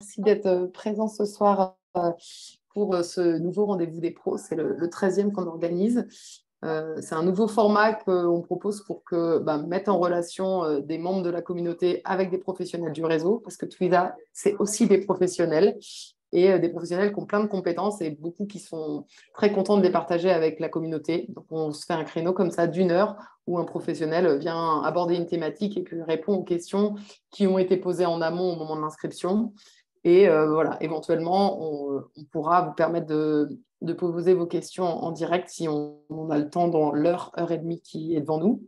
Merci d'être euh, présent ce soir euh, pour euh, ce nouveau rendez-vous des pros. C'est le, 13e qu'on organise. C'est un nouveau format qu'on propose pour que, bah, mettre en relation des membres de la communauté avec des professionnels du réseau, parce que Twida, c'est aussi des professionnels et des professionnels qui ont plein de compétences et beaucoup qui sont très contents de les partager avec la communauté. Donc, on se fait un créneau comme ça d'une heure où un professionnel vient aborder une thématique et puis répond aux questions qui ont été posées en amont au moment de l'inscription. Et euh, voilà, éventuellement, on, pourra vous permettre de, poser vos questions en, direct si on, a le temps dans l'heure, heure et demie qui est devant nous.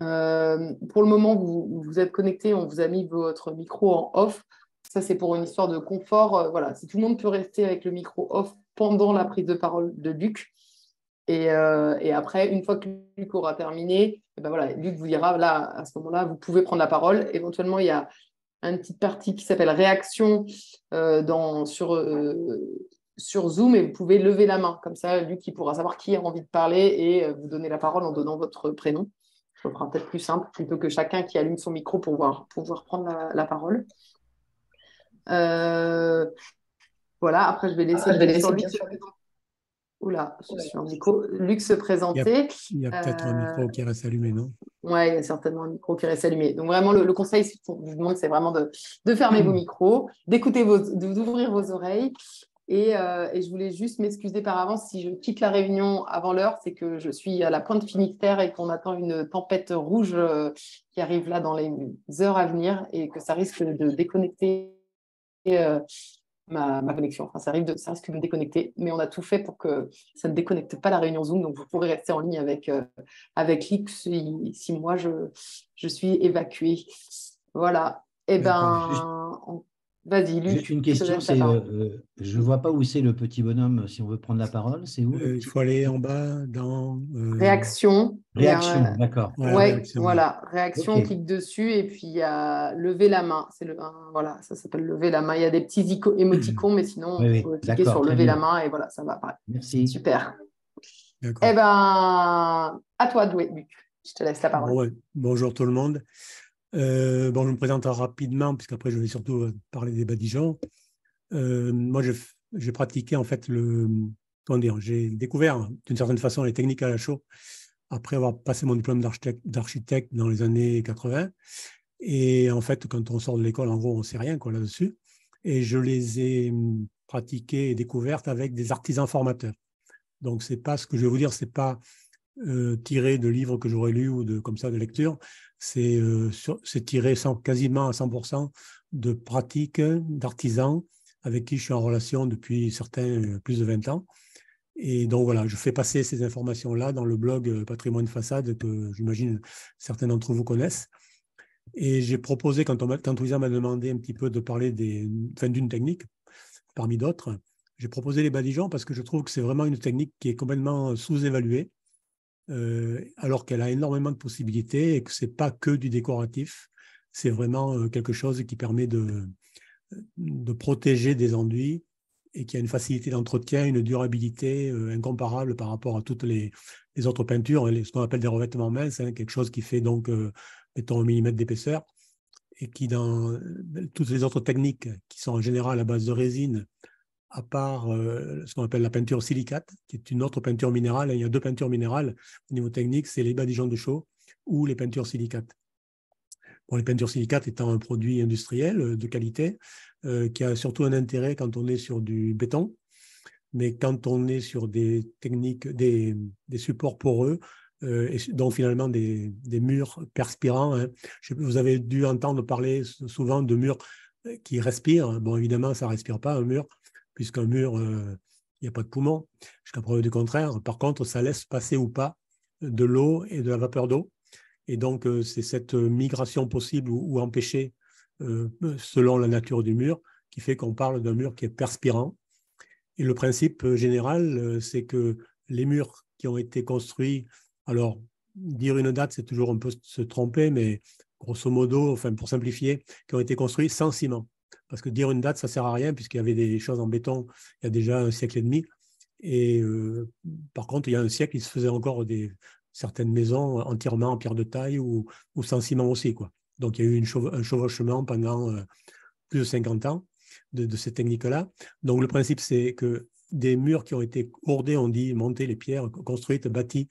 Euh, pour le moment, vous, vous êtes connecté, on vous a mis votre micro en off. Ça, c'est pour une histoire de confort. Euh, voilà, si tout le monde peut rester avec le micro off pendant la prise de parole de Luc. Et, après, une fois que Luc aura terminé, eh ben voilà, Luc vous dira, là, à ce moment-là, vous pouvez prendre la parole. Éventuellement, il y a une petite partie qui s'appelle réaction euh, dans, sur, euh, sur Zoom et vous pouvez lever la main. Comme ça, Luc, il pourra savoir qui a envie de parler et euh, vous donner la parole en donnant votre prénom. je sera peut-être plus simple plutôt que chacun qui allume son micro pour pouvoir, pouvoir prendre la, parole. voilà, après, je vais laisser, Oula, je suis en micro. Luc se Il y a, peut-être un micro qui reste allumé, non Oui, il y a certainement un micro qui reste allumé. Donc, vraiment, le, conseil, je vous demande, c'est vraiment de, fermer vos hmm. micros, d'écouter vos, d'ouvrir vos oreilles. Euh, et, je voulais juste m'excuser par avance si je quitte la réunion avant l'heure, c'est que je suis à la pointe Finistère et qu'on attend une tempête rouge euh, qui arrive là dans les heures à venir et que ça risque de déconnecter euh, ma, connexion. Enfin, ça, arrive de, ça risque de me déconnecter, mais on a tout fait pour que ça ne déconnecte pas la réunion Zoom. Donc, vous pourrez rester en ligne avec, euh, Lix avec si, moi je, je suis évacuée. Voilà. et eh ben. Vas-y, Luc. Juste une question, c'est euh, euh, je ne vois pas où c'est le petit bonhomme si on veut prendre la parole. C'est où euh, Il faut aller en bas dans. Réaction. Réaction, d'accord. Voilà, ouais, voilà, réaction, clique dessus et puis il y a lever la main. C'est le voilà, ça s'appelle lever la main. Il y a des petits émoticons, mais sinon on peut cliquer sur lever la main et voilà, ça va apparaître. Merci. Super. Eh ben, à toi, Doué, Luc. Je te laisse la parole. Bonjour tout le monde. Euh, bon, je me présente rapidement, puisqu'après je vais surtout euh, parler des badigeons. Euh, moi, j'ai pratiqué en fait le. Comment dire J'ai découvert d'une certaine façon les techniques à la chaux après avoir passé mon diplôme d'architecte dans les années 80. Et en fait, quand on sort de l'école, en gros, on ne sait rien là-dessus. Et je les ai hum, pratiquées et découvertes avec des artisans formateurs. Donc, c'est pas ce que je vais vous dire, c'est pas euh, tiré de livres que j'aurais lus ou de comme ça de lecture, euh, c'est tiré sans, quasiment à 100% de pratiques d'artisans avec qui je suis en relation depuis certains euh, plus de 20 ans. Et donc voilà, je fais passer ces informations-là dans le blog Patrimoine Façade que j'imagine certains d'entre vous connaissent. Et j'ai proposé, quand, on, m'a demandé un petit peu de parler d'une technique parmi d'autres, j'ai proposé les badigeons parce que je trouve que c'est vraiment une technique qui est complètement sous-évaluée alors qu'elle a énormément de possibilités et que ce n'est pas que du décoratif. C'est vraiment quelque chose qui permet de, protéger des enduits et qui a une facilité d'entretien, une durabilité incomparable par rapport à toutes les, autres peintures, ce qu'on appelle des revêtements minces, hein, quelque chose qui fait donc, mettons, un millimètre d'épaisseur, et qui, dans toutes les autres techniques qui sont en général à base de résine, à part euh, ce qu'on appelle la peinture silicate, qui est une autre peinture minérale. Il y a deux peintures minérales au niveau technique, c'est les badigeons de chaux ou les peintures silicates. les peintures silicates étant un produit industriel euh, de qualité, euh, qui a surtout un intérêt quand on est sur du béton, mais quand on est sur des techniques, des, supports poreux, euh, et donc finalement des, murs perspirants. Hein. vous avez dû entendre parler souvent de murs qui respirent. Bon, évidemment, ça ne respire pas un mur, puisqu'un mur, euh, il n'y a pas de poumon, jusqu'à preuve du contraire. Par contre, ça laisse passer ou pas de l'eau et de la vapeur d'eau. Et donc, euh, c'est cette migration possible ou, empêchée euh, selon la nature du mur qui fait qu'on parle d'un mur qui est perspirant. Et le principe général, c'est que les murs qui ont été construits, alors dire une date, c'est toujours un peu se tromper, mais grosso modo, enfin pour simplifier, qui ont été construits sans ciment parce que dire une date, ça sert à rien, puisqu'il y avait des choses en béton il y a déjà un siècle et demi. Et euh, par contre, il y a un siècle, il se faisait encore des, certaines maisons entièrement en pierre de taille ou, sans ciment aussi. Quoi. Donc, il y a eu une un chevauchement pendant euh, plus de 50 ans de, de ces techniques-là. Donc, le principe, c'est que des murs qui ont été ordés, on dit montés, les pierres, construites, bâties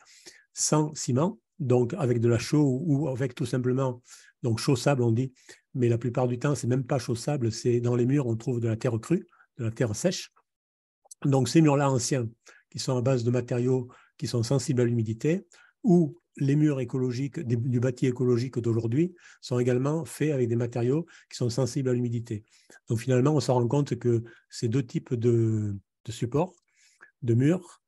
sans ciment, donc avec de la chaux ou avec tout simplement donc chaussable on dit, mais la plupart du temps, c'est même pas chaussable, c'est dans les murs, on trouve de la terre crue, de la terre sèche. Donc ces murs-là anciens, qui sont à base de matériaux qui sont sensibles à l'humidité, ou les murs écologiques du bâti écologique d'aujourd'hui sont également faits avec des matériaux qui sont sensibles à l'humidité. Donc finalement, on se rend compte que ces deux types de, supports, de murs,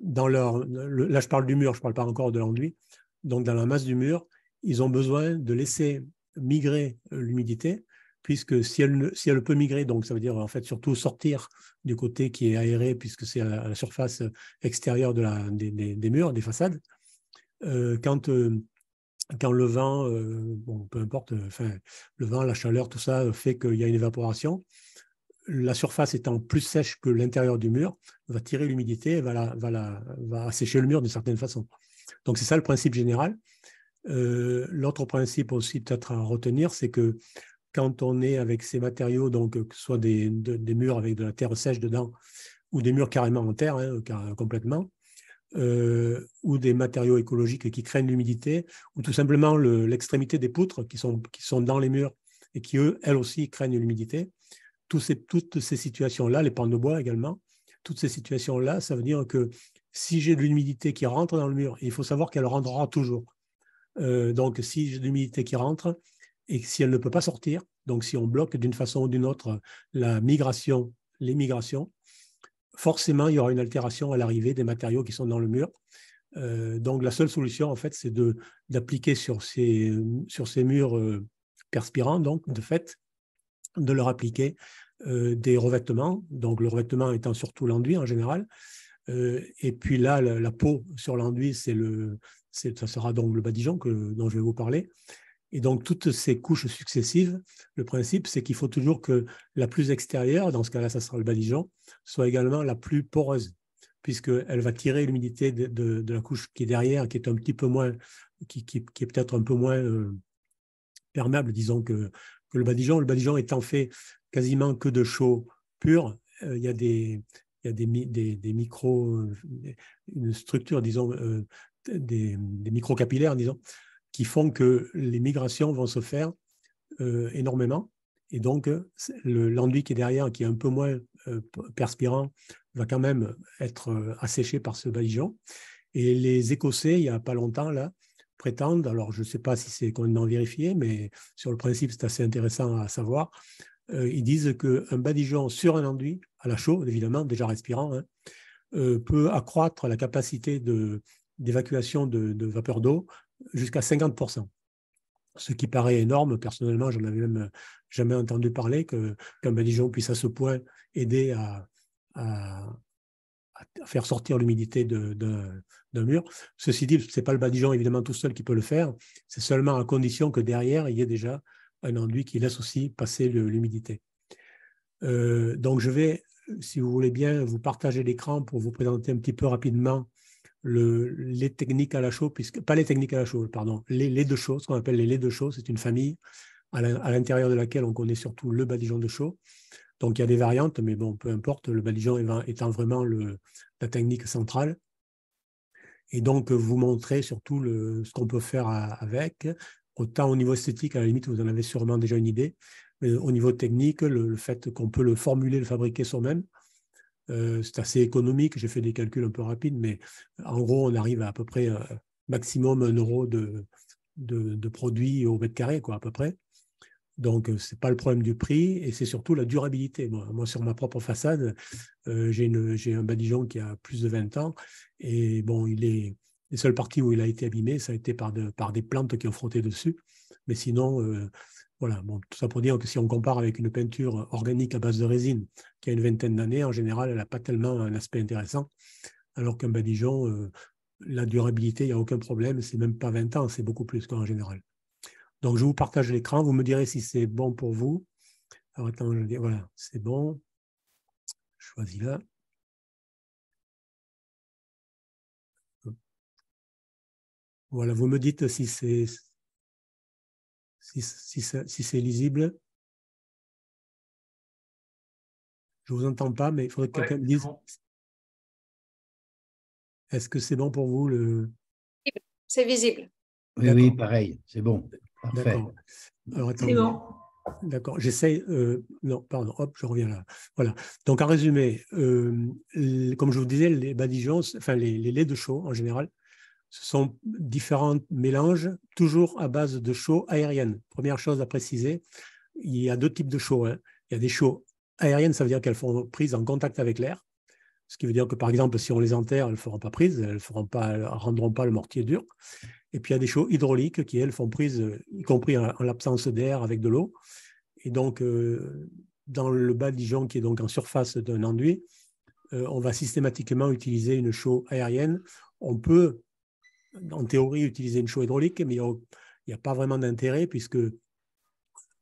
dans leur, là je parle du mur, je ne parle pas encore de l'enduit, donc dans la masse du mur, ils ont besoin de laisser migrer euh, l'humidité, puisque si elle, si elle peut migrer, donc ça veut dire en fait surtout sortir du côté qui est aéré, puisque c'est à la surface euh, extérieure de la, des, murs, des façades, euh, quand, quand le vent, bon, peu importe, enfin, le vent, la chaleur, tout ça fait qu'il y a une évaporation, la surface étant plus sèche que l'intérieur du mur, va tirer l'humidité et va, va, la, va assécher le mur d'une certaine façon. Donc c'est ça le principe général. Euh, l'autre principe aussi peut-être à retenir, c'est que quand on est avec ces matériaux, donc que ce soit des, murs avec de la terre sèche dedans, ou des murs carrément en terre, hein, euh, complètement, euh, ou des matériaux écologiques qui craignent l'humidité, ou tout simplement l'extrémité des poutres qui sont, qui sont dans les murs et qui, eux, elles aussi, craignent l'humidité. toutes ces situations-là, les pans de bois également, toutes ces situations-là, ça veut dire que si j'ai de l'humidité qui rentre dans le mur, il faut savoir qu'elle rentrera toujours. Euh, donc, si j'ai de l'humidité qui rentre et si elle ne peut pas sortir, donc si on bloque d'une façon ou d'une autre la migration, les migrations, forcément, il y aura une altération à l'arrivée des matériaux qui sont dans le mur. Euh, donc, la seule solution, en fait, c'est d'appliquer sur ces, sur ces murs euh, perspirants, donc, de fait, de leur appliquer des revêtements. Donc, le revêtement étant surtout l'enduit en général. et puis là, la peau sur l'enduit, c'est le, ça sera donc le badigeon que, dont je vais vous parler. Et donc, toutes ces couches successives, le principe, c'est qu'il faut toujours que la plus extérieure, dans ce cas-là, ça sera le badigeon, soit également la plus poreuse, puisqu'elle va tirer l'humidité de, la couche qui est derrière, qui est un petit peu moins, qui, est peut-être un peu moins euh, perméable, disons, que, le badigeon. Le badigeon étant fait quasiment que de chaux pur euh, il y a des, micros, euh, une structure, disons, des, microcapillaires, disons, qui font que les migrations vont se faire euh, énormément. Et donc, l'enduit qui est derrière, qui est un peu moins euh, perspirant, va quand même être euh, asséché par ce badigeon Et les Écossais, il n'y a pas longtemps, là, prétendent, alors je ne sais pas si c'est complètement vérifié, mais sur le principe, c'est assez intéressant à savoir, ils disent qu'un badigeon sur un enduit, à la chaux, évidemment, déjà respirant, hein, peut accroître la capacité de, d'évacuation de, vapeur d'eau jusqu'à 50%. Ce qui paraît énorme. Personnellement, j'en avais même jamais entendu parler qu'un badigeon puisse à ce point aider à, faire sortir l'humidité d'un mur. Ceci dit, ce n'est pas le badigeon évidemment tout seul qui peut le faire. C'est seulement à condition que derrière, il y ait déjà un enduit qui laisse aussi passer l'humidité. Euh, donc, je vais, si vous voulez bien, vous partager l'écran pour vous présenter un petit peu rapidement les techniques à la chaux, puisque, pas les techniques à la chaux, pardon, les, les deux chaux, ce qu'on appelle les laits de chaux, c'est une famille à l'intérieur de laquelle on connaît surtout le badigeon de chaux. Donc il y a des variantes, mais bon, peu importe, le badigeon étant vraiment la technique centrale. Et donc vous montrer surtout le, ce qu'on peut faire avec. Autant au niveau esthétique, à la limite, vous en avez sûrement déjà une idée. Mais au niveau technique, le fait qu'on peut le formuler, le fabriquer soi-même, euh, c'est assez économique, j'ai fait des calculs un peu rapides, mais en gros, on arrive à à peu près euh, maximum 1 euro de, de, produit au mètre carré, quoi, à peu près. Donc, euh, ce n'est pas le problème du prix et c'est surtout la durabilité. Moi, sur ma propre façade, euh, j'ai un badigeon qui a plus de 20 ans et bon, il est, les seules parties où il a été abîmé, ça a été par, de, par des plantes qui ont frotté dessus. Mais sinon, voilà, bon, tout ça pour dire que si on compare avec une peinture organique à base de résine qui a une vingtaine d'années, en général, elle n'a pas tellement un aspect intéressant, alors qu'un badigeon, euh, la durabilité, il n'y a aucun problème, c'est même pas 20 ans, c'est beaucoup plus qu'en général. Donc, je vous partage l'écran, vous me direz si c'est bon pour vous. Alors, attends, je dis, voilà, c'est bon. Je choisis là. Voilà, vous me dites si c'est si, si, si c'est lisible. Je vous entends pas, mais il faudrait que quelqu'un me dise. Est-ce que c'est bon pour vous le... C'est visible. Oui, oui, pareil, c'est bon. Parfait. C'est bon. D'accord, j'essaye. Euh, non, pardon, hop, je reviens là. Voilà. Donc, en résumé, euh, comme je vous disais, les badigeons, enfin, les, les laits de chaux en général, ce sont différents mélanges, toujours à base de chaux aériennes. Première chose à préciser, il y a deux types de chaux. Hein. Il y a des chaux aériennes, ça veut dire qu'elles font prise en contact avec l'air. Ce qui veut dire que, par exemple, si on les enterre, elles ne feront pas prise, elles ne rendront pas le mortier dur. Et puis, il y a des chaux hydrauliques qui, elles, font prise, y compris en, l'absence d'air avec de l'eau. Et donc, euh, dans le bas Dijon, qui est donc en surface d'un enduit, euh, on va systématiquement utiliser une chaux aérienne. On peut en théorie, utiliser une chaux hydraulique, mais il n'y a, pas vraiment d'intérêt puisque,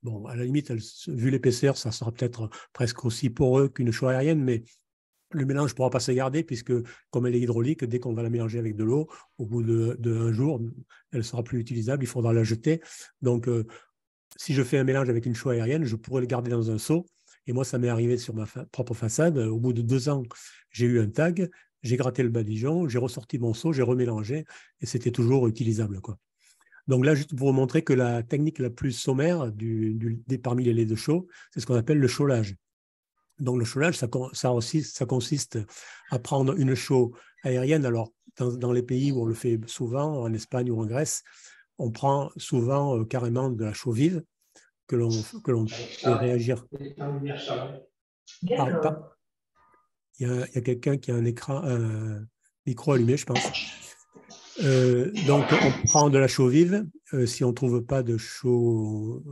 bon, à la limite, vu l'épaisseur, ça sera peut-être presque aussi poreux qu'une chaux aérienne, mais le mélange ne pourra pas se garder puisque, comme elle est hydraulique, dès qu'on va la mélanger avec de l'eau, au bout d'un de, jour, elle sera plus utilisable, il faudra la jeter. Donc, euh, si je fais un mélange avec une chaux aérienne, je pourrais le garder dans un seau. Et moi, ça m'est arrivé sur ma propre façade. Au bout de deux ans, j'ai eu un tag j'ai gratté le badigeon, j'ai ressorti mon seau, j'ai remélangé et c'était toujours utilisable. Quoi. Donc là, juste pour vous montrer que la technique la plus sommaire du, des, parmi les laits de chaud, c'est ce qu'on appelle le chaulage. Donc le chaulage, ça, ça, aussi, ça consiste à prendre une chaux aérienne. Alors, dans, les pays où on le fait souvent, en Espagne ou en Grèce, on prend souvent euh, carrément de la chaux vive que l'on peut ah, réagir. Il y a, quelqu'un qui a un écran, micro allumé, je pense. Euh, donc, on prend de la chaux vive euh, si on ne trouve pas de chaux,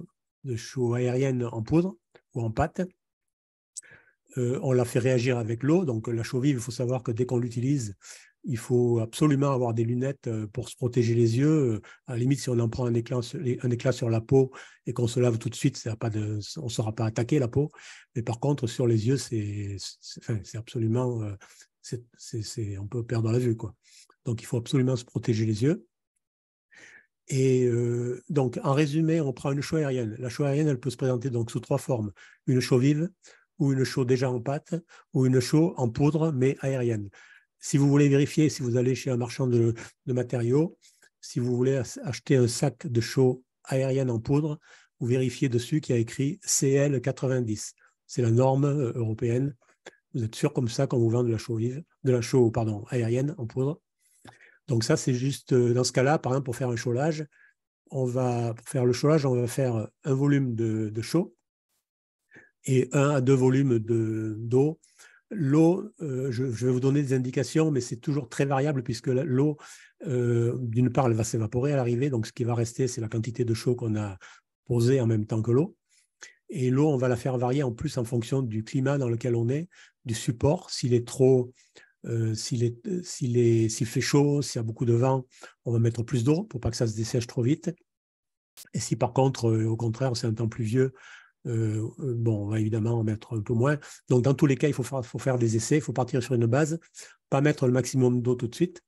de chaux aérienne en poudre ou en pâte. Euh, on la fait réagir avec l'eau. Donc, la chaux vive, il faut savoir que dès qu'on l'utilise, il faut absolument avoir des lunettes euh, pour se protéger les yeux. Euh, à la limite, si on en prend un éclat, sur la peau et qu'on se lave tout de suite, pas on ne sera pas attaqué la peau. Mais par contre, sur les yeux, c'est absolument, euh, c'est on peut perdre la vue. Donc, il faut absolument se protéger les yeux. Et donc, en résumé, on prend une chaux aérienne. La chaux aérienne, elle peut se présenter donc sous trois formes. Une chaux vive, ou une chaux déjà en pâte, ou une chaux en poudre, mais aérienne. Si vous voulez vérifier, si vous allez chez un marchand de, matériaux, si vous voulez acheter un sac de chaux aérienne en poudre, vous vérifiez dessus qu'il y a écrit CL90. C'est la norme euh, européenne. Vous êtes sûr comme ça quand vous vend de la chaux de la chaux, pardon, aérienne en poudre. Donc ça, c'est juste euh, dans ce cas-là, par exemple, pour faire un chaulage, on va faire le chaulage, on va faire un volume de, chaux et un à deux volumes d'eau L'eau, euh, je, vais vous donner des indications, mais c'est toujours très variable puisque l'eau, euh, d'une part, elle va s'évaporer à l'arrivée, donc ce qui va rester, c'est la quantité de chaud qu'on a posée en même temps que l'eau. Et l'eau, on va la faire varier en plus en fonction du climat dans lequel on est, du support, s'il est trop, euh, s'il est, fait chaud, s'il y a beaucoup de vent, on va mettre plus d'eau pour pas que ça se dessèche trop vite. Et si par contre, au contraire, c'est un temps pluvieux, euh, euh, bon, on va évidemment en mettre un peu moins. Donc, dans tous les cas, il faut faire, des essais, il faut partir sur une base, pas mettre le maximum d'eau tout de suite,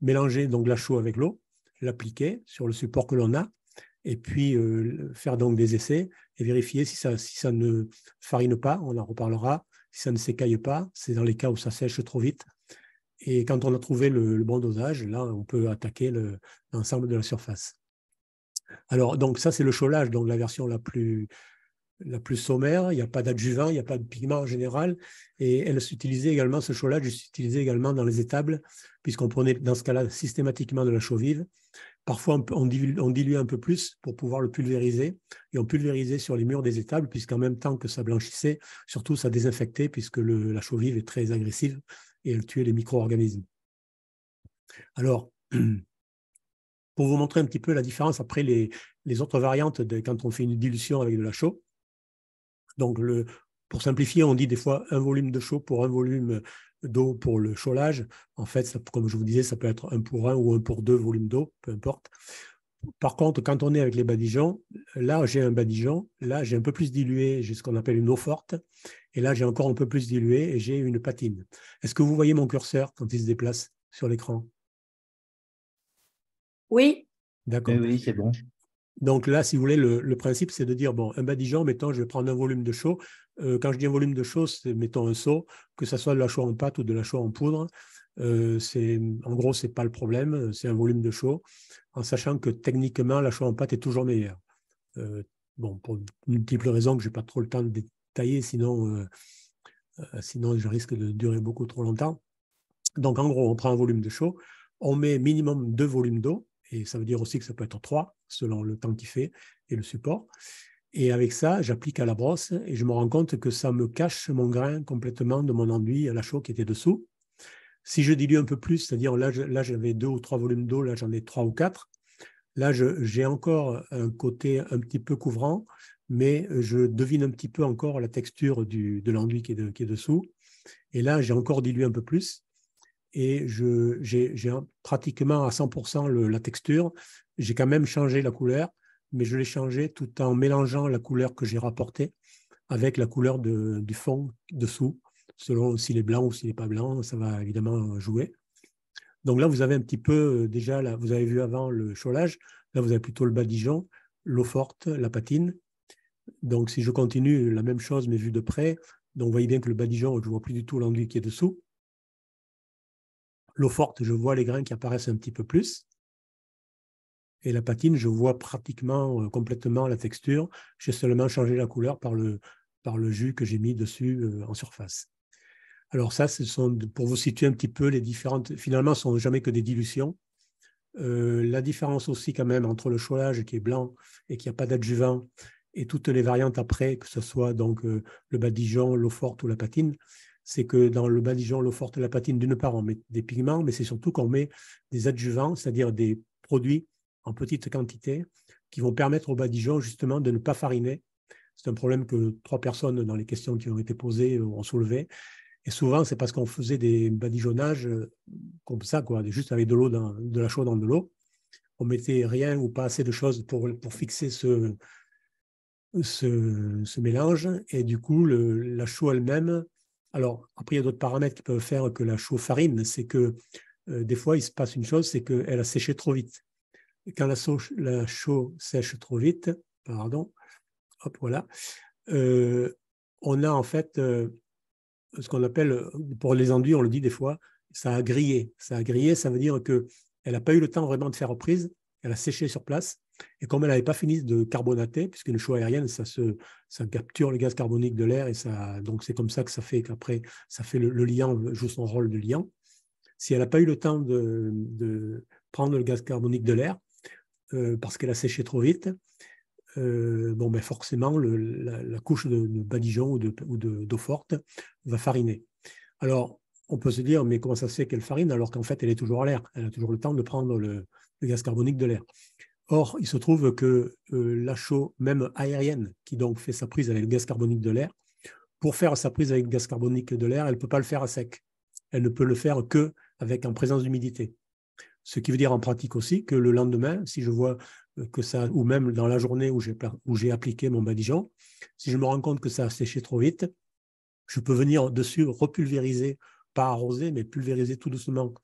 mélanger donc la chaux avec l'eau, l'appliquer sur le support que l'on a, et puis euh, faire donc des essais et vérifier si ça, si ça ne farine pas, on en reparlera, si ça ne s'écaille pas, c'est dans les cas où ça sèche trop vite. Et quand on a trouvé le, bon dosage, là, on peut attaquer l'ensemble de la surface. Alors, donc ça, c'est le chaulage, donc la version la plus, la plus sommaire, il n'y a pas d'adjuvant, il n'y a pas de pigment en général, et elle s'utilisait également, ce chaulage s'utilisait également dans les étables, puisqu'on prenait dans ce cas-là systématiquement de la chaux vive. Parfois, on, diluait, un peu plus pour pouvoir le pulvériser, et on pulvérisait sur les murs des étables, puisqu'en même temps que ça blanchissait, surtout ça désinfectait, puisque la chaux vive est très agressive et elle tuait les micro-organismes. Alors, pour vous montrer un petit peu la différence après les, autres variantes quand on fait une dilution avec de la chaux, donc, pour simplifier, on dit des fois un volume de chaud pour un volume d'eau pour le chaulage. En fait, comme je vous disais, ça peut être un pour un ou un pour deux volumes d'eau, peu importe. Par contre, quand on est avec les badigeons, là j'ai un badigeon, là j'ai un peu plus dilué, j'ai ce qu'on appelle une eau forte, et là j'ai encore un peu plus dilué et j'ai une patine. Est-ce que vous voyez mon curseur quand il se déplace sur l'écran Oui. D'accord. Eh oui, c'est bon. Donc là, si vous voulez, le, principe, c'est de dire, bon, un badigeon, mettons, je vais prendre un volume de chaud. Euh, quand je dis un volume de chaud, c'est, mettons, un seau, que ce soit de la chaux en pâte ou de la chaux en poudre. Euh, c'est, en gros, ce n'est pas le problème, c'est un volume de chaud, en sachant que techniquement, la chaux en pâte est toujours meilleure. Euh, bon, pour multiples raisons que je n'ai pas trop le temps de détailler, sinon, sinon je risque de durer beaucoup trop longtemps. Donc, en gros, on prend un volume de chaud, on met minimum deux volumes d'eau, et ça veut dire aussi que ça peut être trois, selon le temps qu'il fait et le support. Et avec ça, j'applique à la brosse et je me rends compte que ça me cache mon grain complètement de mon enduit à la chaux qui était dessous. Si je dilue un peu plus, c'est-à-dire là, là j'avais deux ou trois volumes d'eau, là j'en ai trois ou quatre. Là, j'ai encore un côté un petit peu couvrant, mais je devine un petit peu encore la texture de l'enduit qui, est dessous. Et là, j'ai encore dilué un peu plus et j'ai pratiquement à 100% la texture. J'ai quand même changé la couleur, mais je l'ai changé tout en mélangeant la couleur que j'ai rapportée avec la couleur du fond dessous, selon s'il est blanc ou s'il n'est pas blanc, ça va évidemment jouer. Donc là, vous avez un petit peu euh, déjà, vous avez vu avant le cholage, là, vous avez plutôt le badigeon, l'eau forte, la patine. Donc si je continue la même chose, mais vu de près, donc vous voyez bien que le badigeon, je ne vois plus du tout l'enduit qui est dessous l'eau forte, je vois les grains qui apparaissent un petit peu plus. Et la patine, je vois pratiquement euh, complètement la texture. J'ai seulement changé la couleur par le, jus que j'ai mis dessus euh, en surface. Alors ça, ce sont pour vous situer un petit peu les différentes. Finalement, ce ne sont jamais que des dilutions. Euh, la différence aussi quand même entre le cholage qui est blanc et qui n'a pas d'adjuvant et toutes les variantes après, que ce soit donc le badigeon, l'eau forte ou la patine, c'est que dans le badigeon, l'eau forte, la patine, d'une part, on met des pigments, mais c'est surtout qu'on met des adjuvants, c'est-à-dire des produits en petite quantité qui vont permettre au badigeon justement de ne pas fariner. C'est un problème que trois personnes dans les questions qui ont été posées ont soulevé. Et souvent, c'est parce qu'on faisait des badigeonnages euh, comme ça, quoi, juste avec de l'eau, de la chaux dans de l'eau. On mettait rien ou pas assez de choses pour, fixer ce, mélange. Et du coup, la chaux elle-même alors, après, il y a d'autres paramètres qui peuvent faire que la chaux farine, c'est que euh, des fois, il se passe une chose, c'est qu'elle a séché trop vite. quand la, chaux sèche trop vite, pardon, hop, voilà, euh, on a en fait euh, ce qu'on appelle, pour les enduits, on le dit des fois, ça a grillé. Ça a grillé, ça veut dire qu'elle n'a pas eu le temps vraiment de faire reprise, elle a séché sur place, et comme elle n'avait pas fini de carbonater, puisque chaux aérienne, ça, ça capture le gaz carbonique de l'air, et donc c'est comme ça que ça fait qu'après, ça fait le, liant, joue son rôle de liant. Si elle n'a pas eu le temps de, prendre le gaz carbonique de l'air, euh, parce qu'elle a séché trop vite, euh, bon, ben forcément, la, couche de, badigeon ou d'eau de, forte va fariner. Alors, on peut se dire, mais comment ça se fait qu'elle farine alors qu'en fait, elle est toujours à l'air Elle a toujours le temps de prendre le gaz carbonique de l'air. Or, il se trouve que euh, la chaux, même aérienne, qui donc fait sa prise avec le gaz carbonique de l'air, pour faire sa prise avec le gaz carbonique de l'air, elle ne peut pas le faire à sec. Elle ne peut le faire que avec en présence d'humidité. Ce qui veut dire en pratique aussi que le lendemain, si je vois euh, que ça, ou même dans la journée où j'ai, appliqué mon badigeon, si je me rends compte que ça a séché trop vite, je peux venir dessus repulvériser, pas arroser, mais pulvériser tout doucement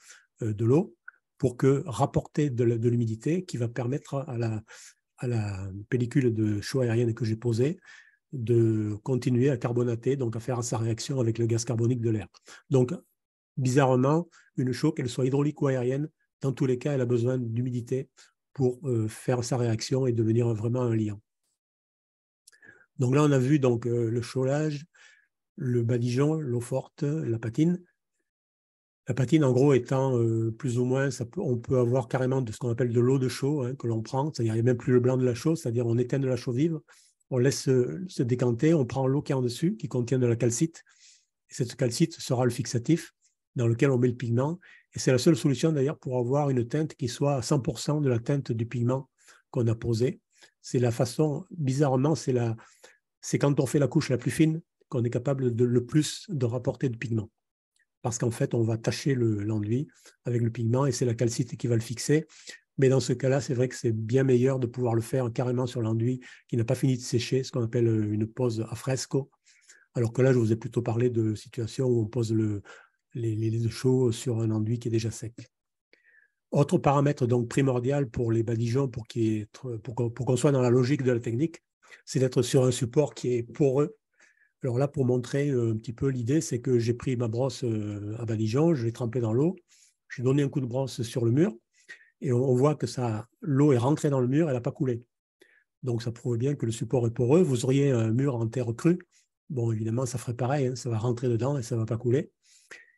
euh, de l'eau pour que rapporter de l'humidité qui va permettre à la, pellicule de chaux aérienne que j'ai posée de continuer à carbonater, donc à faire sa réaction avec le gaz carbonique de l'air. Donc, bizarrement, une chaux, qu'elle soit hydraulique ou aérienne, dans tous les cas, elle a besoin d'humidité pour euh, faire sa réaction et devenir vraiment un liant. Donc là, on a vu donc, euh, le chaulage, le badigeon, l'eau forte, la patine. La patine, en gros, étant plus ou moins, on peut avoir carrément de ce qu'on appelle de l'eau de chaux hein, que l'on prend, c'est-à-dire n'y a même plus le blanc de la chaux, c'est-à-dire on éteint de la chaux vive, on laisse se, décanter, on prend l'eau qui est en dessus, qui contient de la calcite, et cette calcite sera le fixatif dans lequel on met le pigment, et c'est la seule solution d'ailleurs pour avoir une teinte qui soit à 100% de la teinte du pigment qu'on a posé. C'est la façon, bizarrement, c'est quand on fait la couche la plus fine qu'on est capable de le plus de rapporter de pigment parce qu'en fait, on va tacher l'enduit avec le pigment et c'est la calcite qui va le fixer. Mais dans ce cas-là, c'est vrai que c'est bien meilleur de pouvoir le faire carrément sur l'enduit qui n'a pas fini de sécher, ce qu'on appelle euh, une pose à fresco. Alors que là, je vous ai plutôt parlé de situations où on pose les, lits les chaux sur un enduit qui est déjà sec. Autre paramètre donc primordial pour les badigeons, pour qu'on soit dans la logique de la technique, c'est d'être sur un support qui est poreux alors là, pour montrer euh, un petit peu l'idée, c'est que j'ai pris ma brosse euh, à Badigeon, je l'ai trempée dans l'eau, je j'ai donné un coup de brosse sur le mur, et on, voit que ça, l'eau est rentrée dans le mur, elle n'a pas coulé. Donc ça prouve bien que le support est poreux. Vous auriez un mur en terre crue, bon, évidemment, ça ferait pareil, hein, ça va rentrer dedans et ça ne va pas couler.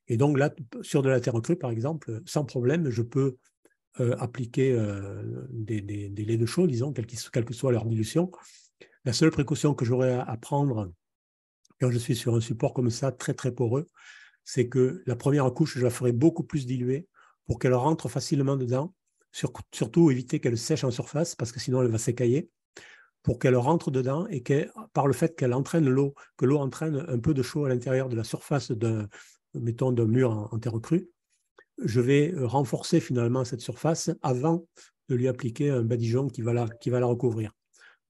Et donc là, sur de la terre crue, par exemple, sans problème, je peux euh, appliquer des, des, laits de chaud, disons, quelle, que soit leur dilution. La seule précaution que j'aurais à prendre, quand je suis sur un support comme ça, très très poreux, c'est que la première couche, je la ferai beaucoup plus diluée pour qu'elle rentre facilement dedans, surtout éviter qu'elle sèche en surface, parce que sinon elle va s'écailler, pour qu'elle rentre dedans et que par le fait qu'elle entraîne l'eau, que l'eau entraîne un peu de chaud à l'intérieur de la surface d'un, mettons, d'un mur en, terre crue, je vais renforcer finalement cette surface avant de lui appliquer un badigeon qui va la, recouvrir.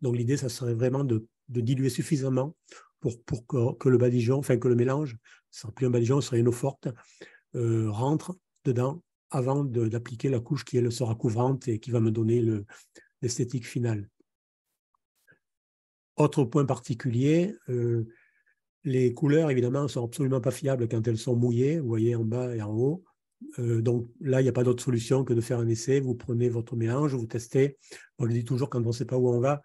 Donc l'idée, ça serait vraiment de diluer suffisamment pour, que, le badigeon, enfin que le mélange, ce plus un badigeon, ce sera une eau forte, euh, rentre dedans avant d'appliquer la couche qui sera couvrante et qui va me donner l'esthétique finale. Autre point particulier, euh, les couleurs évidemment ne sont absolument pas fiables quand elles sont mouillées, vous voyez en bas et en haut. Euh, donc là, il n'y a pas d'autre solution que de faire un essai. Vous prenez votre mélange, vous testez. On le dit toujours quand on ne sait pas où on va,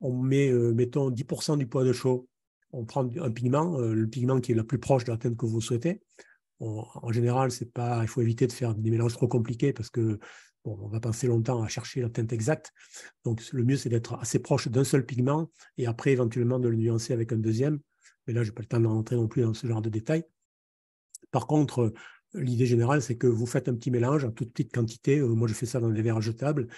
on met, mettons, 10% du poids de chaud on prend un pigment, euh, le pigment qui est le plus proche de la teinte que vous souhaitez. en général, c'est pas, il faut éviter de faire des mélanges trop compliqués parce que bon, on va passer longtemps à chercher la teinte exacte. Donc, le mieux, c'est d'être assez proche d'un seul pigment et après, éventuellement, de le nuancer avec un deuxième. Mais là, je n'ai pas le temps rentrer non plus dans ce genre de détails. Par contre, l'idée générale, c'est que vous faites un petit mélange en toute petite quantité. Euh, moi, je fais ça dans des verres jetables.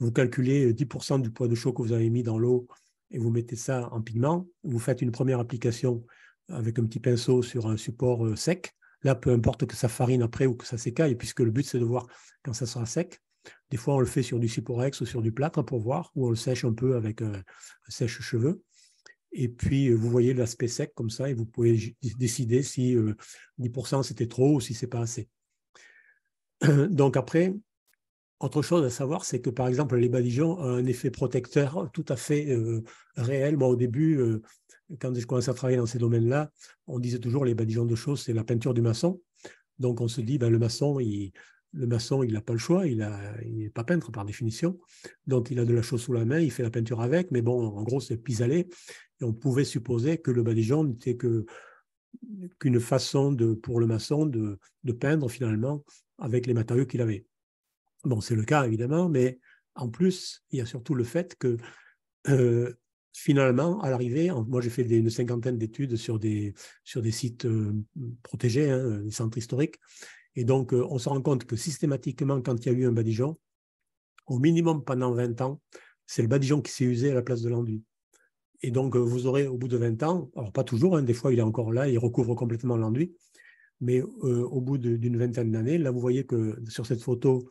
Vous calculez 10% euh, du poids de chaud que vous avez mis dans l'eau et vous mettez ça en pigment. Vous faites une première application avec un petit pinceau sur un support euh, sec. Là, peu importe que ça farine après ou que ça s'écaille, puisque le but, c'est de voir quand ça sera sec. Des fois, on le fait sur du X ou sur du plâtre pour voir, ou on le sèche un peu avec euh, un, sèche-cheveux. Et puis, euh, vous voyez l'aspect sec comme ça, et vous pouvez décider si 10% c'était trop ou si c'est pas assez. Donc après, autre chose à savoir, c'est que par exemple, les badigeons ont un effet protecteur tout à fait euh, réel. Moi, au début, euh, quand je commençais à travailler dans ces domaines-là, on disait toujours les badigeons de choses, c'est la peinture du maçon. Donc, on se dit, ben, le maçon, il, le maçon, il n'a pas le choix, il n'est pas peintre par définition. Donc, il a de la chose sous la main, il fait la peinture avec, mais bon, en gros, c'est pisalé. Et on pouvait supposer que le badigeon n'était qu'une façon de, pour le maçon de peindre finalement avec les matériaux qu'il avait. Bon, c'est le cas évidemment, mais en plus, il y a surtout le fait que euh, finalement, à l'arrivée, moi j'ai fait une cinquantaine d'études sur des, sur des sites euh, protégés, hein, des centres historiques, et donc euh, on se rend compte que systématiquement, quand il y a eu un badigeon, au minimum pendant 20 ans, c'est le badigeon qui s'est usé à la place de l'enduit. Et donc, vous aurez au bout de 20 ans, alors pas toujours, hein, des fois il est encore là, il recouvre complètement l'enduit, mais au bout d'une vingtaine d'années, là vous voyez que sur cette photo,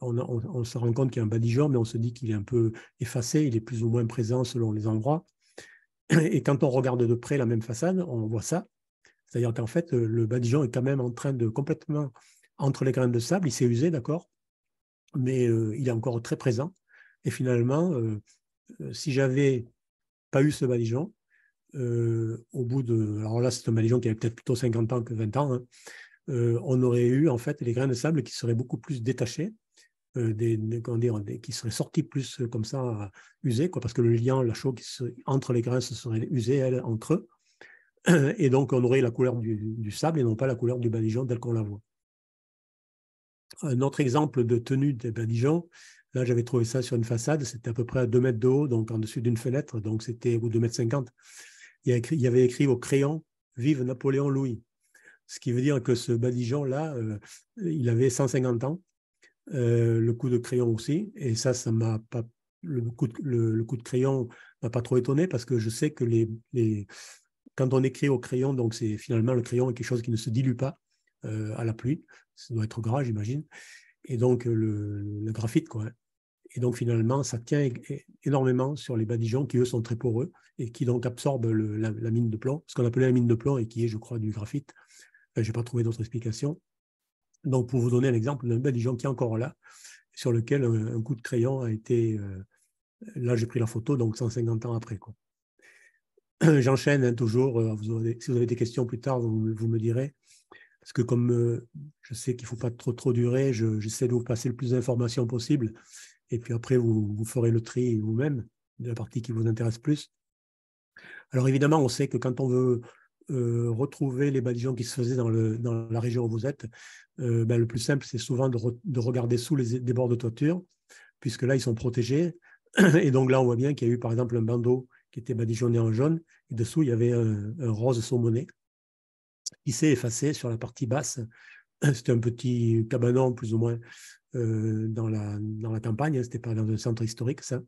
on, se rend compte qu'il y a un badigeon, mais on se dit qu'il est un peu effacé, il est plus ou moins présent selon les endroits. Et quand on regarde de près la même façade, on voit ça. C'est-à-dire qu'en fait, le badigeon est quand même en train de complètement, entre les grains de sable, il s'est usé, d'accord, mais euh, il est encore très présent. Et finalement, si euh, euh, si j'avais pas eu ce badigeon, au bout de. Alors là, c'est un badigeon qui avait peut-être plutôt 50 ans que 20 ans. Hein, on aurait eu en fait les grains de sable qui seraient beaucoup plus détachés euh, des, qui seraient sortis plus euh, comme ça euh, usées, quoi, parce que le lien, la chaux qui entre les grains serait usée, entre eux, Et donc, on aurait la couleur du, sable et non pas la couleur du badigeon tel qu'on la voit. Un autre exemple de tenue des badigeons, là j'avais trouvé ça sur une façade, c'était à peu près à 2 mètres de haut, donc en dessus d'une fenêtre, donc c'était au 2 mètres 50. Il y, avait écrit au crayon Vive Napoléon Louis. Ce qui veut dire que ce badigeon-là, il avait 150 ans, euh, le coup de crayon aussi. Et ça, ça m'a pas le coup de, le, crayon m'a pas trop étonné parce que je sais que les, quand on écrit au crayon, donc c'est finalement le crayon est quelque chose qui ne se dilue pas euh, à la pluie. Ça doit être gras, j'imagine. Et donc euh, le, graphite, quoi. Et donc finalement, ça tient énormément sur les badigeons qui eux sont très poreux et qui donc absorbent la, mine de plomb, ce qu'on appelait la mine de plomb et qui est, je crois, du graphite. j'ai pas trouvé d'autre explication donc, pour vous donner un exemple d'un gens qui est encore là, sur lequel euh, un, coup de crayon a été. Euh, là, j'ai pris la photo, donc 150 ans après. Quoi. J'enchaîne hein, toujours. Euh, vous si vous avez des questions plus tard, vous, me direz. Parce que comme je sais qu'il ne faut pas trop trop durer, j'essaie de vous passer le plus d'informations possible. Et puis après, vous, vous ferez le tri vous-même de la partie qui vous intéresse plus. Alors évidemment, on sait que quand on veut euh, retrouver les badigeons qui se faisaient dans, le, dans la région où vous êtes, euh, ben, le plus simple, c'est souvent de, regarder sous les, des bords de toiture, puisque là, ils sont protégés. Et donc là, on voit bien qu'il y a eu, par exemple, un bandeau qui était badigeonné en jaune, et dessous, il y avait un, rose saumonné qui s'est effacé sur la partie basse. C'était un petit cabanon, plus ou moins, euh, dans, la, dans la campagne, hein, c'était pas dans un centre historique, ça.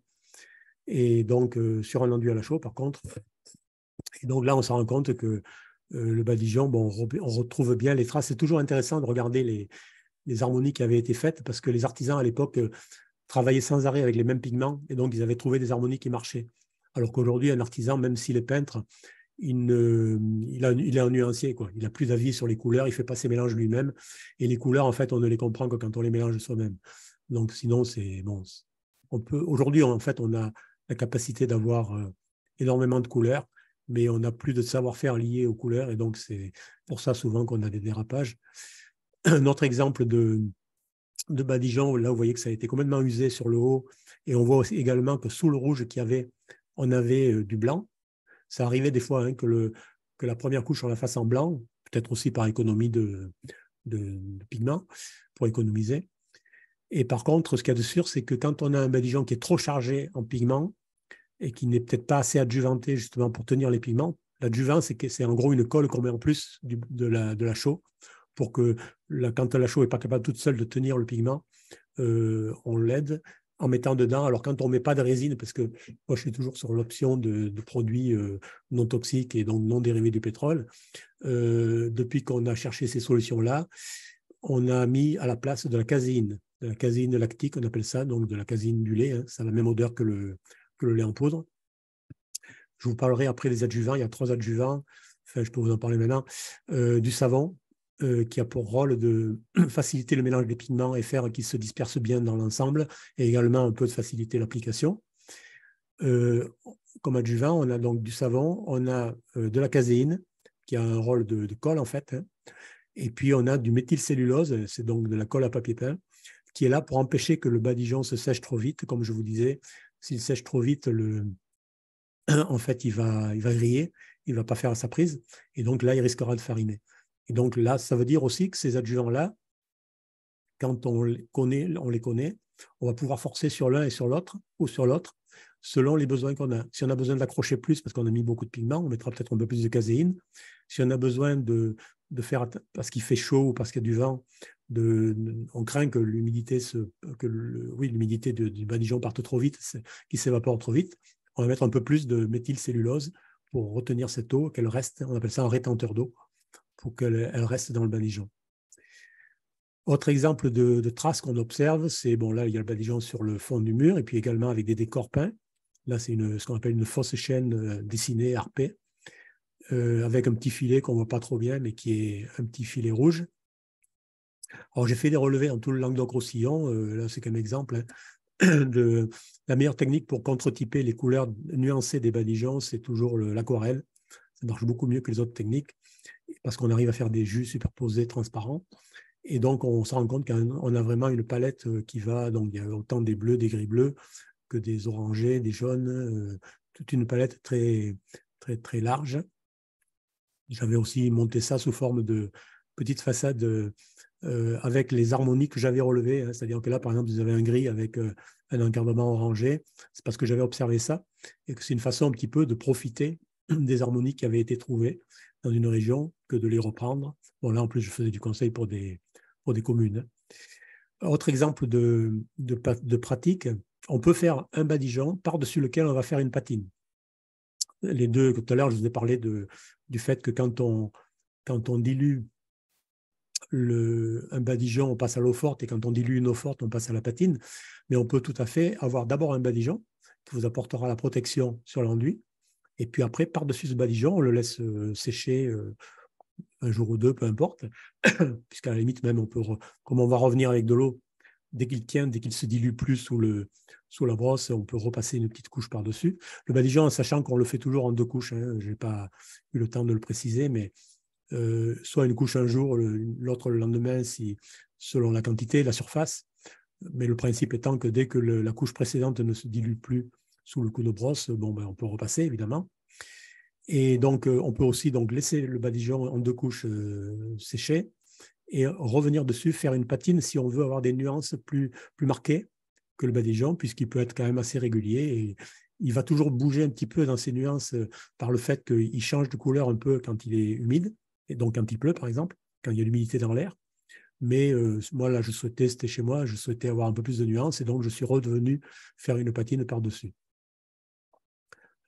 Et donc, sur un enduit à la chaux, par contre, et donc là, on se rend compte que euh, le badigeon, bon, on, retrouve bien les traces. C'est toujours intéressant de regarder les, harmonies qui avaient été faites parce que les artisans à l'époque euh, travaillaient sans arrêt avec les mêmes pigments et donc ils avaient trouvé des harmonies qui marchaient. Alors qu'aujourd'hui, un artisan, même s'il est peintre, il, a, est un nuancier, quoi. il n'a plus d'avis sur les couleurs, il ne fait pas ses mélanges lui-même et les couleurs, en fait, on ne les comprend que quand on les mélange soi-même. Donc sinon, c'est bon. aujourd'hui, en fait, on a la capacité d'avoir euh, énormément de couleurs mais on n'a plus de savoir-faire lié aux couleurs, et donc c'est pour ça souvent qu'on a des dérapages. Un autre exemple de, Badigeon, là vous voyez que ça a été complètement usé sur le haut, et on voit également que sous le rouge qu'il y avait, on avait euh, du blanc. Ça arrivait des fois hein, que, la première couche, on la fasse en blanc, peut-être aussi par économie de, pigments, pour économiser. Et par contre, ce qu'il y a de sûr, c'est que quand on a un badigeon qui est trop chargé en pigments, et qui n'est peut-être pas assez adjuvanté justement pour tenir les pigments. L'adjuvant, c'est, c'est en gros une colle qu'on met en plus de, la, de la chaux pour que la, quand la chaux n'est pas capable toute seule de tenir le pigment, euh, on l'aide en mettant dedans. Alors quand on ne met pas de résine, parce que moi je suis toujours sur l'option de, produits euh, non toxiques et donc non dérivés du pétrole, euh, depuis qu'on a cherché ces solutions-là, on a mis à la place de la caséine, de la caséine lactique, on appelle ça, donc de la caséine du lait, hein. ça a la même odeur que le, que le lait en poudre. Je vous parlerai après des adjuvants. Il y a trois adjuvants. je peux vous en parler maintenant. Euh, du savon, euh, qui a pour rôle de faciliter le mélange des pigments et faire qu'ils se dispersent bien dans l'ensemble, et également un peu de faciliter l'application. Euh, comme adjuvant, on a donc du savon, on a de la caséine, qui a un rôle de, colle en fait, hein. et puis on a du méthylcellulose, c'est donc de la colle à papier peint, qui est là pour empêcher que le badigeon se sèche trop vite, comme je vous disais, s'il sèche trop vite, le, en fait, il va, il va griller, il va pas faire sa prise, et donc là, il risquera de fariner. Et donc là, ça veut dire aussi que ces adjuvants-là, quand on les connaît, on les connaît, on va pouvoir forcer sur l'un et sur l'autre, ou sur l'autre, selon les besoins qu'on a. Si on a besoin d'accrocher plus parce qu'on a mis beaucoup de pigments, on mettra peut-être un peu plus de caséine. Si on a besoin de, de faire, parce qu'il fait chaud ou parce qu'il y a du vent, on craint que l'humidité oui, l'humidité du badigeon parte trop vite, qu'il s'évapore trop vite. On va mettre un peu plus de méthylcellulose pour retenir cette eau, qu'elle reste, on appelle ça un rétenteur d'eau, pour qu'elle reste dans le badigeon. Autre exemple de, traces qu'on observe, c'est bon là il y a le badigeon sur le fond du mur et puis également avec des décors peints. Là c'est ce qu'on appelle une fausse chaîne euh, dessinée harpée euh, avec un petit filet qu'on voit pas trop bien mais qui est un petit filet rouge alors, j'ai fait des relevés en tout le Languedoc-Roussillon. Euh, là, c'est comme exemple. Hein, de la meilleure technique pour contre-typer les couleurs nuancées des badigeons, c'est toujours l'aquarelle. Ça marche beaucoup mieux que les autres techniques parce qu'on arrive à faire des jus superposés transparents. Et donc, on se rend compte qu'on a vraiment une palette euh, qui va. Donc, il y a autant des bleus, des gris-bleus que des orangés, des jaunes, euh, toute une palette très, très, très large. J'avais aussi monté ça sous forme de petites façades euh, avec les harmonies que j'avais relevées. Hein. C'est-à-dire que là, par exemple, vous avez un gris avec euh, un encadrement orangé. C'est parce que j'avais observé ça et que c'est une façon un petit peu de profiter des harmonies qui avaient été trouvées dans une région que de les reprendre. Bon, là, en plus, je faisais du conseil pour des, pour des communes. Autre exemple de, de, pratique, on peut faire un badigeon par-dessus lequel on va faire une patine. Les deux, tout à l'heure, je vous ai parlé de, du fait que quand on, quand on dilue le, un badigeon, on passe à l'eau forte, et quand on dilue une eau forte, on passe à la patine. Mais on peut tout à fait avoir d'abord un badigeon qui vous apportera la protection sur l'enduit, et puis après, par-dessus ce badigeon, on le laisse euh, sécher euh, un jour ou deux, peu importe, puisqu'à la limite même, on peut, comme on va revenir avec de l'eau, dès qu'il tient, dès qu'il se dilue plus sous, le, sous la brosse, on peut repasser une petite couche par-dessus. Le badigeon, en sachant qu'on le fait toujours en deux couches, hein, j'ai je n'ai pas eu le temps de le préciser, mais euh, soit une couche un jour, l'autre le lendemain, si, selon la quantité, la surface. Mais le principe étant que dès que la couche précédente ne se dilue plus sous le coup de brosse, bon, ben, on peut repasser, évidemment. Et donc, euh, on peut aussi donc, laisser le badigeon en deux couches euh, sécher et revenir dessus, faire une patine si on veut avoir des nuances plus, plus marquées que le badigeon, puisqu'il peut être quand même assez régulier et, il va toujours bouger un petit peu dans ses nuances par le fait qu'il change de couleur un peu quand il est humide et donc un petit pleut, par exemple, quand il y a l'humidité dans l'air. Mais euh, moi, là, je souhaitais, c'était chez moi, je souhaitais avoir un peu plus de nuances, et donc je suis redevenu faire une patine par-dessus.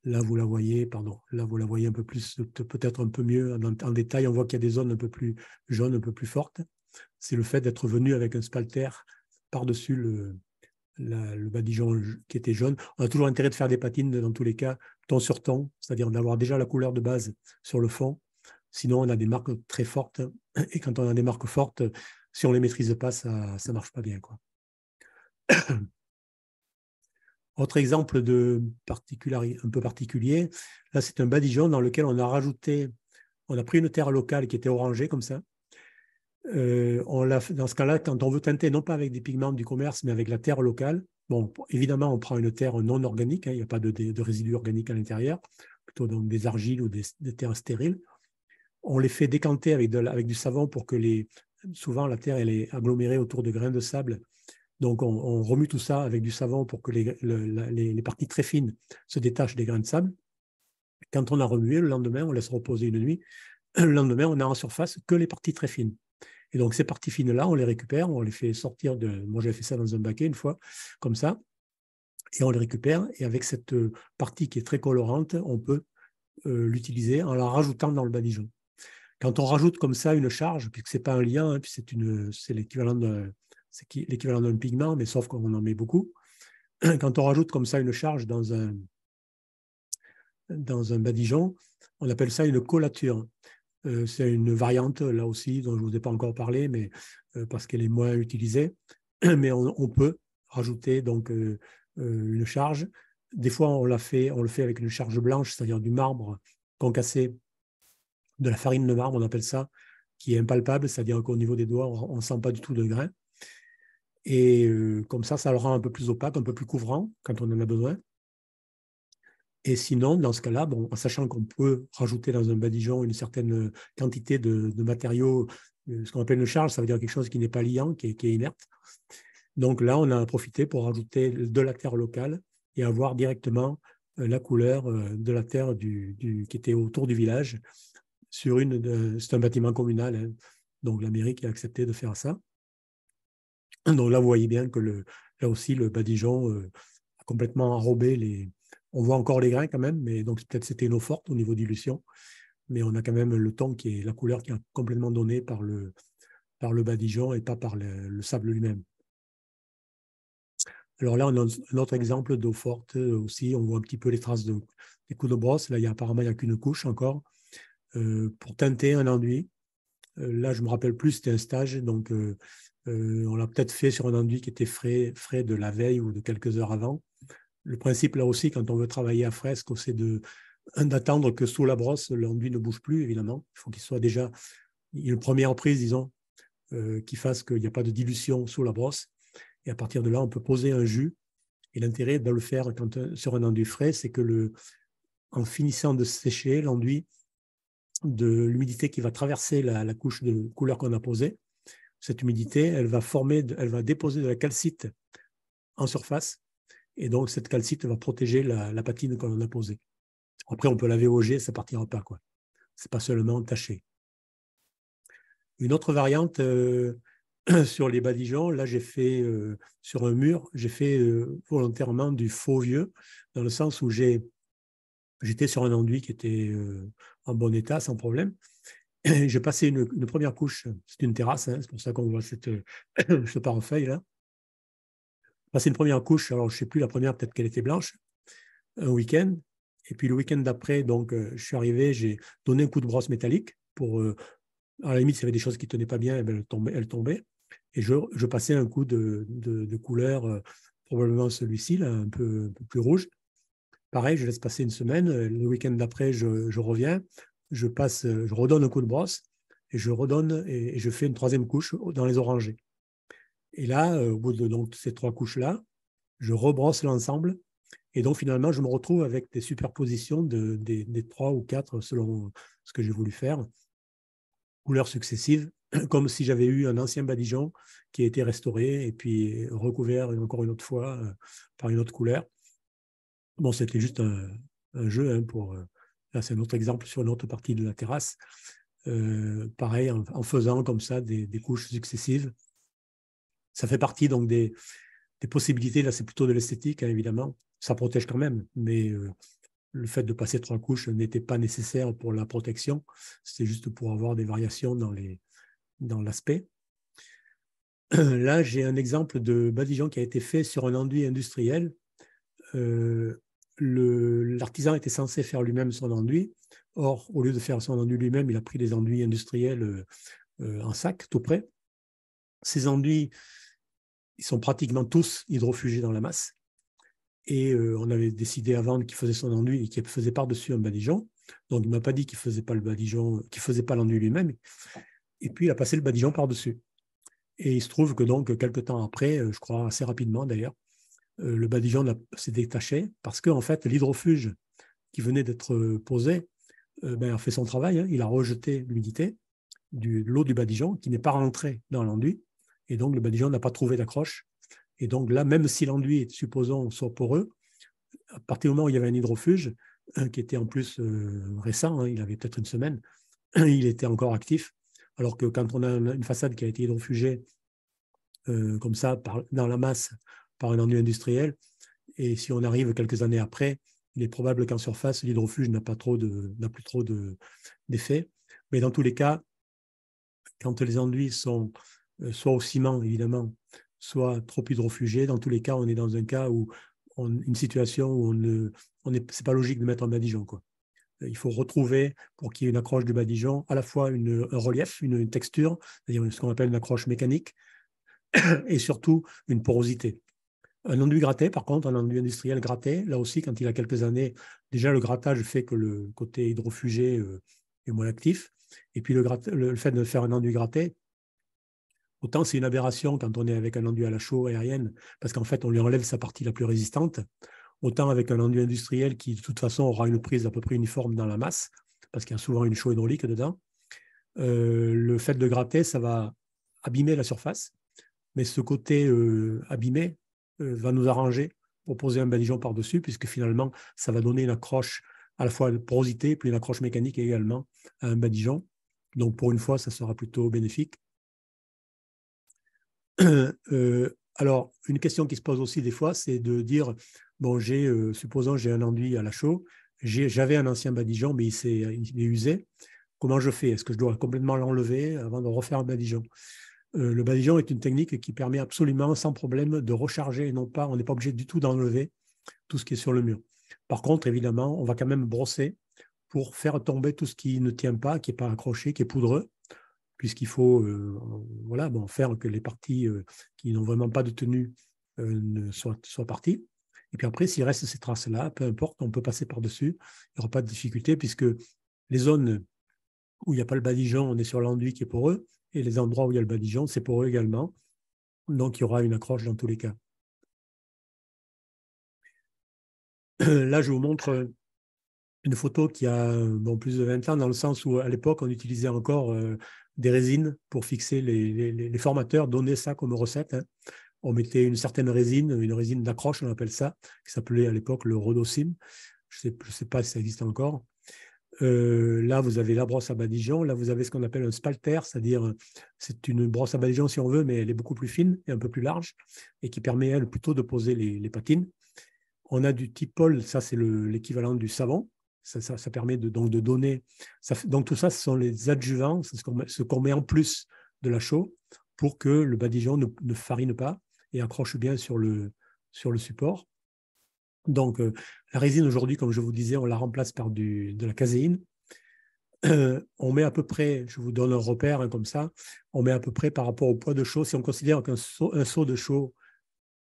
Là, vous la voyez, pardon, là, vous la voyez un peu plus, peut-être un peu mieux en, détail. On voit qu'il y a des zones un peu plus jaunes, un peu plus fortes. C'est le fait d'être venu avec un spalter par-dessus le, le badigeon qui était jaune. On a toujours intérêt de faire des patines dans tous les cas, ton sur ton, c'est-à-dire d'avoir déjà la couleur de base sur le fond Sinon, on a des marques très fortes. Et quand on a des marques fortes, si on ne les maîtrise pas, ça ne marche pas bien. Quoi. Autre exemple de un peu particulier, là c'est un badigeon dans lequel on a rajouté, on a pris une terre locale qui était orangée comme ça. Euh, dans ce cas-là, quand on veut teinter, non pas avec des pigments du commerce, mais avec la terre locale, bon, évidemment, on prend une terre non organique, hein, il n'y a pas de, résidus organiques à l'intérieur, plutôt donc des argiles ou des terres stériles on les fait décanter avec, du savon pour que les, souvent la terre elle est agglomérée autour de grains de sable. Donc on, remue tout ça avec du savon pour que les, parties très fines se détachent des grains de sable. Quand on a remué, le lendemain, on laisse reposer une nuit. Le lendemain, on a en surface que les parties très fines. Et donc ces parties fines-là, on les récupère, on les fait sortir de... Moi, j'avais fait ça dans un baquet une fois, comme ça. Et on les récupère. Et avec cette euh, partie qui est très colorante, on peut euh, l'utiliser en la rajoutant dans le badigeon. Quand on rajoute comme ça une charge, puisque ce n'est pas un lien, hein, puis c'est, une, l'équivalent, l'équivalent d'un pigment, mais sauf qu'on en met beaucoup. Quand on rajoute comme ça une charge dans un, dans un badigeon, on appelle ça une collature. Euh, c'est une variante, là aussi, dont je ne vous ai pas encore parlé, mais euh, parce qu'elle est moins utilisée. Mais on, peut rajouter donc euh, une charge. Des fois, on, la fait, on le fait avec une charge blanche, c'est-à-dire du marbre concassé de la farine de marbre, on appelle ça, qui est impalpable, c'est-à-dire qu'au niveau des doigts, on ne sent pas du tout de grain. Et euh, comme ça, ça le rend un peu plus opaque, un peu plus couvrant quand on en a besoin. Et sinon, dans ce cas-là, bon, en sachant qu'on peut rajouter dans un badigeon une certaine quantité de, matériaux, euh, ce qu'on appelle une charge, ça veut dire quelque chose qui n'est pas liant, qui est, inerte. Donc là, on a profité pour rajouter de la terre locale et avoir directement euh, la couleur de la terre du, qui était autour du village sur une. C'est un bâtiment communal, hein. donc la mairie qui a accepté de faire ça. Donc là, vous voyez bien que là aussi, le badigeon euh, a complètement enrobé les. On voit encore les grains quand même, mais donc peut-être c'était une eau forte au niveau dilution, mais on a quand même le ton qui est la couleur qui est complètement donnée par le, par badigeon et pas par le, sable lui-même. Alors là, on a un autre exemple d'eau forte euh, aussi. On voit un petit peu les traces des coups de brosse. Là, il y a, apparemment, il n'y a qu'une couche encore. Euh, pour teinter un enduit. Euh, là, je me rappelle plus, c'était un stage, donc euh, on l'a peut-être fait sur un enduit qui était frais, frais de la veille ou de quelques heures avant. Le principe là aussi, quand on veut travailler à fresque, c'est de hein, d'attendre que sous la brosse, l'enduit ne bouge plus, évidemment. Il faut qu'il soit déjà une première prise, disons, qui fasse qu'il n'y a pas de dilution sous la brosse. Et à partir de là, on peut poser un jus. Et l'intérêt de le faire sur un enduit frais, c'est que le, en finissant de sécher, l'enduit de l'humidité qui va traverser la, couche de couleur qu'on a posée. Cette humidité, elle va former, elle va déposer de la calcite en surface, et donc cette calcite va protéger la, patine qu'on a posée. Après, on peut la VOG, ça partira pas quoi. C'est pas seulement taché. Une autre variante euh, sur les badigeons, là j'ai fait euh, sur un mur, j'ai fait euh, volontairement du faux vieux, dans le sens où j'ai j'étais sur un enduit qui était en bon état, sans problème. J'ai passé une, première couche, c'est une terrasse, hein. c'est pour ça qu'on voit cette, ce pare-feuille là. Passé une première couche, alors je ne sais plus, la première peut-être qu'elle était blanche, un week-end. Et puis le week-end d'après, donc euh, je suis arrivé, j'ai donné un coup de brosse métallique pour, euh, à la limite, s'il y avait des choses qui ne tenaient pas bien, eh ben, elles, tombaient, Et je, passais un coup de, couleur, euh, probablement celui-ci, là, un peu plus rouge. Pareil, je laisse passer une semaine, euh, le week-end d'après, je, reviens, je, passe, euh, je redonne un coup de brosse et je redonne et, je fais une troisième couche dans les orangers. Et là, euh, au bout de ces trois couches-là, je rebrosse l'ensemble. Et donc, finalement, je me retrouve avec des superpositions de, des, des, trois ou quatre, selon ce que j'ai voulu faire, couleurs successives, comme si j'avais eu un ancien badigeon qui a été restauré et puis recouvert encore une autre fois par une autre couleur. Bon, c'était juste un, jeu hein, pour. Euh, là, c'est un autre exemple sur une autre partie de la terrasse. Euh, pareil, en, faisant comme ça des, couches successives. Ça fait partie donc des, possibilités. Là, c'est plutôt de l'esthétique, hein, évidemment. Ça protège quand même, mais euh, le fait de passer trois couches n'était pas nécessaire pour la protection. C'était juste pour avoir des variations dans, les, dans l'aspect. Là, j'ai un exemple de badigeon qui a été fait sur un enduit industriel l'artisan était censé faire lui-même son enduit. Or, au lieu de faire son enduit lui-même, il a pris des enduits industriels euh, euh, en sac, tout près. Ces enduits, ils sont pratiquement tous hydrofugés dans la masse. Et euh, on avait décidé avant qu'il faisait son enduit et qu'il faisait par-dessus un badigeon. Donc, il ne m'a pas dit qu'il ne faisait pas le badigeon, qu'il faisait pas l'enduit lui-même. Et puis, il a passé le badigeon par-dessus. Et il se trouve que donc, quelques temps après, je crois assez rapidement d'ailleurs, euh, le badigeon s'est détaché parce que fait l'hydrofuge qui venait d'être euh, posé euh, ben, a fait son travail. Hein. Il a rejeté l'humidité de l'eau du badigeon qui n'est pas rentrée dans l'enduit et donc le badigeon n'a pas trouvé d'accroche. Et donc là, même si l'enduit, supposons, soit poreux, à partir du moment où il y avait un hydrofuge, qui était en plus récent, hein, il avait peut-être une semaine, il était encore actif. Alors que quand on a une façade qui a été hydrofugée comme ça dans la masse par un enduit industriel. Et si on arrive quelques années après, il est probable qu'en surface, l'hydrofuge n'a pas trop n'a plus trop d'effet. Mais dans tous les cas, quand les enduits sont euh, soit au ciment, évidemment, soit trop hydrofugés, dans tous les cas, on est dans un cas où une situation où on ne, on est, c'est pas logique de mettre un badigeon, quoi. Il faut retrouver, pour qu'il y ait une accroche du badigeon, à la fois une, un relief, une, une texture, c'est-à-dire ce qu'on appelle une accroche mécanique, et surtout une porosité. Un enduit gratté, par contre, un enduit industriel gratté, là aussi, quand il a quelques années, déjà le grattage fait que le côté hydrofugé euh, est moins actif. Et puis le, fait de faire un enduit gratté, autant c'est une aberration quand on est avec un enduit à la chaux aérienne, parce qu'en fait, on lui enlève sa partie la plus résistante, autant avec un enduit industriel qui, de toute façon, aura une prise à peu près uniforme dans la masse, parce qu'il y a souvent une chaux hydraulique dedans. Euh, le fait de gratter, ça va abîmer la surface, mais ce côté euh, abîmé, euh, va nous arranger pour poser un badigeon par-dessus, puisque finalement, ça va donner une accroche à la fois de porosité, puis une accroche mécanique également à un badigeon. Donc, pour une fois, ça sera plutôt bénéfique. Euh, alors, une question qui se pose aussi des fois, c'est de dire, bon, j'ai, euh, supposons j'ai un enduit à la chaux, j'avais un ancien badigeon, mais il, s'est, il est usé. Comment je fais Est-ce que je dois complètement l'enlever avant de refaire un badigeon euh, le badigeon est une technique qui permet absolument, sans problème, de recharger et non pas, on n'est pas obligé du tout d'enlever tout ce qui est sur le mur. Par contre, évidemment, on va quand même brosser pour faire tomber tout ce qui ne tient pas, qui n'est pas accroché, qui est poudreux, puisqu'il faut euh, voilà, faire que les parties euh, qui n'ont vraiment pas de tenue soient, soient parties. Et puis après, s'il reste ces traces-là, peu importe, on peut passer par-dessus. Il n'y aura pas de difficulté puisque les zones où il n'y a pas le badigeon, on est sur l'enduit qui est poreux. Et les endroits où il y a le badigeon, c'est pour eux également. Donc, il y aura une accroche dans tous les cas. Là, je vous montre une photo qui a plus de 20 ans, dans le sens où à l'époque, on utilisait encore euh, des résines pour fixer les, formateurs, donner ça comme recette. Hein. On mettait une certaine résine, une résine d'accroche, on appelle ça, qui s'appelait à l'époque le rhodosim. Je ne sais, sais, pas si ça existe encore. Euh, là, vous avez la brosse à badigeon. Là, vous avez ce qu'on appelle un spalter, c'est-à-dire euh, c'est une brosse à badigeon si on veut, mais elle est beaucoup plus fine et un peu plus large et qui permet, elle, plutôt de poser les, patines. On a du tipol ça c'est l'équivalent du savon. Ça, permet de, donc de donner. donc tout ça, ce sont les adjuvants, ce qu'on met en plus de la chaux pour que le badigeon ne, ne farine pas et accroche bien sur le, sur le support. Donc, euh, la résine aujourd'hui, comme je vous disais, on la remplace par de la caséine. Euh, on met à peu près, je vous donne un repère hein, comme ça, on met à peu près par rapport au poids de chaux, si on considère qu'un seau, de chaux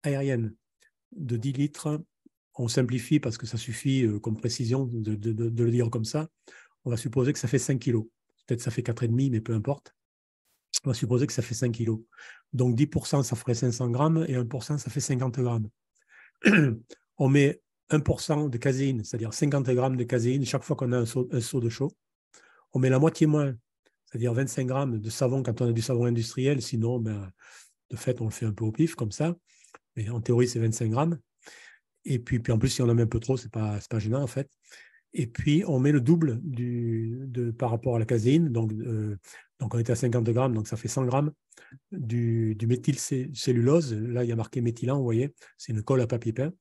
aérienne de 10 litres, on simplifie parce que ça suffit euh, comme précision de, le dire comme ça, on va supposer que ça fait 5 kilos. Peut-être ça fait 4,5, mais peu importe. On va supposer que ça fait 5 kilos. Donc 10%, ça ferait 500 grammes et 1%, ça fait 50 grammes. on met 1% de caséine, c'est-à-dire 50 grammes de caséine chaque fois qu'on a un seau, de chaud. On met la moitié moins, c'est-à-dire 25 grammes de savon quand on a du savon industriel, sinon, ben, de fait, on le fait un peu au pif comme ça. Mais en théorie, c'est 25 grammes. Et puis, en plus, si on en met un peu trop, ce n'est pas, pas gênant en fait. Et puis, on met le double du, de, par rapport à la caséine. Donc, euh, donc, on était à 50 grammes, donc ça fait 100 grammes du, du méthylcellulose. Là, il y a marqué méthylan, vous voyez, c'est une colle à papier peint.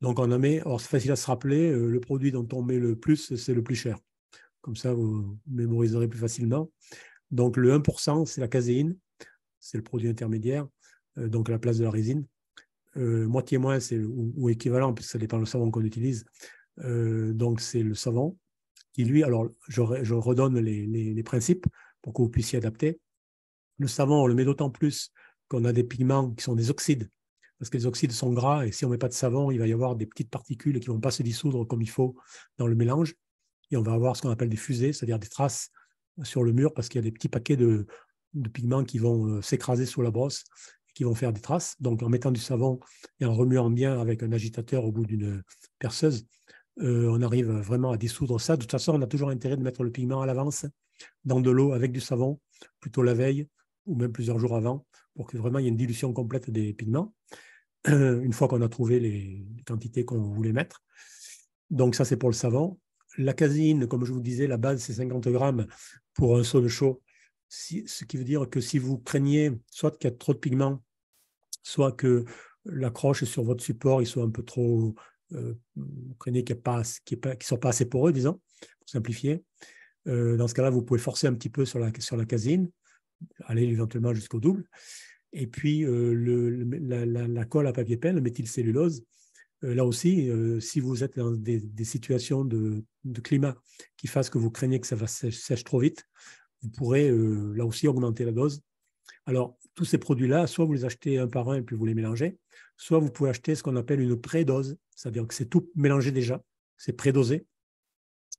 Donc on en met, alors c'est facile à se rappeler, euh, le produit dont on met le plus, c'est le plus cher. Comme ça, vous mémoriserez plus facilement. Donc le 1%, c'est la caséine, c'est le produit intermédiaire, euh, donc à la place de la résine. Euh, moitié moins, c'est ou, équivalent, puisque ça dépend le savon qu'on utilise. donc c'est le savon qui lui, alors je, redonne les, les, principes pour que vous puissiez adapter. Le savon, on le met d'autant plus qu'on a des pigments qui sont des oxydes parce que les oxydes sont gras et si on ne met pas de savon, il va y avoir des petites particules qui ne vont pas se dissoudre comme il faut dans le mélange. Et on va avoir ce qu'on appelle des fusées, c'est-à-dire des traces sur le mur parce qu'il y a des petits paquets de, pigments qui vont euh, s'écraser sous la brosse et qui vont faire des traces. Donc en mettant du savon et en remuant bien avec un agitateur au bout d'une perceuse, euh, on arrive vraiment à dissoudre ça. De toute façon, on a toujours intérêt de mettre le pigment à l'avance dans de l'eau avec du savon, plutôt la veille ou même plusieurs jours avant, pour que vraiment il y ait une dilution complète des pigments. une fois qu'on a trouvé les, quantités qu'on voulait mettre. Donc ça, c'est pour le savon. La casine, comme je vous disais, la base, c'est 50 grammes pour un saut de chaud. ce qui veut dire que si vous craignez soit qu'il y a trop de pigments, soit que l'accroche sur votre support il soit un peu trop euh, vous craignez qu'il ne soit pas assez poreux, disons, pour simplifier. Euh, dans ce cas-là, vous pouvez forcer un petit peu sur la, sur la casine, aller éventuellement jusqu'au double. Et puis, euh, le, la, colle à papier peint, le méthylcellulose, euh, là aussi, euh, si vous êtes dans des, situations de, climat qui fassent que vous craignez que ça sèche, sèche trop vite, vous pourrez là aussi augmenter la dose. Alors, tous ces produits-là, soit vous les achetez un par un et puis vous les mélangez, soit vous pouvez acheter ce qu'on appelle une pré-dose, c'est-à-dire que c'est tout mélangé déjà, c'est pré-dosé.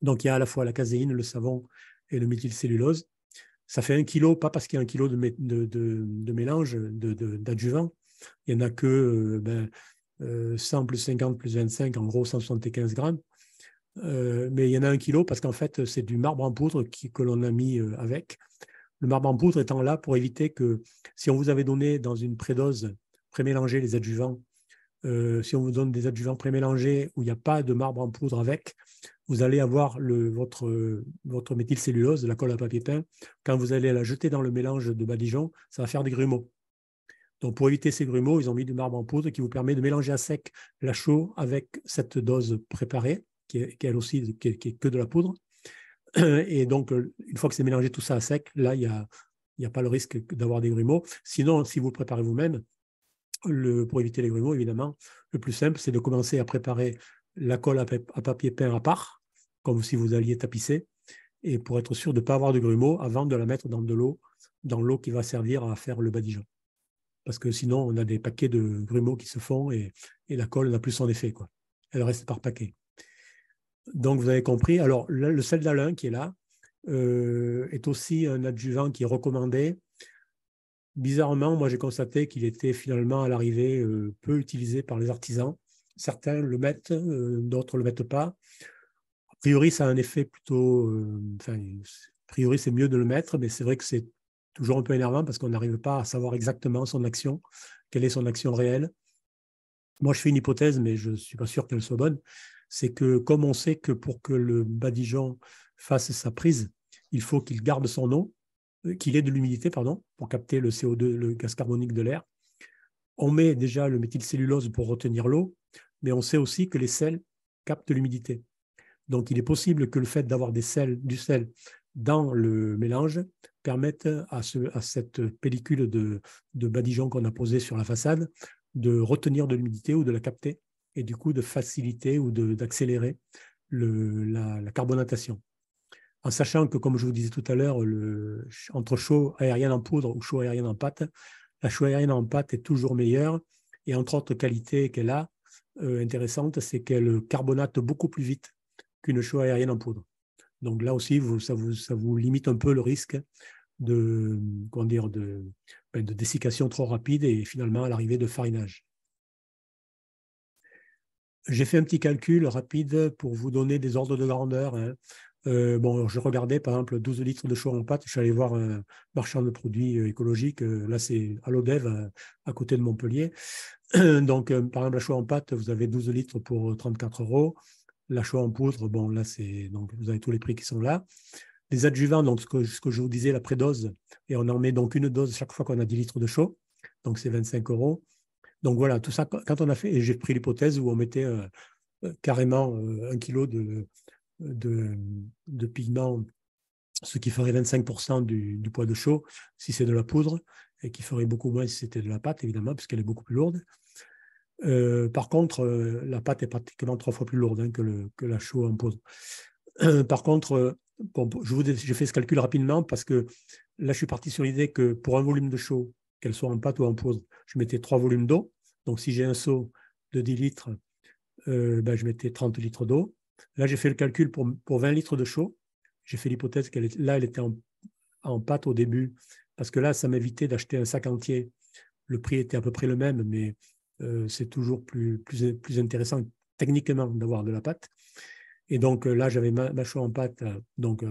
Donc, il y a à la fois la caséine, le savon et le méthylcellulose ça fait un kilo, pas parce qu'il y a un kilo de, de, mélange, d'adjuvant. Il n'y en a que 100 euh, ben, euh, plus 50 plus 25, en gros 175 grammes. Euh, mais il y en a un kilo parce qu'en fait, c'est du marbre en poudre qui, que l'on a mis avec. Le marbre en poudre étant là pour éviter que, si on vous avait donné dans une prédose prémélangée les adjuvants, si on vous donne des adjuvants prémélangés où il n'y a pas de marbre en poudre avec, vous allez avoir votre, votre méthylcellulose, la colle à papier peint, quand vous allez la jeter dans le mélange de badigeon, ça va faire des grumeaux. Donc pour éviter ces grumeaux, ils ont mis du marbre en poudre qui vous permet de mélanger à sec la chaux avec cette dose préparée, qui est, aussi qui est, que de la poudre. Et donc, une fois que c'est mélangé tout ça à sec, là, il n'y a, a, pas le risque d'avoir des grumeaux. Sinon, si vous préparez vous-même, pour éviter les grumeaux, évidemment, le plus simple, c'est de commencer à préparer la colle à, papier peint à part, comme si vous alliez tapisser, et pour être sûr de ne pas avoir de grumeaux avant de la mettre dans de l'eau, dans l'eau qui va servir à faire le badigeon. Parce que sinon, on a des paquets de grumeaux qui se font et, la colle n'a plus son effet. Quoi. Elle reste par paquet. Donc, vous avez compris. Alors, le, sel d'Alain qui est là euh, est aussi un adjuvant qui est recommandé. Bizarrement, moi, j'ai constaté qu'il était finalement à l'arrivée euh, peu utilisé par les artisans Certains le mettent, euh, d'autres ne le mettent pas. A priori, ça a un effet plutôt. Euh, priori, c'est mieux de le mettre, mais c'est vrai que c'est toujours un peu énervant parce qu'on n'arrive pas à savoir exactement son action, quelle est son action réelle. Moi, je fais une hypothèse, mais je ne suis pas sûr qu'elle soit bonne. C'est que, comme on sait que pour que le badigeon fasse sa prise, il faut qu'il garde son eau, qu'il ait de l'humidité, pardon, pour capter le CO2, le gaz carbonique de l'air. On met déjà le méthylcellulose pour retenir l'eau mais on sait aussi que les sels captent l'humidité. Donc, il est possible que le fait d'avoir des sels, du sel dans le mélange permette à, ce, à cette pellicule de, badigeon qu'on a posée sur la façade de retenir de l'humidité ou de la capter et du coup de faciliter ou d'accélérer la, la, carbonatation. En sachant que, comme je vous disais tout à l'heure, entre chaud aérienne en poudre ou chaud aérien en pâte, la chaud aérienne en pâte est toujours meilleure et entre autres qualités qu'elle a, euh, intéressante, c'est qu'elle carbonate beaucoup plus vite qu'une chaux aérienne en poudre. Donc là aussi, ça, vous, limite un peu le risque de, comment dire, ben, de, dessiccation trop rapide et finalement à l'arrivée de farinage. J'ai fait un petit calcul rapide pour vous donner des ordres de grandeur. Hein. Euh, bon, je regardais par exemple 12 litres de chaux en pâte. Je suis allé voir un euh, marchand de produits euh, écologiques. Là, c'est à l'Odev, à, côté de Montpellier. Donc, par exemple, la chaux en pâte, vous avez 12 litres pour 34 euros. La chaux en poudre, bon, là, c'est donc vous avez tous les prix qui sont là. Les adjuvants, donc ce que, je vous disais, la prédose, et on en met donc une dose chaque fois qu'on a 10 litres de chaux. Donc, c'est 25 euros. Donc voilà, tout ça, quand on a fait, et j'ai pris l'hypothèse où on mettait carrément un kilo de, de, de pigments, ce qui ferait 25% du, poids de chaux si c'est de la poudre, et qui ferait beaucoup moins si c'était de la pâte, évidemment, puisqu'elle est beaucoup plus lourde. Euh, par contre, euh, la pâte est pratiquement trois fois plus lourde hein, que, la chaux en poudre. par contre, euh, je vous, je fais ce calcul rapidement parce que là, je suis parti sur l'idée que pour un volume de chaux, qu'elle soit en pâte ou en poudre, je mettais trois volumes d'eau. Donc, si j'ai un seau de 10 litres, ben, je mettais 30 litres d'eau. Là, j'ai fait le calcul pour, pour 20 litres de chaud J'ai fait l'hypothèse qu'elle là, elle était en, pâte au début, parce que là, ça m'évitait d'acheter un sac entier. Le prix était à peu près le même, mais euh, c'est toujours plus, plus, intéressant techniquement d'avoir de la pâte. Et donc euh, là, j'avais ma, chaux en pâte, euh, donc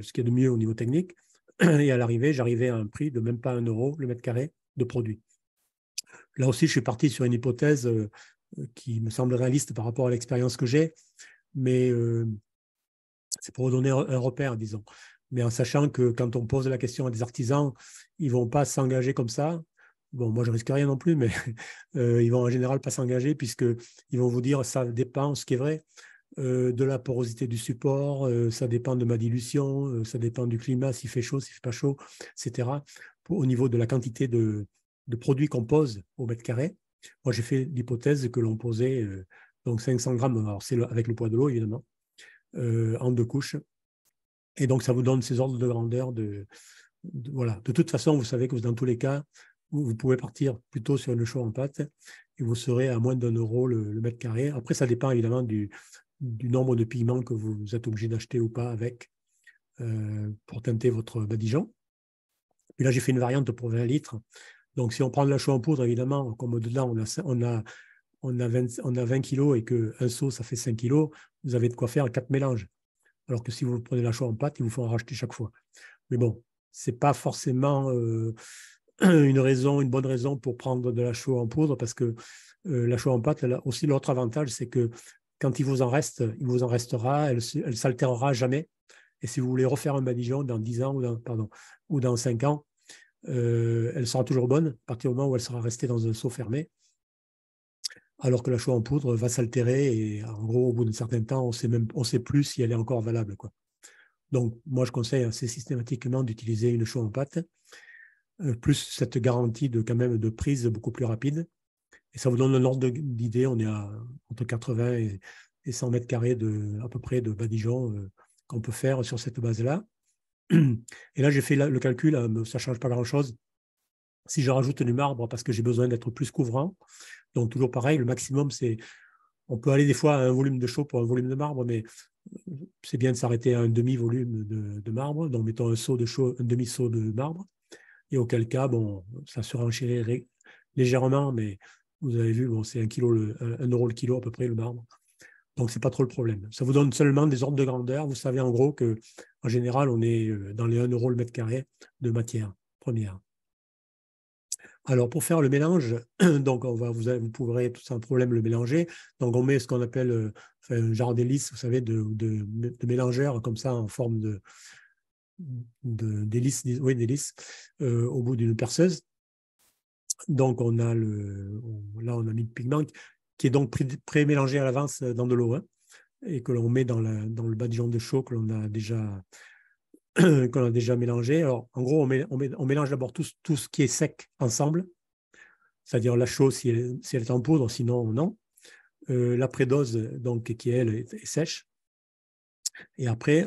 ce qui est de mieux au niveau technique. Et à l'arrivée, j'arrivais à un prix de même pas un euro le mètre carré de produit. Là aussi, je suis parti sur une hypothèse qui me semble réaliste par rapport à l'expérience que j'ai mais euh, c'est pour donner un repère, disons. Mais en sachant que quand on pose la question à des artisans, ils ne vont pas s'engager comme ça. Bon, moi, je risque rien non plus, mais ils euh, ils vont en général pas s'engager puisqu'ils vont vous dire ça dépend, ce qui est vrai, euh, de la porosité du support, ça dépend de ma dilution, ça dépend du climat, s'il fait chaud, s'il fait pas chaud, etc. au niveau de la quantité de, de produits qu'on pose au mètre carré. Moi, j'ai fait l'hypothèse que l'on posait donc 500 grammes, c'est avec le poids de l'eau évidemment, euh, en deux couches. Et donc ça vous donne ces ordres de grandeur. De, voilà. de toute façon, vous savez que dans tous les cas, vous, pouvez partir plutôt sur le chaud en pâte et vous serez à moins d'un euro le, mètre carré. Après, ça dépend évidemment du, nombre de pigments que vous êtes obligé d'acheter ou pas avec euh, pour teinter votre badigeon. et là, j'ai fait une variante pour 20 litres. Donc, si on prend de la chaux en poudre, évidemment, comme au on a, on a on a 20, on kilos et qu'un seau, ça fait 5 kilos, vous avez de quoi faire quatre mélanges. Alors que si vous prenez la chaux en pâte, il vous faut en racheter chaque fois. Mais bon, ce n'est pas forcément euh, une raison, une bonne raison pour prendre de la chaux en poudre, parce que euh, la chaux en pâte, a aussi l'autre avantage, c'est que quand il vous en reste, il vous en restera, elle ne s'altérera jamais. Et si vous voulez refaire un badigeon dans 10 ans ou dans, pardon, 5 ans, euh, elle sera toujours bonne à partir du moment où elle sera restée dans un seau fermé alors que la chaux en poudre va s'altérer et en gros, au bout d'un certain temps, on sait sait plus si elle est encore valable. Quoi. Donc, moi, je conseille assez systématiquement d'utiliser une chaux en pâte, euh, plus cette garantie de quand même de prise beaucoup plus rapide. Et ça vous donne un ordre d'idée. On est à entre 80 et, 100 mètres carrés de, à peu près de badigeon euh, qu'on peut faire sur cette base-là. Et là, j'ai fait le calcul, euh, ça ne change pas grand-chose. Si je rajoute du marbre parce que j'ai besoin d'être plus couvrant, donc toujours pareil, le maximum, c'est on peut aller des fois à un volume de chaux pour un volume de marbre, mais c'est bien de s'arrêter à un demi-volume de, marbre, donc mettons un de chaux, demi-seau de marbre, et auquel cas, bon, ça sera renchérirait légèrement, mais vous avez vu, bon, c'est un kilo, euro le kilo à peu près le marbre. Donc, ce n'est pas trop le problème. Ça vous donne seulement des ordres de grandeur. Vous savez en gros que, en général, on est euh, dans les 1 euro le mètre carré de matière première. Alors, pour faire le mélange, donc on va, vous, vous pourrez sans problème le mélanger. Donc, on met ce qu'on appelle euh, un genre d'hélice, vous savez, de, de, mélangeur, comme ça, en forme de d'hélice, oui, euh, au bout d'une perceuse. Donc, on a le, là, on a mis le pigment qui est donc pré-mélangé à l'avance euh, dans de l'eau hein, et que l'on met dans, la, dans le badigeon de chaud que l'on a déjà qu'on a déjà mélangé. en gros, on, mélange d'abord tout, ce qui est sec ensemble, c'est-à-dire la chaux si elle, est en poudre, sinon non. Euh, la prédose, donc, qui elle est, sèche. Et après,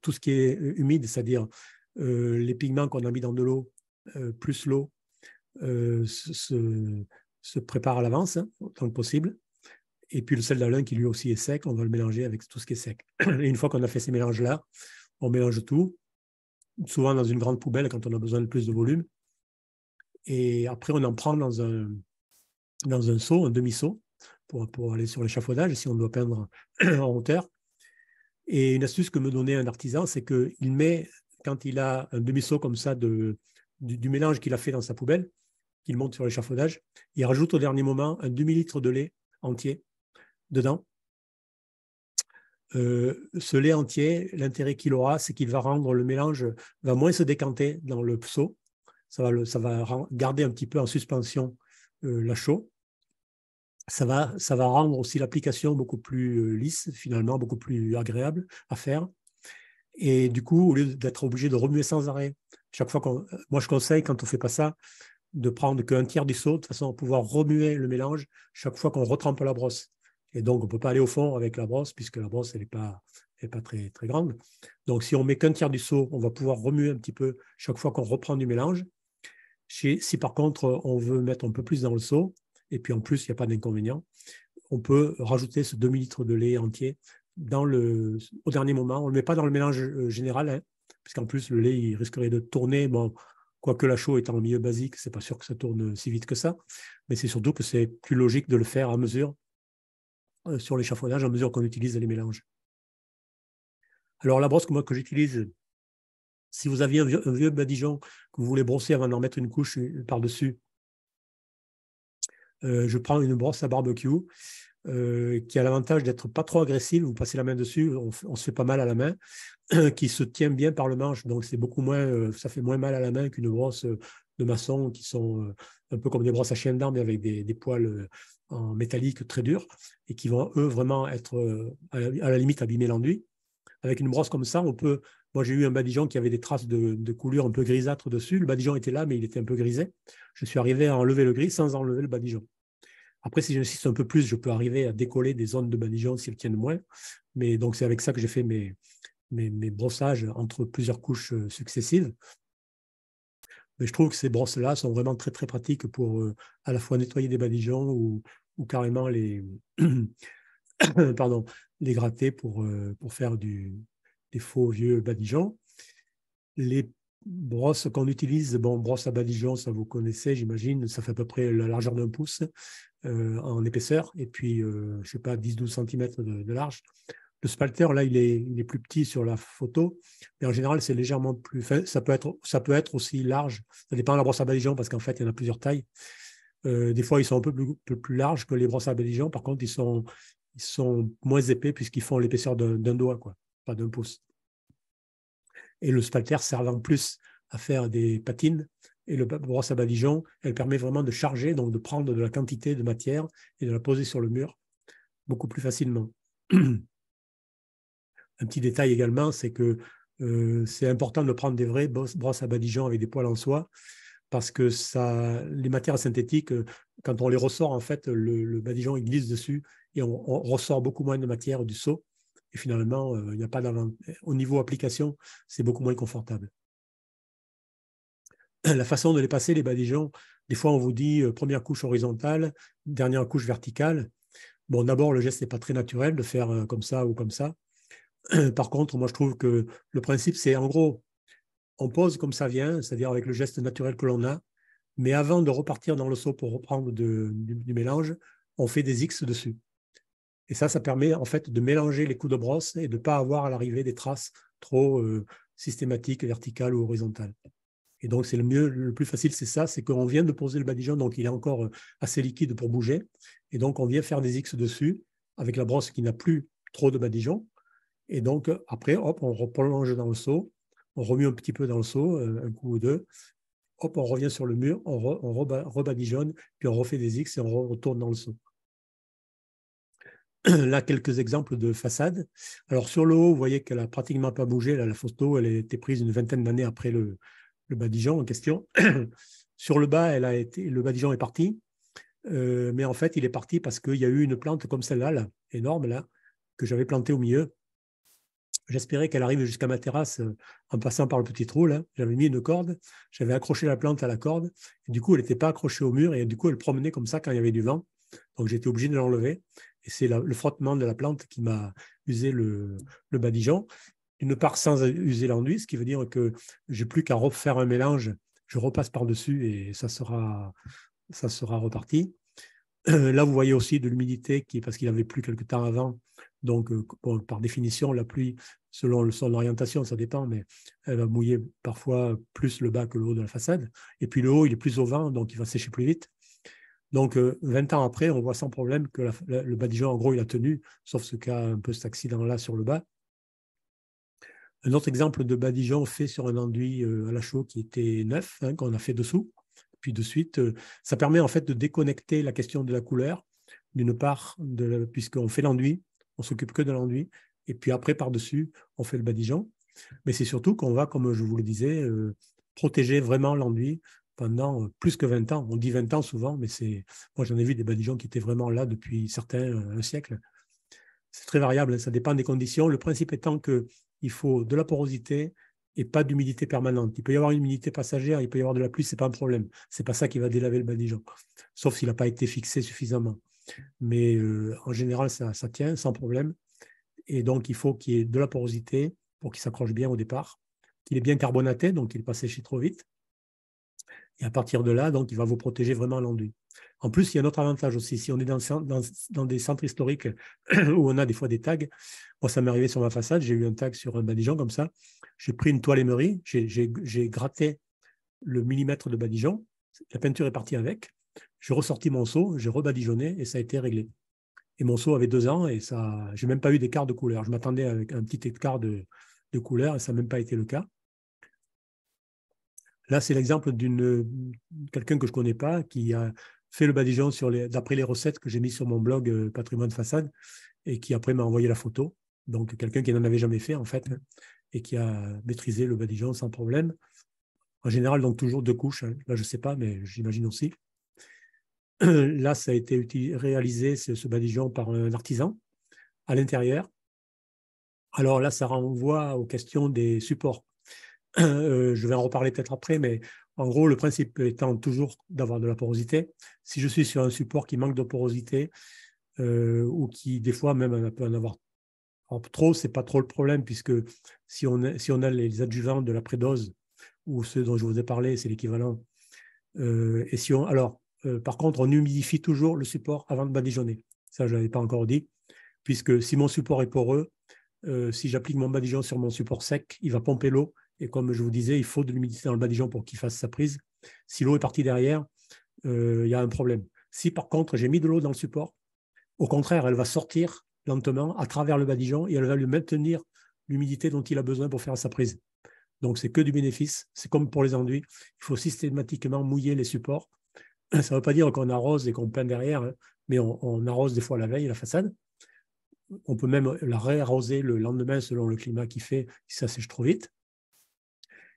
tout ce qui est humide, c'est-à-dire euh, les pigments qu'on a mis dans de l'eau, euh, plus l'eau, euh, se, prépare à l'avance, hein, autant que possible. Et puis le sel d'Alain, qui lui aussi est sec, on va le mélanger avec tout ce qui est sec. Et une fois qu'on a fait ces mélanges-là, on mélange tout, souvent dans une grande poubelle quand on a besoin de plus de volume. Et après, on en prend dans un, dans un seau, un demi-seau, pour, aller sur l'échafaudage si on doit peindre en hauteur. Et une astuce que me donnait un artisan, c'est qu'il met, quand il a un demi-seau comme ça de, du, du mélange qu'il a fait dans sa poubelle, qu'il monte sur l'échafaudage, il rajoute au dernier moment un demi-litre de lait entier dedans euh, ce lait entier, l'intérêt qu'il aura, c'est qu'il va rendre le mélange, va moins se décanter dans le pseau. Ça va, ça va garder un petit peu en suspension euh, la chaux. Ça va, ça va rendre aussi l'application beaucoup plus euh, lisse, finalement, beaucoup plus agréable à faire. Et du coup, au lieu d'être obligé de remuer sans arrêt, chaque fois qu'on, moi je conseille quand on ne fait pas ça, de prendre qu'un tiers du seau, de façon à pouvoir remuer le mélange chaque fois qu'on retrempe la brosse. Et donc, on ne peut pas aller au fond avec la brosse, puisque la brosse, elle n'est pas, pas très, très grande. Donc, si on met qu'un tiers du seau, on va pouvoir remuer un petit peu chaque fois qu'on reprend du mélange. Si, si, par contre, on veut mettre un peu plus dans le seau, et puis en plus, il n'y a pas d'inconvénient, on peut rajouter ce demi litre de lait entier dans le, au dernier moment. On ne le met pas dans le mélange euh, général, hein, puisqu'en plus, le lait il risquerait de tourner. Bon, quoique la chaux étant le milieu basique, c'est pas sûr que ça tourne si vite que ça, mais c'est surtout que c'est plus logique de le faire à mesure euh, sur l'échafaudage à mesure qu'on utilise les mélanges. Alors la brosse que moi que j'utilise, si vous aviez un vieux, badigeon que vous voulez brosser avant d'en mettre une couche euh, par-dessus, euh, je prends une brosse à barbecue qui a l'avantage d'être pas trop agressive. Vous passez la main dessus, on, se fait pas mal à la main, qui se tient bien par le manche, donc c'est beaucoup moins, ça fait moins mal à la main qu'une brosse de maçon qui sont un peu comme des brosses à chien d'armes mais avec des poils en métallique très dur et qui vont, eux, vraiment être euh, à la limite abîmer l'enduit. Avec une brosse comme ça, on peut. Moi, j'ai eu un badigeon qui avait des traces de, de coulure un peu grisâtre dessus. Le badigeon était là, mais il était un peu grisé. Je suis arrivé à enlever le gris sans enlever le badigeon. Après, si j'insiste un peu plus, je peux arriver à décoller des zones de badigeon s'ils tiennent moins. Mais donc, c'est avec ça que j'ai fait mes, mes, brossages entre plusieurs couches euh, successives. Mais je trouve que ces brosses-là sont vraiment très, très pratiques pour euh, à la fois nettoyer des badigeons ou, ou carrément les, pardon, gratter pour, euh, pour faire du, des faux vieux badigeons. Les brosses qu'on utilise, bon, brosse à badigeons, ça vous connaissez, j'imagine, ça fait à peu près la largeur d'un pouce euh, en épaisseur, et puis, je euh, je sais pas, 10-12 cm de, large. Le spalter, là, il est, il plus petit sur la photo, mais en général, c'est légèrement plus. ça, peut être, ça peut être aussi large, ça dépend de la brosse à badigeon, parce qu'en fait, il y en a plusieurs tailles. Euh, des fois, ils sont un peu plus, larges que les brosses à badigeon Par contre, ils sont, moins épais puisqu'ils font l'épaisseur d'un doigt, pas d'un pouce. Et le spalter sert en plus à faire des patines. Et le brosse à badigeon, elle permet vraiment de charger, donc de prendre de la quantité de matière et de la poser sur le mur beaucoup plus facilement. Un petit détail également, c'est que euh, c'est important de prendre des vraies brosses à badigeon avec des poils en soie parce que les matières synthétiques, euh, quand on les ressort, en fait, le, badigeon glisse dessus et on, ressort beaucoup moins de matière du seau. Et finalement, euh, il n'y a pas au niveau application, c'est beaucoup moins confortable. La façon de les passer, les badigeons, des fois on vous dit euh, première couche horizontale, dernière couche verticale. Bon, d'abord, le geste n'est pas très naturel de faire comme ça ou comme ça. Par contre, moi, je trouve que le principe, c'est en gros, on pose comme ça vient, c'est-à-dire avec le geste naturel que l'on a, mais avant de repartir dans le seau pour reprendre du, mélange, on fait des X dessus. Et ça, ça permet en fait de mélanger les coups de brosse et de ne pas avoir à l'arrivée des traces trop euh, systématiques, verticales ou horizontales. Et donc, c'est le mieux, le plus facile, c'est ça, c'est qu'on vient de poser le badigeon, donc il est encore euh, assez liquide pour bouger. Et donc, on vient faire des X dessus avec la brosse qui n'a plus trop de badigeon. Et donc, après, hop, on replonge dans le seau on remue un petit peu dans le seau, euh, un coup ou deux, hop, on revient sur le mur, on, rebadigeonne, puis on refait des X et on retourne dans le seau. Là, quelques exemples de façades. Alors, sur le haut, vous voyez qu'elle n'a pratiquement pas bougé. Là, la photo, elle a été prise une vingtaine d'années après le, badigeon en question. sur le bas, elle a été, le badigeon est parti. Euh, mais en fait, il est parti parce qu'il y a eu une plante comme celle-là, là, énorme, là, que j'avais plantée au milieu, J'espérais qu'elle arrive jusqu'à ma terrasse euh, en passant par le petit trou. J'avais mis une corde, j'avais accroché la plante à la corde. du coup, elle n'était pas accrochée au mur et du coup, elle promenait comme ça quand il y avait du vent. Donc, j'étais obligé de l'enlever. Et c'est le frottement de la plante qui m'a usé le, le badigeon. Une part sans user l'enduit, ce qui veut dire que j'ai plus qu'à refaire un mélange. Je repasse par-dessus et ça sera, ça sera reparti. là, vous voyez aussi de l'humidité qui, parce qu'il avait plu quelque temps avant, donc, euh, par définition, la pluie, selon son orientation, ça dépend, mais elle va mouiller parfois plus le bas que le haut de la façade. Et puis le haut, il est plus au vent, donc il va sécher plus vite. Donc, 20 euh, ans après, on voit sans problème que le badigeon, en gros, il a tenu, sauf ce cas, un peu cet accident-là sur le bas. Un autre exemple de badigeon fait sur un enduit euh, à la chaux qui était neuf, hein, qu'on a fait dessous. Puis de suite, ça permet en fait de déconnecter la question de la couleur, d'une part, puisqu'on fait l'enduit, on s'occupe que de l'enduit. Et puis après, par-dessus, on fait le badigeon. Mais c'est surtout qu'on va, comme je vous le disais, euh, protéger vraiment l'enduit pendant euh, plus que 20 ans. On dit 20 ans souvent, mais c'est moi j'en ai vu des badigeons qui étaient vraiment là depuis certains un euh, siècle. C'est très variable, hein. ça dépend des conditions. Le principe étant qu'il faut de la porosité et pas d'humidité permanente. Il peut y avoir une humidité passagère, il peut y avoir de la pluie, c'est pas un problème. C'est pas ça qui va délaver le badigeon, sauf s'il n'a pas été fixé suffisamment. Mais euh, en général, ça, tient sans problème. Et donc, il faut qu'il y ait de la porosité pour qu'il s'accroche bien au départ, qu'il est bien carbonaté, donc qu'il n'est pas trop vite. Et à partir de là, donc, il va vous protéger vraiment l'enduit. En plus, il y a un autre avantage aussi. Si on est dans, des centres historiques où on a des fois des tags, moi, ça m'est arrivé sur ma façade, j'ai eu un tag sur un badigeon comme ça. J'ai pris une toile émerie, j'ai gratté le millimètre de badigeon, la peinture est partie avec. J'ai ressorti mon seau, j'ai rebadigeonné et ça a été réglé. Et mon seau avait deux ans et ça, j'ai même pas eu d'écart de couleur. Je m'attendais avec un petit écart de, couleur et ça n'a même pas été le cas. Là, c'est l'exemple d'une quelqu'un que je ne connais pas qui a fait le badigeon sur les, d'après les recettes que j'ai mises sur mon blog euh, Patrimoine Façade et qui après m'a envoyé la photo. Donc quelqu'un qui n'en avait jamais fait en fait et qui a maîtrisé le badigeon sans problème. En général, donc toujours deux couches. Hein. Là, je ne sais pas, mais j'imagine aussi. Là, ça a été réalisé, ce, ce badigeon, par un euh, artisan à l'intérieur. Alors là, ça renvoie aux questions des supports. Euh, je vais en reparler peut-être après, mais en gros, le principe étant toujours d'avoir de la porosité. Si je suis sur un support qui manque de porosité, euh, ou qui, des fois, même peut en avoir trop, c'est pas trop le problème, puisque si on a, si on a les adjuvants de la prédose, ou ceux dont je vous ai parlé, c'est l'équivalent. et si on, alors, euh, par contre, on humidifie toujours le support avant de badigeonner. Ça, je ne l'avais pas encore dit, puisque si mon support est poreux, euh, si j'applique mon badigeon sur mon support sec, il va pomper l'eau. Et comme je vous disais, il faut de l'humidité dans le badigeon pour qu'il fasse sa prise. Si l'eau est partie derrière, euh, il y a un problème. Si par contre j'ai mis de l'eau dans le support, au contraire, elle va sortir lentement à travers le badigeon et elle va lui maintenir l'humidité dont il a besoin pour faire sa prise. Donc, c'est que du bénéfice. C'est comme pour les enduits. Il faut systématiquement mouiller les supports ça ne veut pas dire qu'on arrose et qu'on peint derrière, hein, mais on, arrose des fois la veille la façade. On peut même la réarroser le lendemain selon le climat qui fait, si ça sèche trop vite.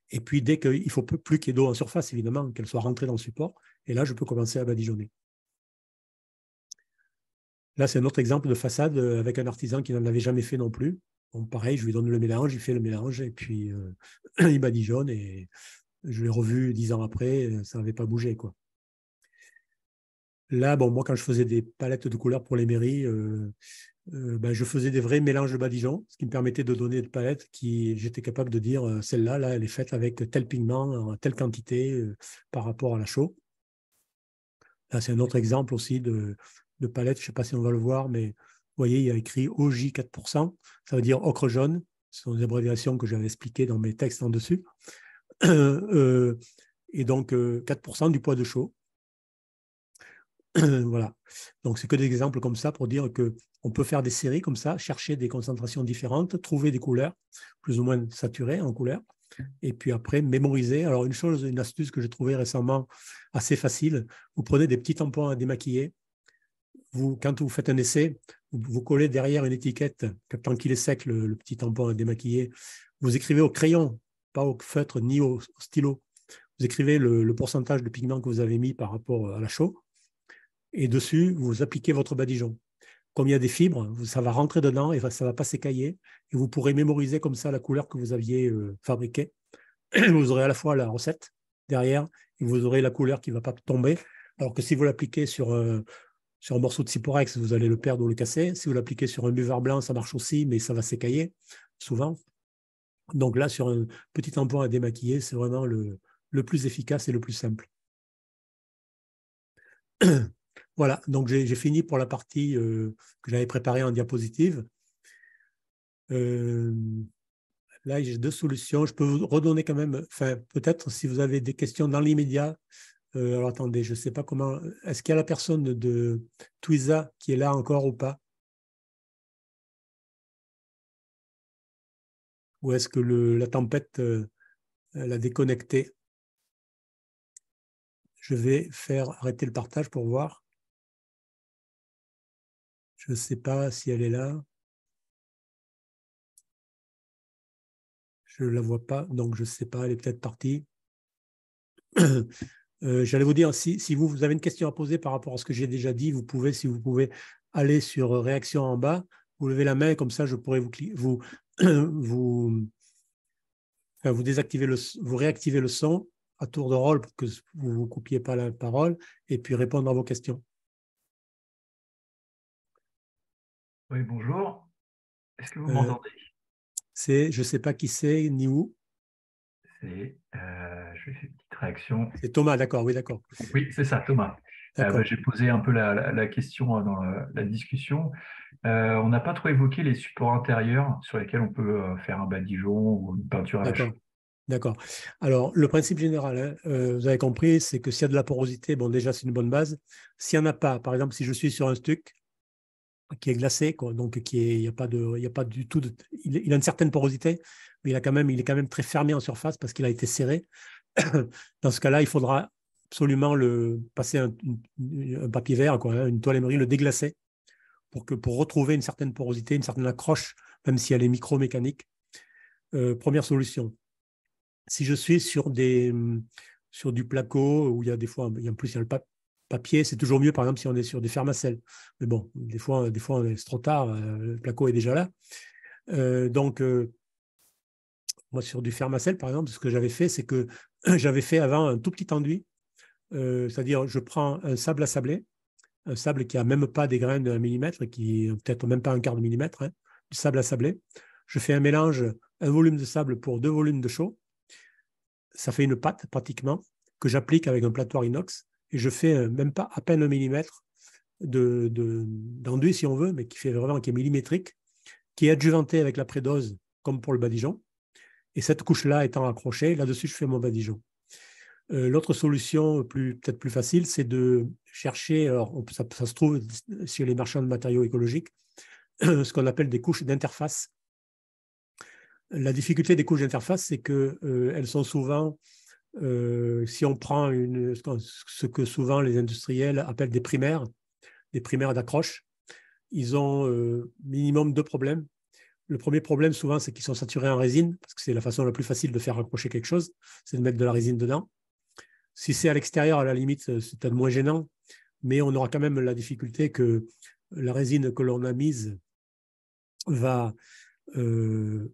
Et puis dès qu'il ne faut plus qu'il y ait d'eau en surface, évidemment, qu'elle soit rentrée dans le support, et là, je peux commencer à badigeonner. Là, c'est un autre exemple de façade euh, avec un artisan qui n'en avait jamais fait non plus. Bon, pareil, je lui donne le mélange, il fait le mélange, et puis euh, il badigeonne, et je l'ai revu dix ans après, euh, ça n'avait pas bougé. quoi. Là, bon, moi, quand je faisais des palettes de couleurs pour les mairies, euh, euh, ben, je faisais des vrais mélanges de badigeons, ce qui me permettait de donner des palettes qui j'étais capable de dire euh, celle-là, là, elle est faite avec tel pigment, en telle quantité par rapport à la chaux. Là, c'est un autre exemple aussi de, de palette, je ne sais pas si on va le voir, mais vous voyez, il y a écrit OJ 4%, ça veut dire ocre jaune, ce sont des abréviations que j'avais expliquées dans mes textes en dessus. et donc 4% du poids de chaux. voilà. Donc, c'est que des exemples comme ça pour dire que on peut faire des séries comme ça, chercher des concentrations différentes, trouver des couleurs plus ou moins saturées en couleurs, et puis après mémoriser. Alors, une chose, une astuce que j'ai trouvée récemment assez facile, vous prenez des petits tampons à démaquiller. Vous, quand vous faites un essai, vous, collez derrière une étiquette, tant qu'il est sec, le, petit tampon à démaquiller. Vous écrivez au crayon, pas au feutre ni au, stylo. Vous écrivez le, pourcentage de pigment que vous avez mis par rapport à la chaux et dessus, vous appliquez votre badigeon. Comme il y a des fibres, ça va rentrer dedans et ça ne va pas s'écailler. Et vous pourrez mémoriser comme ça la couleur que vous aviez euh, fabriquée. Vous aurez à la fois la recette derrière et vous aurez la couleur qui ne va pas tomber. Alors que si vous l'appliquez sur, euh, sur un morceau de cyporex, vous allez le perdre ou le casser. Si vous l'appliquez sur un buvard blanc, ça marche aussi, mais ça va s'écailler souvent. Donc là, sur un petit emploi à démaquiller, c'est vraiment le plus efficace et le plus simple. Voilà, donc j'ai fini pour la partie euh, que j'avais préparée en diapositive. Euh, là, j'ai deux solutions. Je peux vous redonner quand même, enfin, peut-être si vous avez des questions dans l'immédiat. Euh, alors attendez, je ne sais pas comment. Est-ce qu'il y a la personne de Twiza qui est là encore ou pas Ou est-ce que la tempête l'a déconnecté Je vais faire arrêter le partage pour voir. Je ne sais pas si elle est là. Je ne la vois pas, donc je ne sais pas, elle est peut-être partie. Euh, j'allais vous dire, si, vous, avez une question à poser par rapport à ce que j'ai déjà dit, vous pouvez, si vous pouvez, aller sur euh, réaction en bas, vous levez la main, comme ça je pourrais vous, vous, vous, désactiver le, vous réactiver le son à tour de rôle pour que vous ne vous coupiez pas la parole et puis répondre à vos questions. Oui, bonjour. Est-ce que vous euh, m'entendez C'est, je ne sais pas qui c'est ni où. C'est, euh, je fais une petite réaction. C'est Thomas, d'accord, oui, d'accord. Oui, c'est ça, Thomas. Euh, bah, j'ai posé un peu la, question euh, dans la, discussion. on n'a pas trop évoqué les supports intérieurs sur lesquels on peut faire un badigeon ou une peinture à D'accord. Alors, le principe général, hein, vous avez compris, c'est que s'il y a de la porosité, bon, déjà, c'est une bonne base. S'il n'y en a pas, par exemple, si je suis sur un stuc, qui est glacé, quoi. donc qui est, il n'y a pas de, il y a pas du tout de, il, a une certaine porosité, mais il a quand même, il est quand même très fermé en surface parce qu'il a été serré. Dans ce cas-là, il faudra absolument le passer un, papier vert, quoi, hein, une toile émerie, le déglacer pour que pour retrouver une certaine porosité, une certaine accroche, même si elle est micro-mécanique. Euh, première solution. Si je suis sur des hum, sur du placo où il y a des fois, il y en plus il y a le, papier, c'est toujours mieux, par exemple, si on est sur du fermacel Mais bon, des fois, des fois c'est trop tard, euh, le placo est déjà là. Euh, donc, euh, moi, sur du fermacel, par exemple, ce que j'avais fait, c'est que j'avais fait avant un tout petit enduit. C'est-à-dire, je prends un sable à sabler, un sable qui n'a même pas des graines d'un millimètre, qui peut-être même pas un quart de millimètre, hein, du sable à sabler. Je fais un mélange, un volume de sable pour deux volumes de chaux. Ça fait une pâte pratiquement que j'applique avec un plateau inox et je fais euh, même pas à peine un millimètre d'enduit, de, si on veut, mais qui fait vraiment, qui est millimétrique, qui est adjuvanté avec la prédose, comme pour le badigeon. Et cette couche-là étant accrochée, là-dessus, je fais mon badigeon. Euh, l'autre solution, peut-être plus facile, c'est de chercher, alors ça, se trouve sur les marchands de matériaux écologiques, ce qu'on appelle des couches d'interface. La difficulté des couches d'interface, c'est qu'elles euh, sont souvent euh, si on prend une, ce que souvent les industriels appellent des primaires, des primaires d'accroche, ils ont euh, minimum deux problèmes. Le premier problème, souvent, c'est qu'ils sont saturés en résine, parce que c'est la façon la plus facile de faire accrocher quelque chose, c'est de mettre de la résine dedans. Si c'est à l'extérieur, à la limite, euh, c'est peut-être moins gênant, mais on aura quand même la difficulté que la résine que l'on a mise va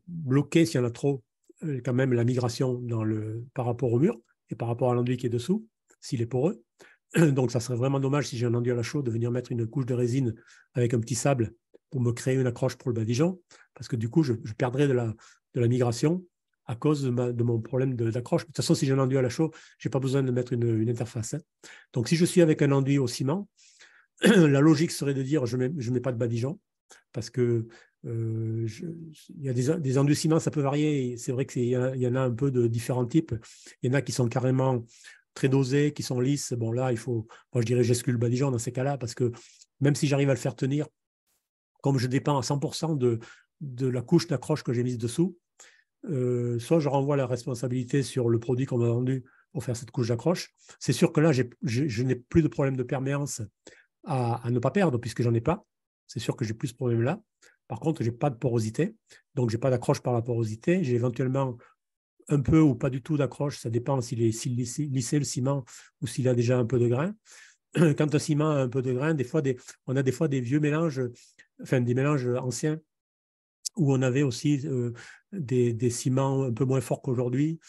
bloquer, s'il y en a trop, euh, quand même la migration dans le, par rapport au mur et par rapport à l'enduit qui est dessous, s'il est poreux. Donc, ça serait vraiment dommage si j'ai un enduit à la chaux de venir mettre une couche de résine avec un petit sable pour me créer une accroche pour le badigeon, parce que du coup, je, perdrais de la, de la migration à cause de, mon problème d'accroche. De, toute façon, si j'ai un enduit à la chaux, je n'ai pas besoin de mettre une, interface. Hein. Donc, si je suis avec un enduit au ciment, la logique serait de dire je ne mets, je mets pas de badigeon, parce que euh, y a des, des, ciments, ça peut varier. C'est vrai qu'il y, y, en a un peu de différents types. Il y en a qui sont carrément très dosés, qui sont lisses. Bon, là, il faut, moi je dirais, j'escule le badigeon dans ces cas-là, parce que même si j'arrive à le faire tenir, comme je dépends à 100% de, la couche d'accroche que j'ai mise dessous, euh, soit je renvoie la responsabilité sur le produit qu'on m'a vendu pour faire cette couche d'accroche. C'est sûr que là, je, n'ai plus de problème de perméance à, ne pas perdre, puisque j'en ai pas. C'est sûr que j'ai plus ce problème-là. Par contre, je n'ai pas de porosité, donc je n'ai pas d'accroche par la porosité. J'ai éventuellement un peu ou pas du tout d'accroche, ça dépend s'il est lissé le ciment ou s'il a déjà un peu de grain. Quand un ciment a un peu de grain, des fois, on a des fois des vieux mélanges, enfin des mélanges anciens, où on avait aussi euh, des, ciments un peu moins forts qu'aujourd'hui.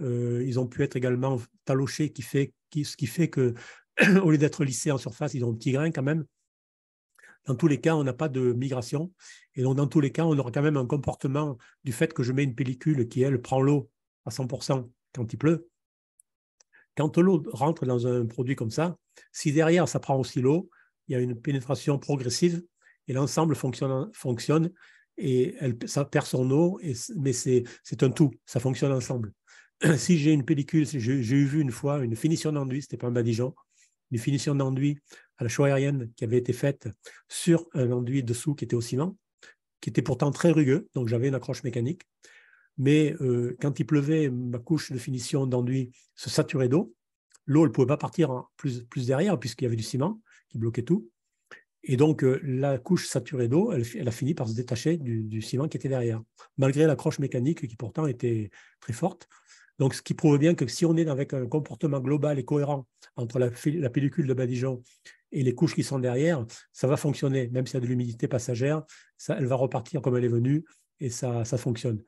Euh, ils ont pu être également talochés, qui fait, ce qui fait que, au lieu d'être lissés en surface, ils ont un petit grain quand même. Dans tous les cas, on n'a pas de migration. Et donc, dans tous les cas, on aura quand même un comportement du fait que je mets une pellicule qui, elle, prend l'eau à 100% quand il pleut. Quand l'eau rentre dans un produit comme ça, si derrière, ça prend aussi l'eau, il y a une pénétration progressive et l'ensemble fonctionne, et elle, ça perd son eau, mais c'est un tout, ça fonctionne ensemble. si j'ai une pellicule, j'ai eu vu une fois une finition d'enduit, ce n'était pas un badigeon, une finition d'enduit à la chaux aérienne qui avait été faite sur un enduit dessous qui était au ciment, qui était pourtant très rugueux, donc j'avais une accroche mécanique. Mais euh, quand il pleuvait, ma couche de finition d'enduit se saturait d'eau. L'eau, elle ne pouvait pas partir plus, plus derrière puisqu'il y avait du ciment qui bloquait tout. Et donc, euh, la couche saturée d'eau, elle, a fini par se détacher du, ciment qui était derrière, malgré l'accroche mécanique qui pourtant était très forte. Donc, ce qui prouve bien que si on est avec un comportement global et cohérent entre la, pellicule de Badigeon et les couches qui sont derrière, ça va fonctionner. Même s'il y a de l'humidité passagère, ça, elle va repartir comme elle est venue et ça, ça fonctionne.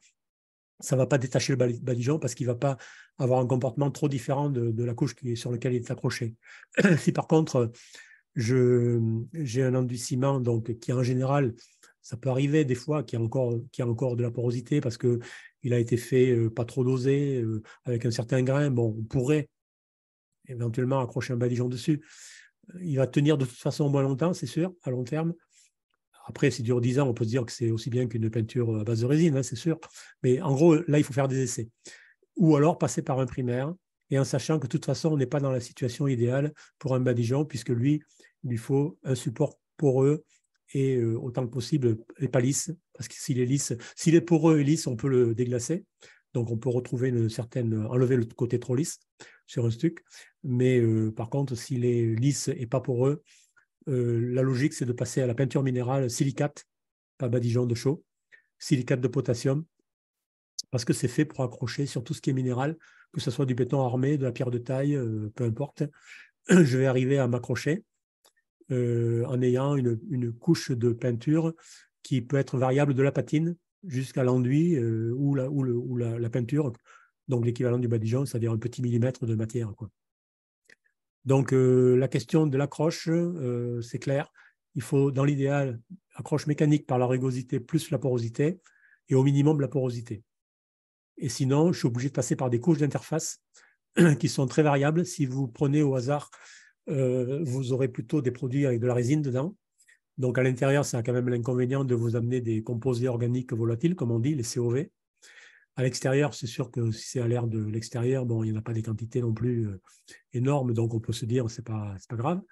Ça ne va pas détacher le Badigeon parce qu'il ne va pas avoir un comportement trop différent de, la couche qui, sur laquelle il est accroché. si par contre, j'ai un enduisement donc, qui en général ça peut arriver des fois qu'il qu'il y a encore de la porosité parce que il a été fait euh, pas trop dosé, euh, avec un certain grain. Bon, on pourrait éventuellement accrocher un badigeon dessus. Euh, il va tenir de toute façon moins longtemps, c'est sûr, à long terme. Après, si dure 10 ans, on peut se dire que c'est aussi bien qu'une peinture à base de résine, hein, c'est sûr. Mais en gros, là, il faut faire des essais. Ou alors passer par un primaire, et en sachant que de toute façon, on n'est pas dans la situation idéale pour un badigeon, puisque lui, il lui faut un support poreux et autant que possible les palisses parce que s'il est lisse, s'il est poreux et lisse, on peut le déglacer. Donc, on peut retrouver une certaine, enlever le côté trop lisse sur un stuc. Mais euh, par contre, s'il est lisse et pas poreux, euh, la logique, c'est de passer à la peinture minérale silicate, pas badigeon de chaud, silicate de potassium, parce que c'est fait pour accrocher sur tout ce qui est minéral, que ce soit du béton armé, de la pierre de taille, euh, peu importe. Je vais arriver à m'accrocher en ayant une couche de peinture qui peut être variable de la patine jusqu'à l'enduit euh, ou, la, ou, ou la, peinture, donc l'équivalent du badigeon, c'est-à-dire un petit millimètre de matière. Donc euh, la question de l'accroche, euh, c'est clair, il faut dans l'idéal accroche mécanique par la rugosité plus la porosité et au minimum la porosité. Et sinon, je suis obligé de passer par des couches d'interface qui sont très variables. Si vous prenez au hasard, vous aurez plutôt des produits avec de la résine dedans donc à l'intérieur, ça a quand même l'inconvénient de vous amener des composés organiques volatiles, comme on dit, les COV. À l'extérieur, c'est sûr que si c'est à l'air de l'extérieur, bon, il n'y en a pas des quantités non plus euh, énormes, donc on peut se dire, ce n'est pas, pas grave.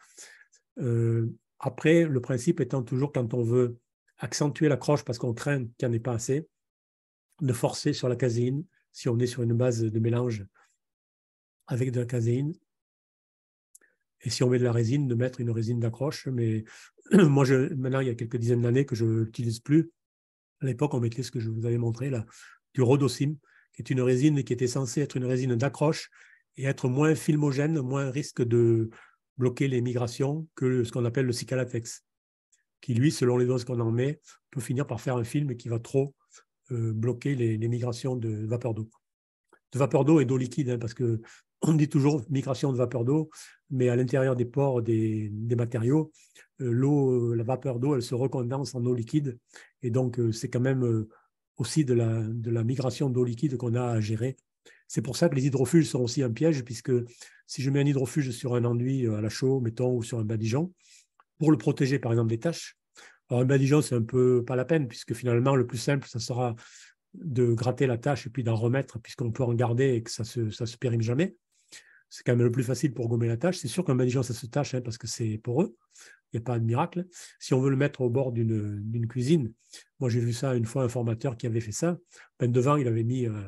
Euh, après, le principe étant toujours quand on veut accentuer l'accroche parce qu'on craint qu'il n'y en ait pas assez, de forcer sur la caséine si on est sur une base de mélange avec de la caséine et si on met de la résine, de mettre une résine d'accroche. Mais moi, maintenant, il y a quelques dizaines d'années que je l'utilise plus. À l'époque, on mettait ce que je vous avais montré là, du rhodocime, qui est une résine qui était censée être une résine d'accroche et être moins filmogène, moins risque de bloquer les migrations que ce qu'on appelle le cicalatex, qui lui, selon les doses qu'on en met, peut finir par faire un film qui va trop euh, bloquer les, migrations de vapeur d'eau. De vapeur d'eau et d'eau liquide, hein, parce que on dit toujours migration de vapeur d'eau, mais à l'intérieur des pores des, matériaux, euh, l'eau, euh, la vapeur d'eau, elle se recondense en eau liquide. Et donc, euh, c'est quand même aussi de la, de la migration d'eau liquide qu'on a à gérer. C'est pour ça que les hydrofuges sont aussi un piège, puisque si je mets un hydrofuge sur un enduit à la chaux, mettons, ou sur un badigeon, pour le protéger, par exemple, des tâches, alors un badigeon, c'est un peu pas la peine, puisque finalement, le plus simple, ça sera de gratter la tâche et puis d'en remettre, puisqu'on peut en garder et que ça ne se, ça se périme jamais c'est quand même le plus facile pour gommer la tâche. C'est sûr qu'un indigent, ça se tâche, hein, parce que c'est pour eux. Il n'y a pas de miracle. Si on veut le mettre au bord d'une cuisine, moi j'ai vu ça une fois, un formateur qui avait fait ça. Ben devant, il avait mis, euh,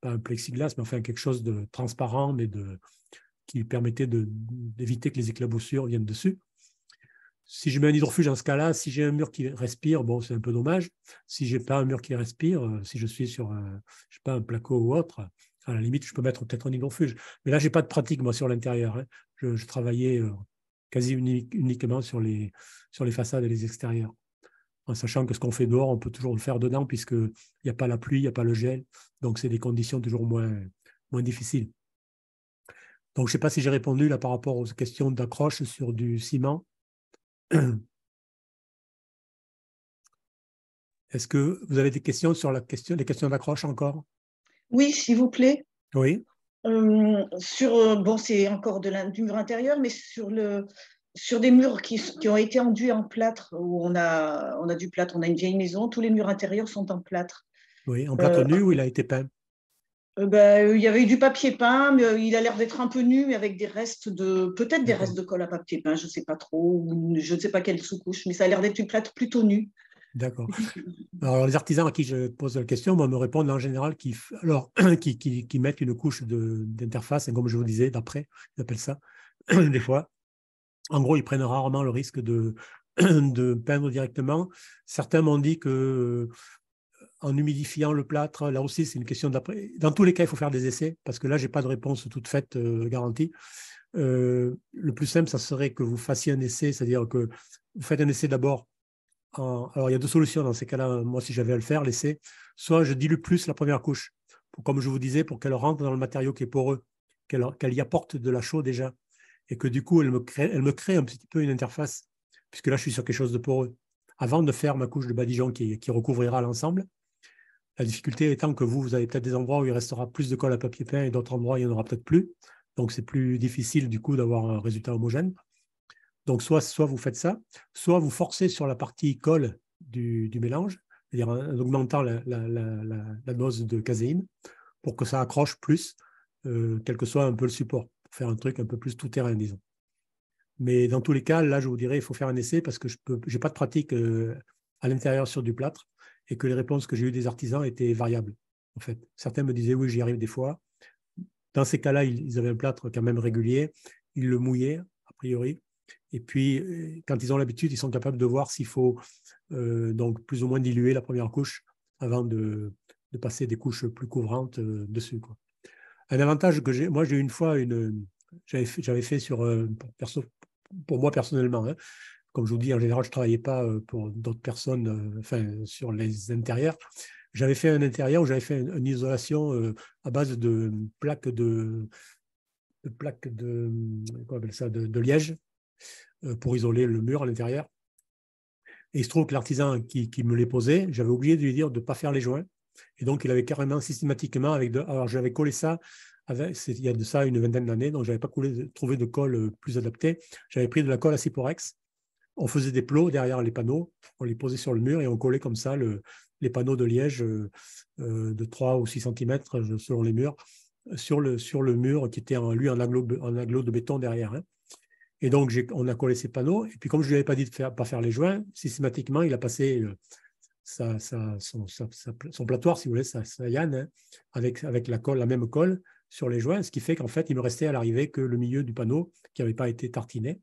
pas un plexiglas, mais enfin quelque chose de transparent, mais de, qui permettait d'éviter que les éclaboussures viennent dessus. Si je mets un hydrofuge dans ce cas-là, si j'ai un mur qui respire, bon, c'est un peu dommage. Si je n'ai pas un mur qui respire, euh, si je suis sur je pas, un placo ou autre, à la limite, je peux mettre peut-être un hydrofuge. Mais là, je n'ai pas de pratique, moi, sur l'intérieur. Hein. Je, travaillais euh, quasi uniquement sur les, sur les façades et les extérieurs. En sachant que ce qu'on fait dehors, on peut toujours le faire dedans, puisqu'il n'y a pas la pluie, il n'y a pas le gel. Donc, c'est des conditions toujours moins, moins difficiles. Donc, je ne sais pas si j'ai répondu là par rapport aux questions d'accroche sur du ciment. Est-ce que vous avez des questions sur la question, les questions d'accroche encore oui, s'il vous plaît. Oui. Euh, sur, euh, bon, c'est encore de du mur intérieur, mais sur, le, sur des murs qui, ont été enduits en plâtre, où on a, du plâtre, on a une vieille maison, tous les murs intérieurs sont en plâtre. Oui, en plâtre euh, nu, ou il a été peint ben, Il y avait eu du papier peint, mais il a l'air d'être un peu nu, avec des restes de, peut-être des restes de colle à papier peint, je ne sais pas trop, ou je ne sais pas quelle sous-couche, mais ça a l'air d'être du plâtre plutôt nu. D'accord. Alors, les artisans à qui je pose la question vont me répondent en général qu'ils qui, qui mettent une couche d'interface, comme je vous disais, d'après, ils appellent ça, des fois. En gros, ils prennent rarement le risque de, de peindre directement. Certains m'ont dit que euh, en humidifiant le plâtre, là aussi, c'est une question d'après. Dans tous les cas, il faut faire des essais, parce que là, je n'ai pas de réponse toute faite euh, garantie. Euh, le plus simple, ça serait que vous fassiez un essai, c'est-à-dire que vous faites un essai d'abord alors, il y a deux solutions dans ces cas-là. Moi, si j'avais à le faire, laisser. Soit je dilue plus la première couche, comme je vous disais, pour qu'elle rentre dans le matériau qui est poreux, qu'elle y apporte de la chaux déjà, et que du coup, elle me crée, un petit peu une interface, puisque là, je suis sur quelque chose de poreux, avant de faire ma couche de badigeon qui, qui recouvrira l'ensemble. La difficulté étant que vous, vous avez peut-être des endroits où il restera plus de colle à papier peint et d'autres endroits, il n'y en aura peut-être plus. Donc, c'est plus difficile du coup d'avoir un résultat homogène. Donc, soit, soit vous faites ça, soit vous forcez sur la partie colle du, mélange, c'est-à-dire en augmentant la, dose de caséine pour que ça accroche plus, euh, quel que soit un peu le support, pour faire un truc un peu plus tout-terrain, disons. Mais dans tous les cas, là, je vous dirais, il faut faire un essai parce que je n'ai pas de pratique euh, à l'intérieur sur du plâtre et que les réponses que j'ai eues des artisans étaient variables, en fait. Certains me disaient, oui, j'y arrive des fois. Dans ces cas-là, ils avaient un plâtre quand même régulier, ils le mouillaient, a priori, et puis, euh, quand ils ont l'habitude, ils sont capables de voir s'il faut euh, donc plus ou moins diluer la première couche avant de, passer des couches plus couvrantes euh, dessus. Quoi. Un avantage que j'ai, moi j'ai une fois une, j'avais fait, sur pour, perso, pour moi personnellement. Hein. comme je vous dis, en général, je ne travaillais pas pour d'autres personnes, enfin, sur les intérieurs. J'avais fait un intérieur où j'avais fait une, isolation à base de plaques de, de plaques de, quoi ça, de liège euh, pour isoler le mur à l'intérieur. Et il se trouve que l'artisan qui, me les posait, j'avais oublié de lui dire de ne pas faire les joints. Et donc, il avait carrément systématiquement, avec alors j'avais collé ça il y a de ça une vingtaine d'années, donc je n'avais pas trouvé de colle euh, plus adaptée. J'avais pris de la colle à Ciporex. On faisait des plots derrière les panneaux, on les posait sur le mur et on collait comme ça les panneaux de liège euh, de 3 ou 6 cm selon les murs, sur le, mur qui était en, lui en aglo, de béton derrière. Hein. Et donc, on a collé ces panneaux. Et puis, comme je ne lui avais pas dit de faire, pas faire les joints, systématiquement, il a passé euh, son, platoir, si vous voulez, sa, Yann, hein, avec, avec la, colle, la même colle sur les joints, ce qui fait qu'en fait, il me restait à l'arrivée que le milieu du panneau qui n'avait pas été tartiné.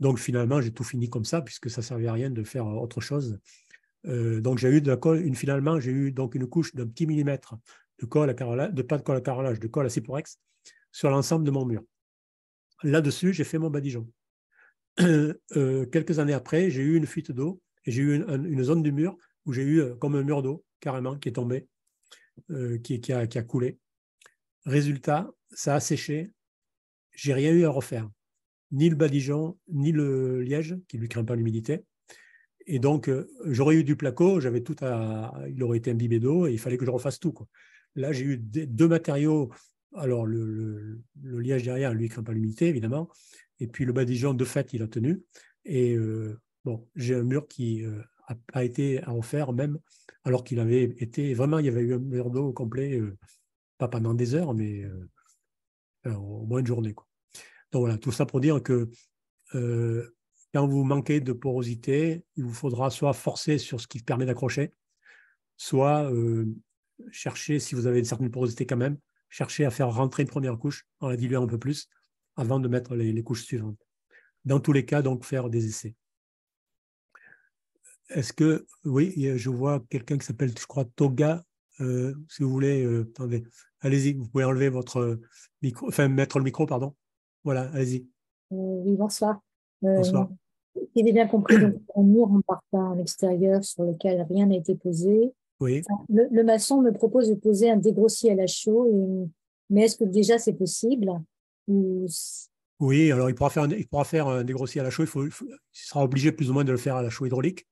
Donc, finalement, j'ai tout fini comme ça, puisque ça ne servait à rien de faire autre chose. Euh, donc, j'ai eu de la colle, une, finalement, j'ai eu donc une couche d'un petit millimètre de colle à de pas de colle à carrelage, de colle à sur l'ensemble de mon mur. Là-dessus, j'ai fait mon badigeon. Euh, euh, quelques années après, j'ai eu une fuite d'eau et j'ai eu une, zone du mur où j'ai eu euh, comme un mur d'eau carrément qui est tombé, qui, qui, a, coulé. Résultat, ça a séché. J'ai rien eu à refaire, ni le badigeon, ni le liège qui lui craint pas l'humidité. Et donc, j'aurais eu du placo, j'avais tout à, il aurait été imbibé d'eau et il fallait que je refasse tout. Là, j'ai eu deux matériaux alors, le, le, liège derrière, lui, il craint pas l'humidité, évidemment. Et puis, le badigeon, de fait, il a tenu. Et euh, bon, j'ai un mur qui euh, a, été à même alors qu'il avait été. Vraiment, il y avait eu un mur d'eau complet, euh, pas pendant des heures, mais au moins une journée. Quoi. Donc, voilà, tout ça pour dire que quand vous manquez de porosité, il vous faudra soit forcer sur ce qui permet d'accrocher, soit chercher si vous avez une certaine porosité quand même chercher à faire rentrer une première couche en la diluant un peu plus avant de mettre les, couches suivantes. Dans tous les cas, donc, faire des essais. Est-ce que, oui, je vois quelqu'un qui s'appelle, je crois, Toga. Euh, si vous voulez, euh, attendez, allez-y, vous pouvez enlever votre euh, micro, enfin, mettre le micro, pardon. Voilà, allez-y. oui, bonsoir. Euh, Il est bien compris, donc, mur en partant à l'extérieur sur lequel rien n'a été posé. Oui. le, maçon me propose de poser un dégrossi à la chaux, mais est-ce que déjà c'est possible Oui, alors il pourra faire un, il pourra faire un dégrossi à la chaux, il, faut, sera obligé plus ou moins de le faire à la chaux hydraulique,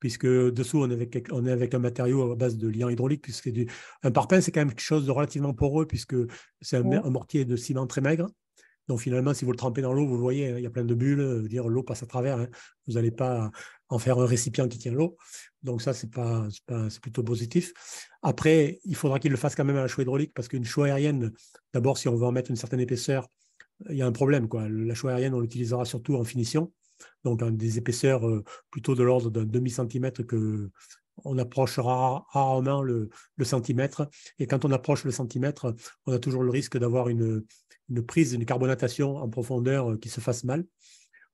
puisque dessous on est avec, on est avec un matériau à base de liant hydraulique, puisque du, un parpaing c'est quand même quelque chose de relativement poreux, puisque c'est un mortier de ciment très maigre. Donc finalement, si vous le trempez dans l'eau, vous le voyez, hein, il y a plein de bulles, dire l'eau passe à travers. Hein. vous n'allez pas en faire un récipient qui tient l'eau. Donc ça, c'est plutôt positif. Après, il faudra qu'il le fasse quand même à la chaux hydraulique parce qu'une chaux aérienne, d'abord, si on veut en mettre une certaine épaisseur, il y a un problème. Quoi. La chaux aérienne, on l'utilisera surtout en finition, donc des épaisseurs euh, plutôt de l'ordre d'un demi-centimètre que, on approchera rarement le, le, centimètre. Et quand on approche le centimètre, on a toujours le risque d'avoir une, prise, une carbonatation en profondeur euh, qui se fasse mal.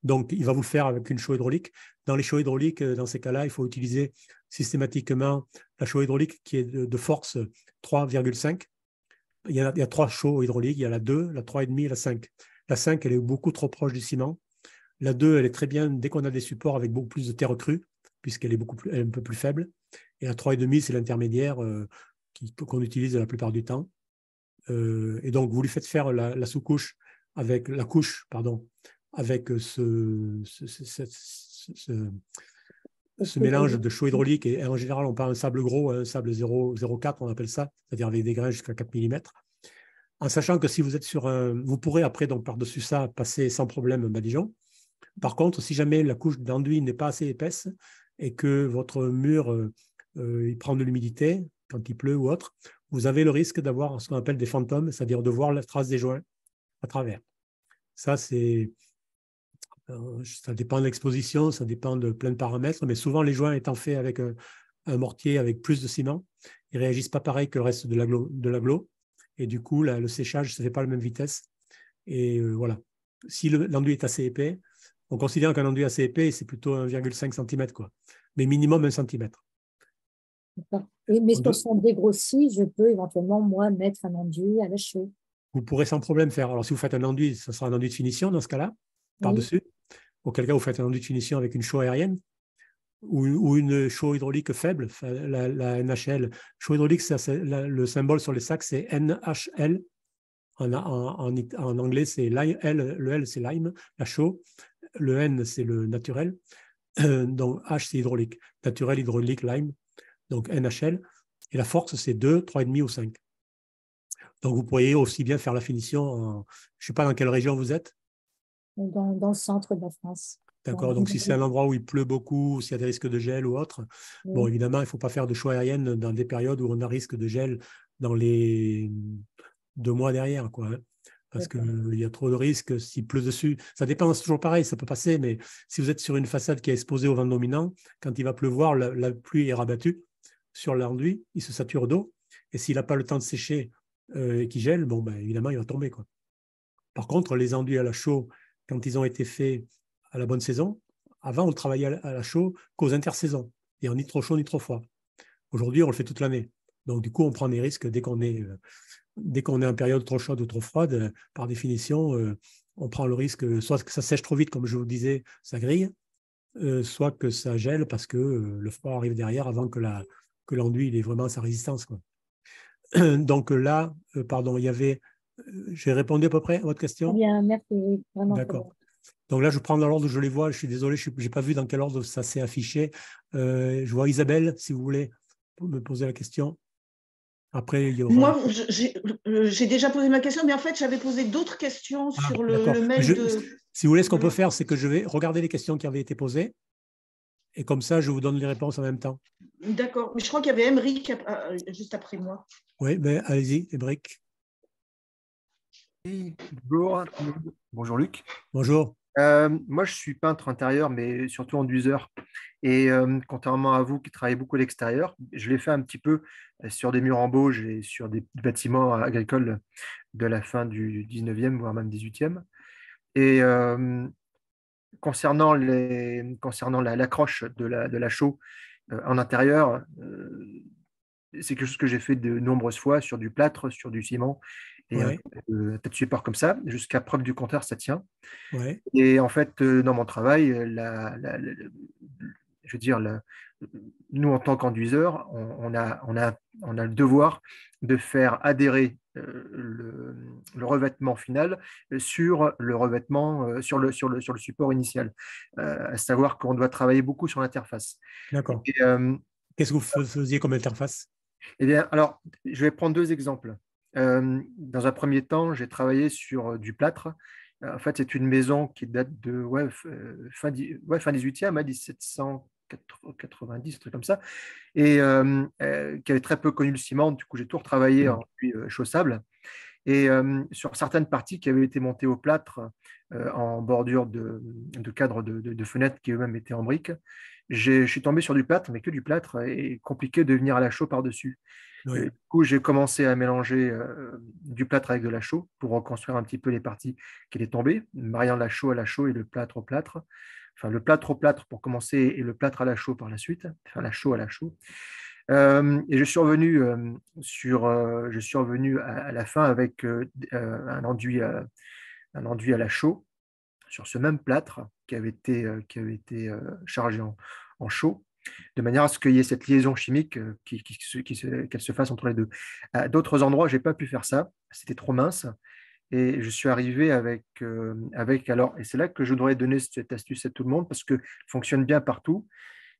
Donc, il va vous le faire avec une chaux hydraulique. Dans les chaux hydrauliques, euh, dans ces cas-là, il faut utiliser systématiquement la chaux hydraulique qui est de, force 3,5. Il, y a, trois chaux hydrauliques. Il y a la 2, la 3,5 et la 5. La 5, elle est beaucoup trop proche du ciment. La 2, elle est très bien dès qu'on a des supports avec beaucoup plus de terre crue puisqu'elle est beaucoup un peu plus faible. Et la 3,5, c'est l'intermédiaire euh, qu'on utilise la plupart du temps. Euh, et donc, vous lui faites faire la, sous-couche avec la couche, pardon, avec ce, mélange de chaud hydraulique. Et, en général, on parle un sable gros, un hein, sable 0,04, on appelle ça, c'est-à-dire avec des grains jusqu'à 4 mm. En sachant que si vous êtes sur un. Vous pourrez après, donc par-dessus ça, passer sans problème un badigeon. Par contre, si jamais la couche d'enduit n'est pas assez épaisse, et que votre mur euh, euh, il prend de l'humidité quand il pleut ou autre, vous avez le risque d'avoir ce qu'on appelle des fantômes, c'est-à-dire de voir la trace des joints à travers. Ça, c'est euh, ça dépend de l'exposition, ça dépend de plein de paramètres, mais souvent les joints étant faits avec un, mortier avec plus de ciment, ils réagissent pas pareil que le reste de l'aglo, De et du coup, le séchage ne se fait pas à la même vitesse. Et voilà. Si l'enduit est assez épais, on considère qu'un enduit assez épais, c'est plutôt 1,5 cm, quoi. mais minimum 1 cm. Mais mes on dégrossit, je peux éventuellement, moi, mettre un enduit à la chaux. Vous pourrez sans problème faire. Alors, si vous faites un enduit, ce sera un enduit de finition dans ce cas-là, par-dessus. Auquel cas, vous faites un enduit de finition avec une chaux aérienne ou, une chaux hydraulique faible, la, NHL. Chaux hydraulique, le symbole sur les sacs, c'est NHL. En, en, anglais, c'est L, le L, c'est lime, la chaux le N, c'est le naturel. Euh, donc H, c'est hydraulique. Naturel, hydraulique, lime. Donc NHL. Et la force, c'est 2, 3,5 ou 5. Donc vous pourriez aussi bien faire la finition. Je ne sais pas dans quelle région vous êtes. Dans, le centre de la France. D'accord, donc si c'est un endroit où il pleut beaucoup, s'il y a des risques de gel ou autre, bon, évidemment, il ne faut pas faire de choix aérienne dans des périodes où on a risque de gel dans les deux mois derrière. Quoi, hein parce qu'il y a trop de risques s'il pleut dessus. Ça dépend, c'est toujours pareil, ça peut passer, mais si vous êtes sur une façade qui est exposée au vent dominant, quand il va pleuvoir, la, pluie est rabattue sur l'enduit, il se sature d'eau, et s'il n'a pas le temps de sécher euh, et qu'il gèle, bon, ben, évidemment, il va tomber. Quoi. Par contre, les enduits à la chaux, quand ils ont été faits à la bonne saison, avant, on ne travaillait à la chaux qu'aux intersaisons, et en ni trop chaud ni trop froid. Aujourd'hui, on le fait toute l'année. Donc, du coup, on prend des risques dès qu'on est euh, dès qu'on est en période trop chaude ou trop froide, euh, par définition, euh, on prend le risque euh, soit que ça sèche trop vite, comme je vous disais, ça grille, soit que ça gèle parce que le froid arrive derrière avant que l'enduit ait vraiment sa résistance. Donc là, pardon, il y avait. J'ai répondu à peu près à votre question Bien, merci. D'accord. Donc là, je prends dans l'ordre, où je les vois. Je suis désolé, je n'ai pas vu dans quel ordre ça s'est affiché. je vois Isabelle, si vous voulez me poser la question. Après, il y aura... Moi, euh, j'ai déjà posé ma question, mais en fait, j'avais posé d'autres questions ah, sur le, le mail Si vous voulez, ce qu'on peut faire, c'est que je vais regarder les questions qui avaient été posées. Et comme ça, je vous donne les réponses en même temps. D'accord. Mais je crois qu'il y avait Emery euh, euh, juste après moi. Oui, mais allez-y, Emery. Bonjour. Bonjour, Luc. Bonjour. moi, je suis peintre intérieur, mais surtout en Et contrairement à vous qui travaillez beaucoup à l'extérieur, je l'ai fait un petit peu sur des murs en Bauge et sur des bâtiments agricoles de la fin du 19e, voire même 18e. Et euh, concernant, les, concernant l'accroche de, la, de la chaux euh, en intérieur, euh, c'est quelque chose que j'ai fait de nombreuses fois sur du plâtre, sur du ciment. Et ouais. tas de support comme ça, jusqu'à preuve du compteur, ça tient. Et en fait, dans mon travail, je veux dire, la, nous, en tant qu'enduiseurs, on, a, on, on, a, le devoir de faire adhérer euh, le, revêtement final sur le revêtement, euh, sur, le, sur, sur, le, support initial. Euh, à savoir qu'on doit travailler beaucoup sur l'interface. D'accord. Qu'est-ce que vous faisiez comme interface Eh bien, alors, je vais prendre deux exemples. dans un premier temps, j'ai travaillé sur du plâtre. En fait, c'est une maison qui date de ouais, fin, ouais, fin 18e à 1700. 90, un truc comme ça, et euh, euh, qui avait très peu connu le ciment. Du coup, j'ai tout retravaillé mm. en puits chaussable. Et euh, sur certaines parties qui avaient été montées au plâtre en bordure de, cadres de, fenêtres qui eux-mêmes étaient en briques, je suis tombé sur du plâtre, mais que du plâtre, et compliqué de venir à la chaux par-dessus. Du coup, j'ai commencé à mélanger du plâtre avec de la chaux pour reconstruire un petit peu les parties qui étaient tombées, mariant la chaux à la chaux et le plâtre au plâtre le plâtre au plâtre pour commencer et le plâtre à la chaux par la suite, enfin la chaux à la chaux. Euh, et je suis revenu, euh, euh, à, la fin avec un, enduit, à la chaux sur ce même plâtre qui avait été, chargé en, chaux, de manière à ce qu'il y ait cette liaison chimique qu'elle se fasse entre les deux. À d'autres endroits, je n'ai pas pu faire ça, c'était trop mince. Et je suis arrivé avec, euh, avec alors, et c'est là que je voudrais donner cette astuce à tout le monde parce que fonctionne bien partout.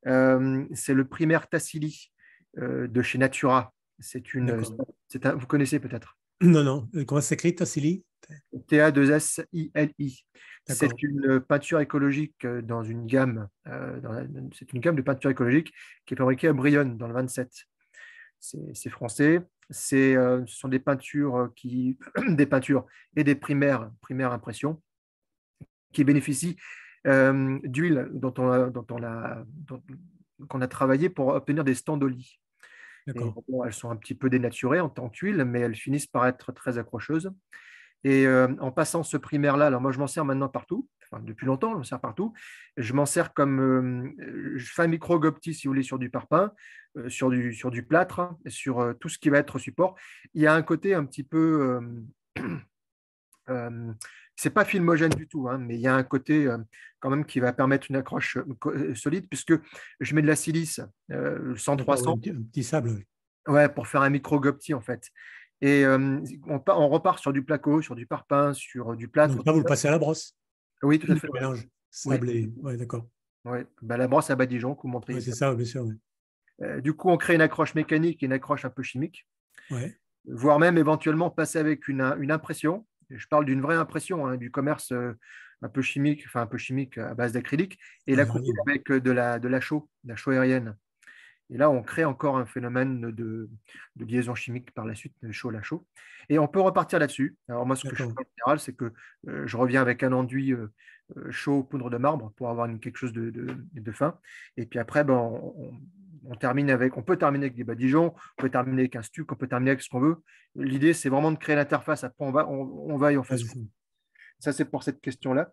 Euh, c'est le primaire Tassili euh, de chez Natura. C'est une, c'est vous connaissez peut-être. Non, non. Comment s'écrit Tassili a 2 i C'est une peinture écologique dans une gamme. c'est une gamme de peinture écologique qui est fabriquée à Brionne dans le 27. C'est français. Euh, ce sont des peintures, euh, des peintures et des primaires, primaires impressions qui bénéficient euh, d'huile dont on a, qu'on a travaillé pour obtenir des standolis. elles sont un petit peu dénaturées en tant qu'huile, mais elles finissent par être très accrocheuses. Et euh, en passant ce primaire-là, alors moi je m'en sers maintenant partout, enfin, depuis longtemps, je m'en sers partout. Je m'en sers comme, euh, je fais un micro-gopti si vous voulez sur du parpaing, euh, sur, du, sur du plâtre, hein, sur tout ce qui va être support. Il y a un côté un petit peu, c'est pas filmogène du tout, hein, mais il y a un côté quand même qui va permettre une accroche solide puisque je mets de la silice 100-300. Ah un petit sable. Ouais, pour faire un micro-gopti en fait. Et on, repart sur du placo, sur du parpaing, sur du plâtre. Donc là, vous le passez à la brosse. Oui, tout à fait. mélange oui. d'accord. Bah, la brosse à badigeon, comme vous c'est ça, bien sûr. Euh, du coup, on crée une accroche mécanique et une accroche un peu chimique. Voire même éventuellement passer avec une, impression. Je parle d'une vraie impression, hein, du commerce un peu chimique, enfin un peu chimique à base d'acrylique, et la avec de la, de la chaux, de la chaux aérienne. Et là, on crée encore un phénomène de, liaison chimique par la suite, chaud à chaud. Et on peut repartir là-dessus. Alors moi, ce que je fais en général, c'est que euh, je reviens avec un enduit euh, euh, chaud, poudre de marbre, pour avoir quelque chose de, de, fin. Et puis après, ben, on, termine avec, on peut terminer avec des badigeons, on peut terminer avec un stuc, on peut terminer avec ce qu'on veut. L'idée, c'est vraiment de créer l'interface. Après, on va, on, va y on fait Ça, c'est pour cette question-là.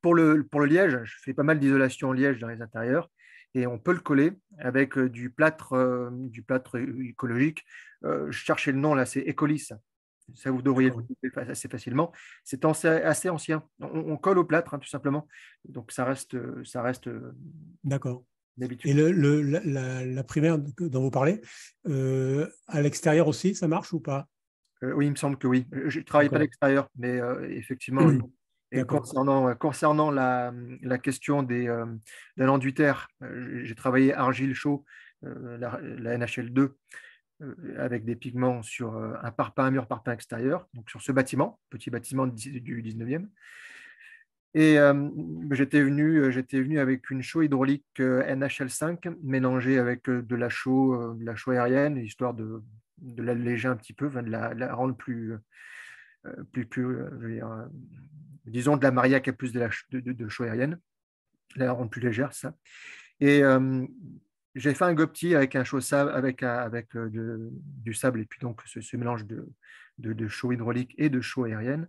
pour, le, pour le liège, je fais pas mal d'isolation en liège dans les intérieurs et on peut le coller avec euh, du plâtre, euh, du plâtre euh, écologique. je cherchais le nom là, c'est Ecolis. Ça vous devriez le trouver assez facilement. C'est assez ancien. On, colle au plâtre, hein, tout simplement. Donc ça reste, ça reste. D'accord. Et le, la, primaire dont vous parlez, à l'extérieur aussi, ça marche ou pas Oui, il me semble que oui. Je ne travaille pas à l'extérieur, mais effectivement, Et concernant, euh, concernant hum, la, question des, hum, euh, j'ai travaillé argile chaud, euh, la, NHL2, euh, avec des pigments sur un parpaing, un mur parpaing extérieur, donc sur ce bâtiment, petit bâtiment du 19e. Et hum, bah, j'étais venu, venu avec une chaux hydraulique NHL5 mélangée avec de la chaux, de la chaux aérienne, histoire de, de l'alléger un petit peu, de la, rendre plus, plus, plus disons de la Maria qui a plus de, la, de, de, de aérienne, la plus légère, ça. Et euh, j'ai fait un gopti avec un chaux sable, avec, euh, avec euh, du sable et puis donc ce, mélange de, de, chaux hydraulique et de chaux aérienne,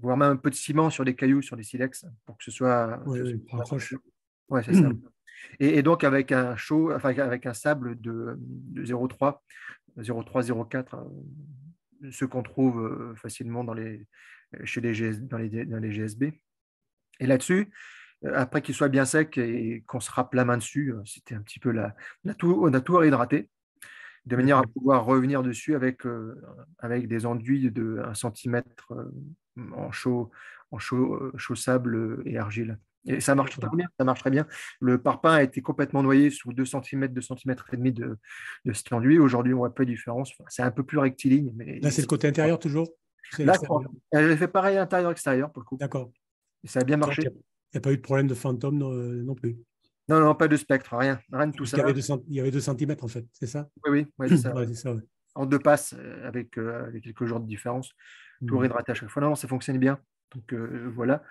voire même un peu de ciment sur des cailloux, sur des silex, pour que ce soit. Oui, proche. Ouais, c'est ça. Et, donc avec un chaud, enfin avec un sable de, 0,3, 0,3, 0,4, ce qu'on trouve facilement dans les chez les dans, les, GSB. Et là-dessus, euh, après qu'il soit bien sec et qu'on se râpe la main dessus, euh, c'était un petit peu la, tout, on a tout réhydraté, de manière à pouvoir revenir dessus avec, euh, avec des enduits de 1 cm en chaud, en chaud, sable et argile. Et ça marche très bien, ça marche très bien. Le parpaing a été complètement noyé sous 2 cm, 2 cm et demi de, de cet enduit. Aujourd'hui, on voit peu de différence. c'est un peu plus rectiligne. Mais... Là, c'est le côté intérieur toujours Là, elle fait pareil intérieur-extérieur pour le coup. D'accord. Et ça a bien marché. Il n'y a, pas eu de problème de fantôme euh, non, plus. Non, non, pas de spectre, rien. Rien de tout ça. Il y avait 2 cm en fait, c'est ça Oui, oui, c'est ça. En deux passes, euh, euh, avec, quelques jours de différence, tout hmm. à chaque fois. Non, ça fonctionne bien. Donc voilà.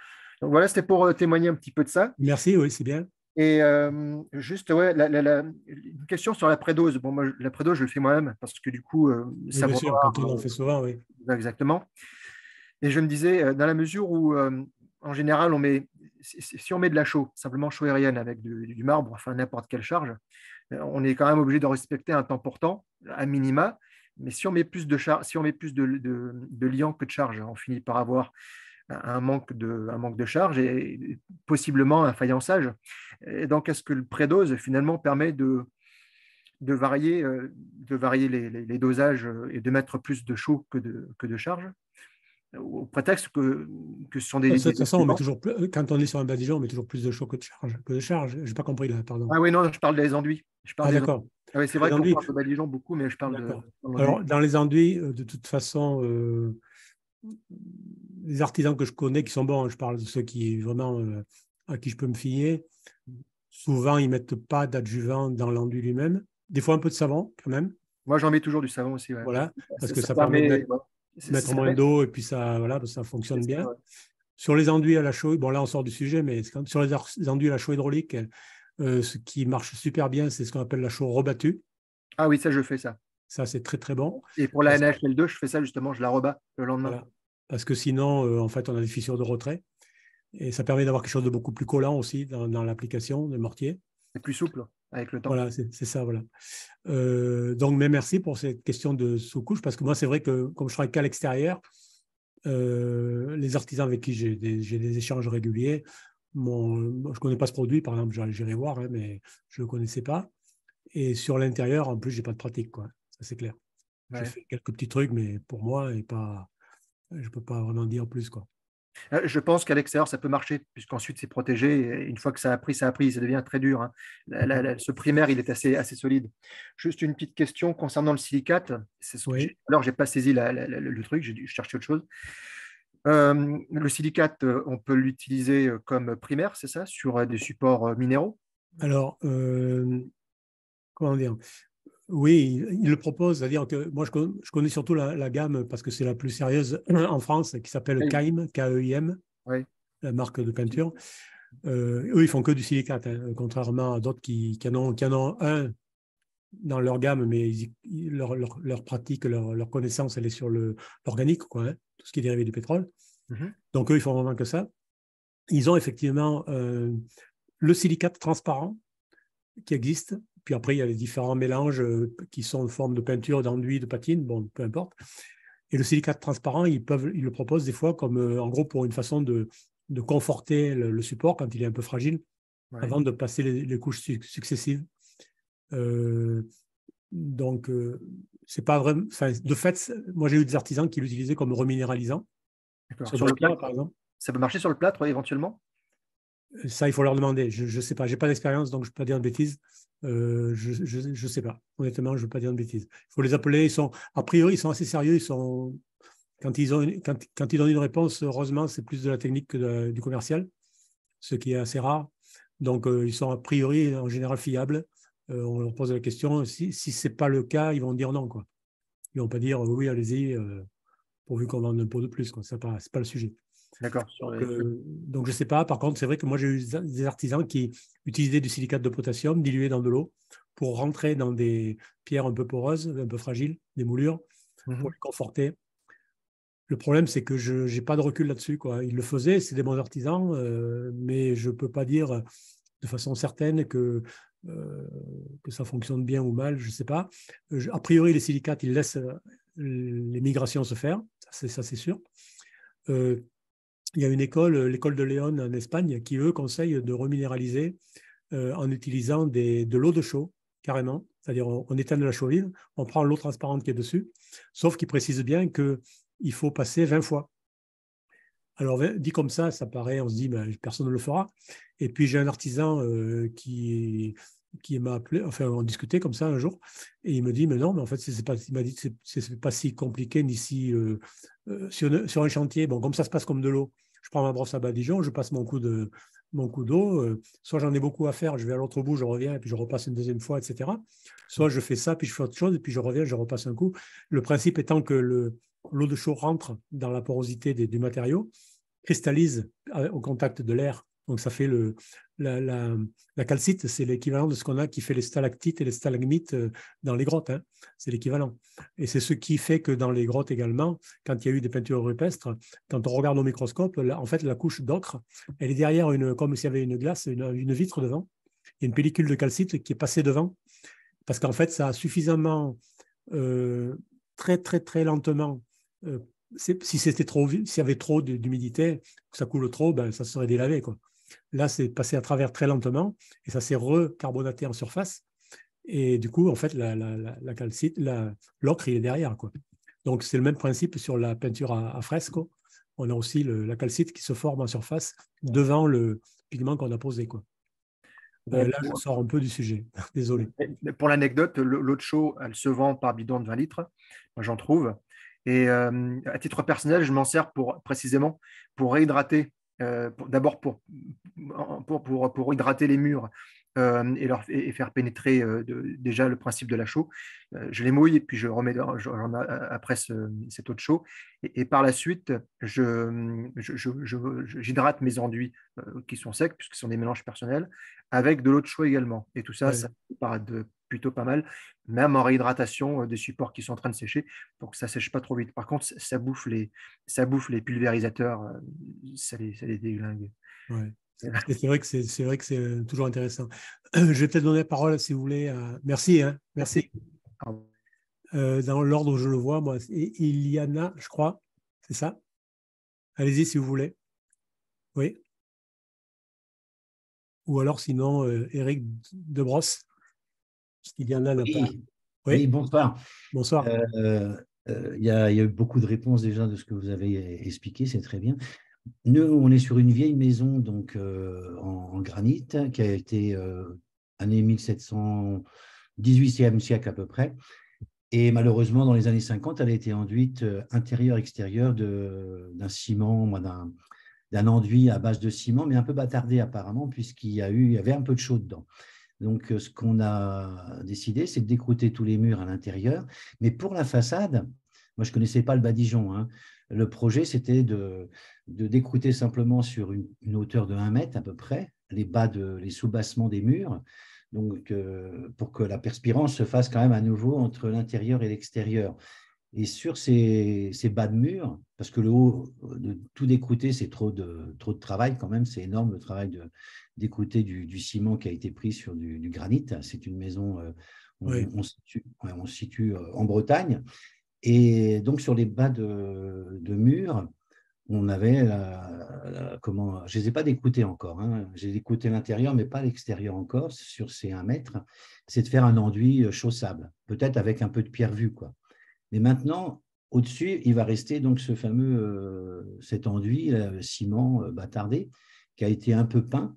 Donc voilà, c'était pour témoigner un petit peu de ça. Merci, oui, c'est bien. Et euh, juste, ouais, une question sur la prédose. Bon, moi, la prédose, je le fais moi-même parce que du coup, euh, ça bien sûr, on fait souvent, oui. Exactement. Et je me disais, euh, dans la mesure où, en général, on met, si on met de la chaux, simplement chaux aérienne avec du, marbre, enfin n'importe quelle charge, on est quand même obligé de respecter un temps portant à minima. Mais si on met plus de, si on met plus de, de liant que de charge, hein, on finit par avoir un manque de, un manque de charge et possiblement un faïençage. Et donc, est-ce que le prédose finalement permet de, de varier, euh, de varier les, les, dosages et de mettre plus de chaud que de, que de charge au prétexte que, que ce sont des. De toute façon, toujours euh, quand on est sur un badigeon, on met toujours plus de chaud que de charge. Que de charge. Je n'ai pas compris là, pardon. Ah oui, non, je parle des enduits. Je parle ah, d'accord. Ah oui, c'est vrai qu'on parle de badigeon beaucoup, mais je parle de. Alors, dans les enduits, euh, de toute façon, les artisans que je connais qui sont bons, hein, je parle de ceux qui vraiment euh, à qui je peux me fier, souvent ils mettent pas d'adjuvant dans l'enduit lui-même. Des fois un peu de savon quand même. Moi j'en mets toujours du savon aussi. Voilà, parce que ça, permet, de mettre, moins d'eau et puis ça, voilà, ça fonctionne bien. Sur les enduits à la chaux, bon là on sort du sujet, mais sur les, enduits à la chaux hydraulique, euh, euh, ce qui marche super bien, c'est ce qu'on appelle la chaux rebattue. Ah oui, ça je fais ça. Ça c'est très très bon. Et pour la NHL2, je fais ça justement, je la rebats le lendemain parce que sinon, euh, en fait, on a des fissures de retrait. Et ça permet d'avoir quelque chose de beaucoup plus collant aussi dans, l'application des mortier. C'est plus souple avec le temps. Voilà, c'est ça, voilà. Euh, donc, mais merci pour cette question de sous-couche, parce que moi, c'est vrai que comme je travaille qu'à l'extérieur, euh, les artisans avec qui j'ai des, échanges réguliers, je ne connais pas ce produit, par exemple, j'irai voir, hein, mais je ne le connaissais pas. Et sur l'intérieur, en plus, je n'ai pas de pratique, quoi. Ça, c'est clair. J'ai fait quelques petits trucs, mais pour moi, et pas, je ne peux pas en dire plus. Quoi. Euh, je pense qu'à l'extérieur, ça peut marcher, puisqu'ensuite, c'est protégé. une fois que ça a pris, ça a pris. Ça devient très dur. Hein. ce primaire, il est assez, assez solide. Juste une petite question concernant le silicate. Alors, je n'ai pas saisi le truc, j'ai cherché autre chose. Euh, le silicate, euh, on peut l'utiliser comme primaire, c'est ça, sur des supports minéraux Alors, comment dire oui, il le propose, à dire que moi je, connais surtout la, gamme parce que c'est la plus sérieuse en France qui s'appelle Keim, k e m la marque de peinture. Euh, eux, ils font que du silicate, hein, contrairement à d'autres qui, en ont, un dans leur gamme, mais leur, pratique, leur, connaissance, elle est sur l'organique, hein, tout ce qui est dérivé du pétrole. Mhm. Donc eux, ils font vraiment que ça. Ils ont effectivement euh, le silicate transparent qui existe, puis après, il y a les différents mélanges euh, qui sont en forme de peinture, d'enduit, de patine, bon, peu importe. Et le silicate transparent, ils, peuvent, le proposent des fois comme, euh, en gros, pour une façon de, conforter le, support quand il est un peu fragile, avant de passer les, couches successives. Euh, donc, c'est pas vraiment. De fait, moi j'ai eu des artisans qui l'utilisaient comme reminéralisant. sur, le plâtre, par exemple. Ça peut marcher sur le plâtre, éventuellement euh, ça, il faut leur demander. Je ne sais pas. Je n'ai pas d'expérience, donc je ne peux pas dire de bêtises. Euh, je ne sais pas. Honnêtement, je ne veux pas dire de bêtises. Il faut les appeler. a priori, ils sont assez sérieux. Ils sont, quand, ils ont une, quand, ils une réponse, heureusement, c'est plus de la technique que du commercial, ce qui est assez rare. Donc, euh, ils sont a priori, en général, fiables. on leur pose la question. Si, ce n'est pas le cas, ils vont dire non. Quoi. Ils ne vont pas dire oui, allez-y, pourvu qu'on vende un pot de plus. Ce n'est pas le sujet. D'accord. Euh, Donc, je ne sais pas. Par contre, c'est vrai que moi, j'ai eu des artisans qui utilisaient du silicate de potassium dilué dans de l'eau pour rentrer dans des pierres un peu poreuses, un peu fragiles, des moulures, mmh pour les conforter. Le problème, c'est que je n'ai pas de recul là-dessus. Ils le faisaient, c'est des bons artisans, euh, mais je ne peux pas dire euh, de façon certaine que, que ça fonctionne bien ou mal, je ne sais pas. a priori, les silicates, ils laissent les migrations se faire, ça c'est sûr il y a une école, euh, l'école de Léon en Espagne, qui, eux, conseille de reminéraliser euh, en utilisant des, de l'eau de chaux, carrément. C'est-à-dire, on, éteint de la chaux on prend l'eau transparente qui est dessus, sauf qu'ils précisent bien qu'il faut passer 20 fois. Alors, dit comme ça, ça paraît, on se dit, ben, personne ne le fera. Et puis, j'ai un artisan euh, qui, qui m'a appelé, enfin on discutait comme ça un jour, et il me dit, mais non, mais en fait, c'est pas, il m'a dit, c'est pas si compliqué ni si euh, euh, sur, un chantier, bon, comme ça se passe comme de l'eau. Je prends ma brosse à badigeon, je passe mon coup de mon coup d'eau, euh, soit j'en ai beaucoup à faire, je vais à l'autre bout, je reviens, et puis je repasse une deuxième fois, etc. Soit je fais ça, puis je fais autre chose, et puis je reviens, je repasse un coup. Le principe étant que l'eau de chaud rentre dans la porosité du matériau, cristallise au contact de l'air donc ça fait le, la, calcite, c'est l'équivalent de ce qu'on a qui fait les stalactites et les stalagmites euh, dans les grottes. Hein. C'est l'équivalent. Et c'est ce qui fait que dans les grottes également, quand il y a eu des peintures rupestres, quand on regarde au microscope, en fait, la couche d'ocre, elle est derrière une, comme s'il y avait une glace, une, vitre devant. Il y a une pellicule de calcite qui est passée devant parce qu'en fait, ça a suffisamment euh, très très très lentement. Euh, si c'était trop, s'il y avait trop d'humidité, que ça coule trop, ben, ça serait délavé quoi. Là, c'est passé à travers très lentement et ça s'est recarbonaté en surface. Et du coup, en fait, la, calcite, l'ocre, il est derrière. Quoi. Donc, c'est le même principe sur la peinture à, fresco. On a aussi la calcite qui se forme en surface devant le pigment qu'on a posé. Quoi. Euh, là, je sors un peu du sujet. Désolé. Pour l'anecdote, l'eau de elle se vend par bidon de 20 litres. Moi, j'en trouve. Et euh, à titre personnel, je m'en sers pour, précisément pour réhydrater euh, d'abord pour, pour, hydrater les murs et, leur, et, faire pénétrer déjà le principe de la chaux. je les mouille et puis je remets après ce, cette eau de chaux. Et, par la suite, j'hydrate mes enduits qui sont secs, puisque ce sont des mélanges personnels, avec de l'eau de chaux également. Et tout ça, ça part de, plutôt pas mal, même en réhydratation des supports qui sont en train de sécher. pour que ça sèche pas trop vite. Par contre, ça bouffe les, ça bouffe les pulvérisateurs, ça les, ça les déglingue. C'est vrai que c'est euh, toujours intéressant. Je vais peut-être donner la parole, si vous voulez. Hein, merci, merci. Euh, dans l'ordre où je le vois, moi, a, je crois, c'est ça. Allez-y si vous voulez. Oui. Ou alors, sinon, Eric euh, Debrosse. Parce oui. bonsoir. Bonsoir. Il y, y, a eu beaucoup de réponses déjà de ce que vous avez expliqué, c'est très bien. Nous, on est sur une vieille maison donc euh, en, granit qui a été euh, année 1718 e siècle à peu près. Et malheureusement, dans les années 50, elle a été enduite euh, intérieure-extérieure d'un ciment, d'un enduit à base de ciment, mais un peu bâtardé apparemment, puisqu'il y, y avait un peu de chaud dedans. Donc, ce qu'on a décidé, c'est de décrouter tous les murs à l'intérieur. Mais pour la façade, moi, je ne connaissais pas le badigeon. Hein, le projet, c'était de, de simplement sur une, hauteur de 1 mètre à peu près les bas de les soubassements des murs, donc euh, pour que la perspirance se fasse quand même à nouveau entre l'intérieur et l'extérieur. Et sur ces, ces, bas de murs, parce que le haut, de tout découter, c'est trop de, trop de travail quand même, c'est énorme le travail d'écouter du, du, ciment qui a été pris sur du, granit. C'est une maison, euh, on, situe, on, se situe euh, en Bretagne. Et donc, sur les bas de, murs, on avait, euh, comment, je ne les ai pas écoutés encore, hein. j'ai écouté l'intérieur, mais pas l'extérieur encore, sur ces 1 mètre, c'est de faire un enduit euh, chaussable, peut-être avec un peu de pierre vue. Quoi. Mais maintenant, au-dessus, il va rester donc ce fameux, euh, cet enduit, ciment bâtardé, qui a été un peu peint,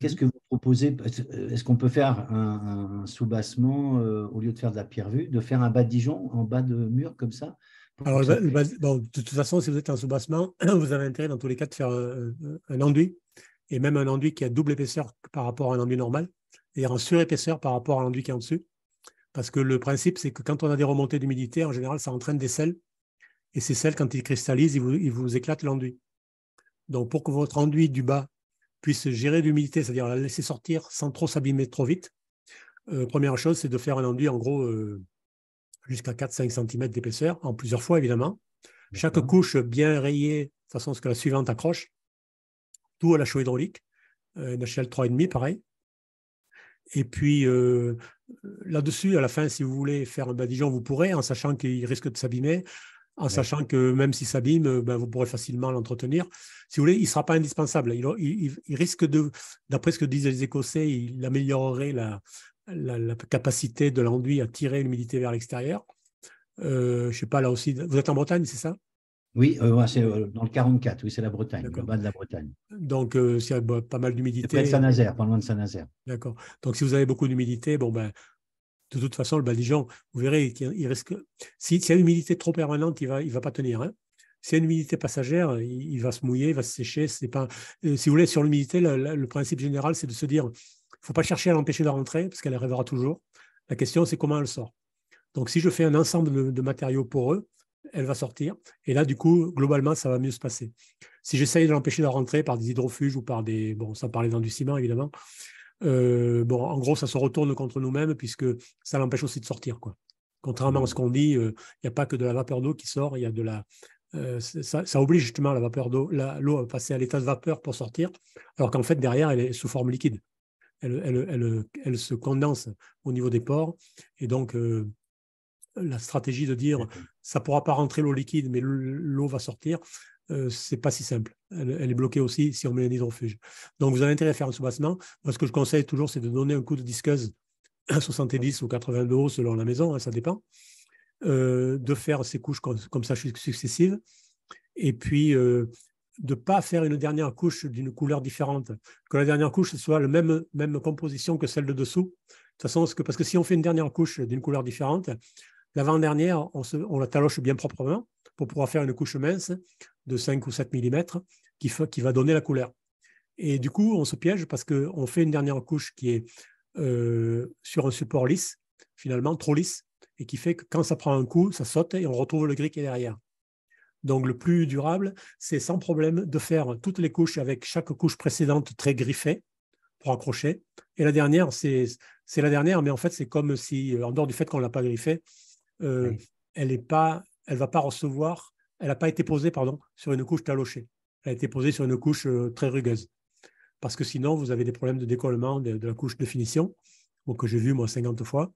Qu'est-ce mmh. que vous proposez euh, Est-ce qu'on peut faire un, sous soubassement euh, au lieu de faire de la pierre vue, de faire un bas Dijon en bas de mur comme ça Alors, de toute façon, si vous êtes en soubassement, vous avez intérêt dans tous les cas de faire euh, un, enduit, et même un enduit qui a double épaisseur par rapport à un enduit normal, et en surépaisseur par rapport à l'enduit qui est en dessus. Parce que le principe, c'est que quand on a des remontées d'humidité, en général, ça entraîne des sels. Et ces sels, quand ils cristallisent, ils vous éclatent l'enduit. Donc, pour que votre enduit du bas puisse gérer l'humidité, c'est-à-dire la laisser sortir sans trop s'abîmer trop vite. Euh, première chose, c'est de faire un enduit en gros euh, jusqu'à 4-5 cm d'épaisseur, en plusieurs fois évidemment. Chaque couche bien rayée, de façon à ce que la suivante accroche. Tout à la chaux hydraulique, euh, une échelle 3,5 pareil. Et puis là-dessus, à la fin, si vous voulez faire un badigeon, vous pourrez, en sachant qu'il risque de s'abîmer en sachant que même s'il s'abîme, euh, ben, vous pourrez facilement l'entretenir. Si vous voulez, il ne sera pas indispensable. Il, risque de, d'après ce que disent les Écossais, il améliorerait la, la, capacité de l'enduit à tirer l'humidité vers l'extérieur. Euh, je ne sais pas, là aussi, vous êtes en Bretagne, c'est ça Oui, euh, c'est dans le 44, oui, c'est la Bretagne, le bas de la Bretagne. Donc, s'il y a bah, pas mal d'humidité. Près de Saint-Nazaire, pas loin de Saint-Nazaire. D'accord. Donc, si vous avez beaucoup d'humidité, bon, ben, de toute façon, ben, le Badigeon, vous verrez, il S'il y a une humidité trop permanente, il ne va, il va pas tenir. Hein. S'il y a une humidité passagère, il, va se mouiller, il va se sécher. pas, euh, si vous voulez, sur l'humidité, le, principe général, c'est de se dire il ne faut pas chercher à l'empêcher de rentrer, parce qu'elle arrivera toujours. La question, c'est comment elle sort. Donc, si je fais un ensemble de, matériaux poreux, elle va sortir. Et là, du coup, globalement, ça va mieux se passer. Si j'essaye de l'empêcher de rentrer par des hydrofuges ou par des. Bon, sans parler dans du ciment, évidemment, euh, bon, en gros, ça se retourne contre nous-mêmes puisque ça l'empêche aussi de sortir. Quoi. Contrairement à ce hmm. qu'on dit, euh, il n'y a pas que de la vapeur d'eau qui sort, il y a de la. Euh, ça, oblige justement la vapeur d'eau, l'eau à passer à l'état de vapeur pour sortir, alors qu'en fait, derrière, elle est sous forme liquide. Elle, elle se condense au niveau des pores. Et donc, la stratégie de dire ça ne pourra pas rentrer l'eau liquide, mais l'eau va sortir, ce euh, c'est pas si simple. Elle, est bloquée aussi si on met un hydrofuge. Donc, vous avez intérêt à faire un soubassement. Moi, ce que je conseille toujours, c'est de donner un coup de disqueuse à 70 ou 80 euros selon la maison, hein, ça dépend. Euh, de faire ces couches comme, ça successives. Et puis, euh, de ne pas faire une dernière couche d'une couleur différente. Que la dernière couche soit la même, même composition que celle de dessous. De toute façon, parce que, si on fait une dernière couche d'une couleur différente, l'avant-dernière, on, la taloche bien proprement pour pouvoir faire une couche mince de 5 ou 7 mm qui, va donner la couleur. Et du coup, on se piège parce qu'on fait une dernière couche qui est euh, sur un support lisse, finalement trop lisse, et qui fait que quand ça prend un coup, ça saute et on retrouve le gris qui est derrière. Donc le plus durable, c'est sans problème de faire toutes les couches avec chaque couche précédente très griffée pour accrocher. Et la dernière, c'est la dernière, mais en fait, c'est comme si, en dehors du fait qu'on ne l'a pas griffée, euh, elle ne pas, elle va pas recevoir elle n'a pas été posée pardon, sur une couche talochée. Elle a été posée sur une couche euh, très rugueuse. Parce que sinon, vous avez des problèmes de décollement de, la couche de finition, que j'ai vu moi 50 fois.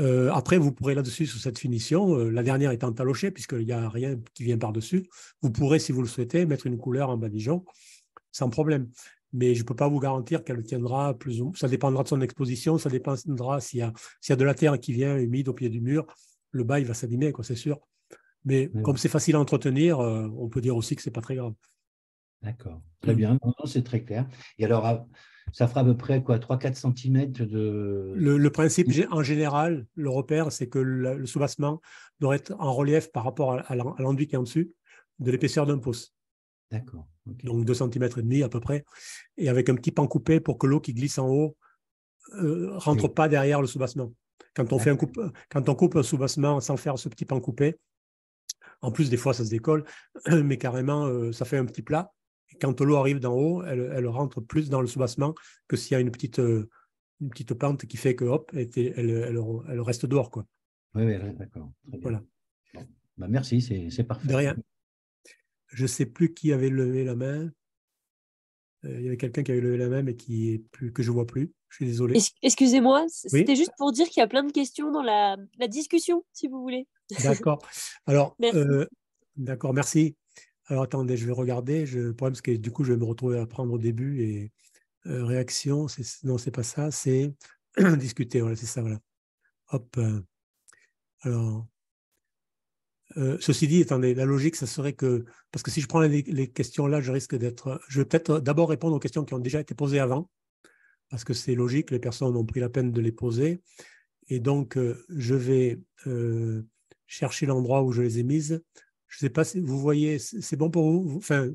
Euh, après, vous pourrez là-dessus, sur cette finition, euh, la dernière étant talochée, puisqu'il n'y a rien qui vient par-dessus, vous pourrez, si vous le souhaitez, mettre une couleur en badigeon sans problème. Mais je ne peux pas vous garantir qu'elle tiendra plus ou moins. Ça dépendra de son exposition, ça dépendra s'il y, y, a de la terre qui vient humide au pied du mur, le bas, il va s'abîmer, c'est sûr. Mais comme c'est facile à entretenir, euh, on peut dire aussi que ce n'est pas très grave. D'accord. Très mm. bien. C'est très clair. Et alors, ça fera à peu près quoi 3-4 cm de. Le, principe en général, le repère, c'est que le, soubassement doit être en relief par rapport à, l'enduit qui est en dessus de l'épaisseur d'un pouce. D'accord. Donc 2 cm et demi à peu près. Et avec un petit pan coupé pour que l'eau qui glisse en haut ne euh, rentre pas derrière le soubassement. Quand on, fait un euh, quand on coupe un soubassement sans faire ce petit pan coupé, en plus, des fois, ça se décolle, mais carrément, euh, ça fait un petit plat. quand l'eau arrive d'en haut, elle, rentre plus dans le soubassement que s'il y a une petite, euh, une petite plante qui fait que, hop, elle, reste dehors. Quoi. Oui, d'accord. Voilà. Bah, merci, c'est parfait. De rien. Je ne sais plus qui avait levé la main. Euh, il y avait quelqu'un qui avait levé la même et qui est plus, que je ne vois plus. Je suis désolé. Excusez-moi, c'était juste pour dire qu'il y a plein de questions dans la, discussion, si vous voulez. D'accord. Alors, euh, d'accord, merci. Alors, attendez, je vais regarder. le problème, c'est que du coup, je vais me retrouver à prendre au début et euh, réaction. Non, c'est pas ça. C'est discuter. Voilà, c'est ça. Hop. Alors, euh, ceci dit, attendez, la logique, ça serait que, parce que si je prends les, questions là, je risque d'être, je vais peut-être d'abord répondre aux questions qui ont déjà été posées avant, parce que c'est logique, les personnes ont pris la peine de les poser, et donc euh, je vais euh, chercher l'endroit où je les ai mises. Je ne sais pas si vous voyez, c'est bon pour vous Enfin,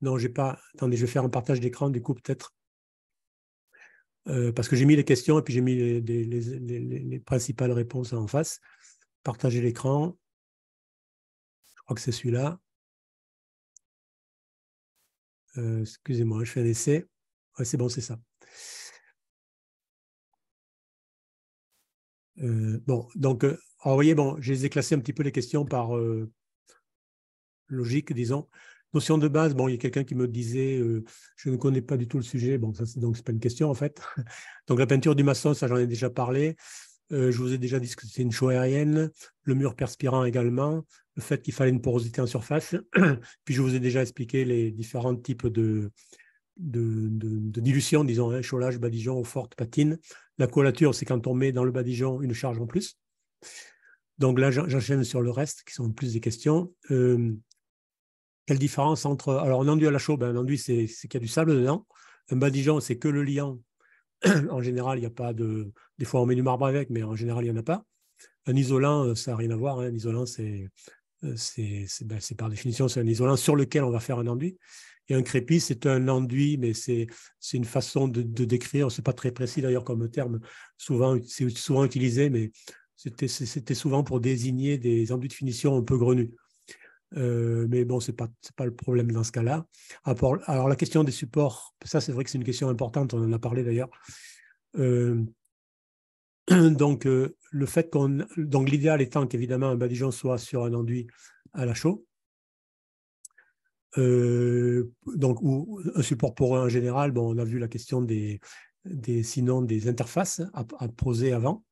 non, j'ai pas. Attendez, je vais faire un partage d'écran, du coup, peut-être. parce que j'ai mis les questions et puis j'ai mis les, principales réponses en face. Partager l'écran crois que c'est celui-là. Euh, excusez-moi, je fais un essai. c'est bon, c'est ça. Euh, bon, donc, euh, vous voyez, bon, je les ai classés un petit peu les questions par logique, disons. Notion de base, bon, il y a quelqu'un qui me disait, je ne connais pas du tout le sujet. Bon, ça, c'est donc c'est pas une question en fait. donc la peinture du maçon, ça j'en ai déjà parlé. je vous ai déjà dit que c'est une chaux aérienne, le mur perspirant également, le fait qu'il fallait une porosité en surface. Puis je vous ai déjà expliqué les différents types de, de, dilution, disons, hein, cholage, badigeon, eau forte, patine. La collature, c'est quand on met dans le badigeon une charge en plus. Donc là, j'enchaîne sur le reste, qui sont plus des questions. Euh, quelle différence entre. Alors, un enduit à la chaux, ben, un enduit, c'est qu'il y a du sable dedans. Un badigeon, c'est que le liant. en général, il n'y a pas de. Des fois, on met du marbre avec, mais en général, il n'y en a pas. Un isolant, euh, ça n'a rien à voir. Hein. Un isolant, c'est euh, ben, c'est par définition, c'est un isolant sur lequel on va faire un enduit. Et un crépi, c'est un enduit, mais c'est une façon de, décrire. décrire, n'est pas très précis d'ailleurs comme terme, souvent, c'est souvent utilisé, mais c'était souvent pour désigner des enduits de finition un peu grenus. Euh, mais bon, ce n'est pas, pas le problème dans ce cas-là. Alors, la question des supports, ça, c'est vrai que c'est une question importante, on en a parlé d'ailleurs. Euh, Donc, euh, le fait qu'on, donc l'idéal étant qu'évidemment un ben, badigeon soit sur un enduit à la chaux, euh, donc ou un support poreux en général. Bon, on a vu la question des, des sinon des interfaces à, poser avant.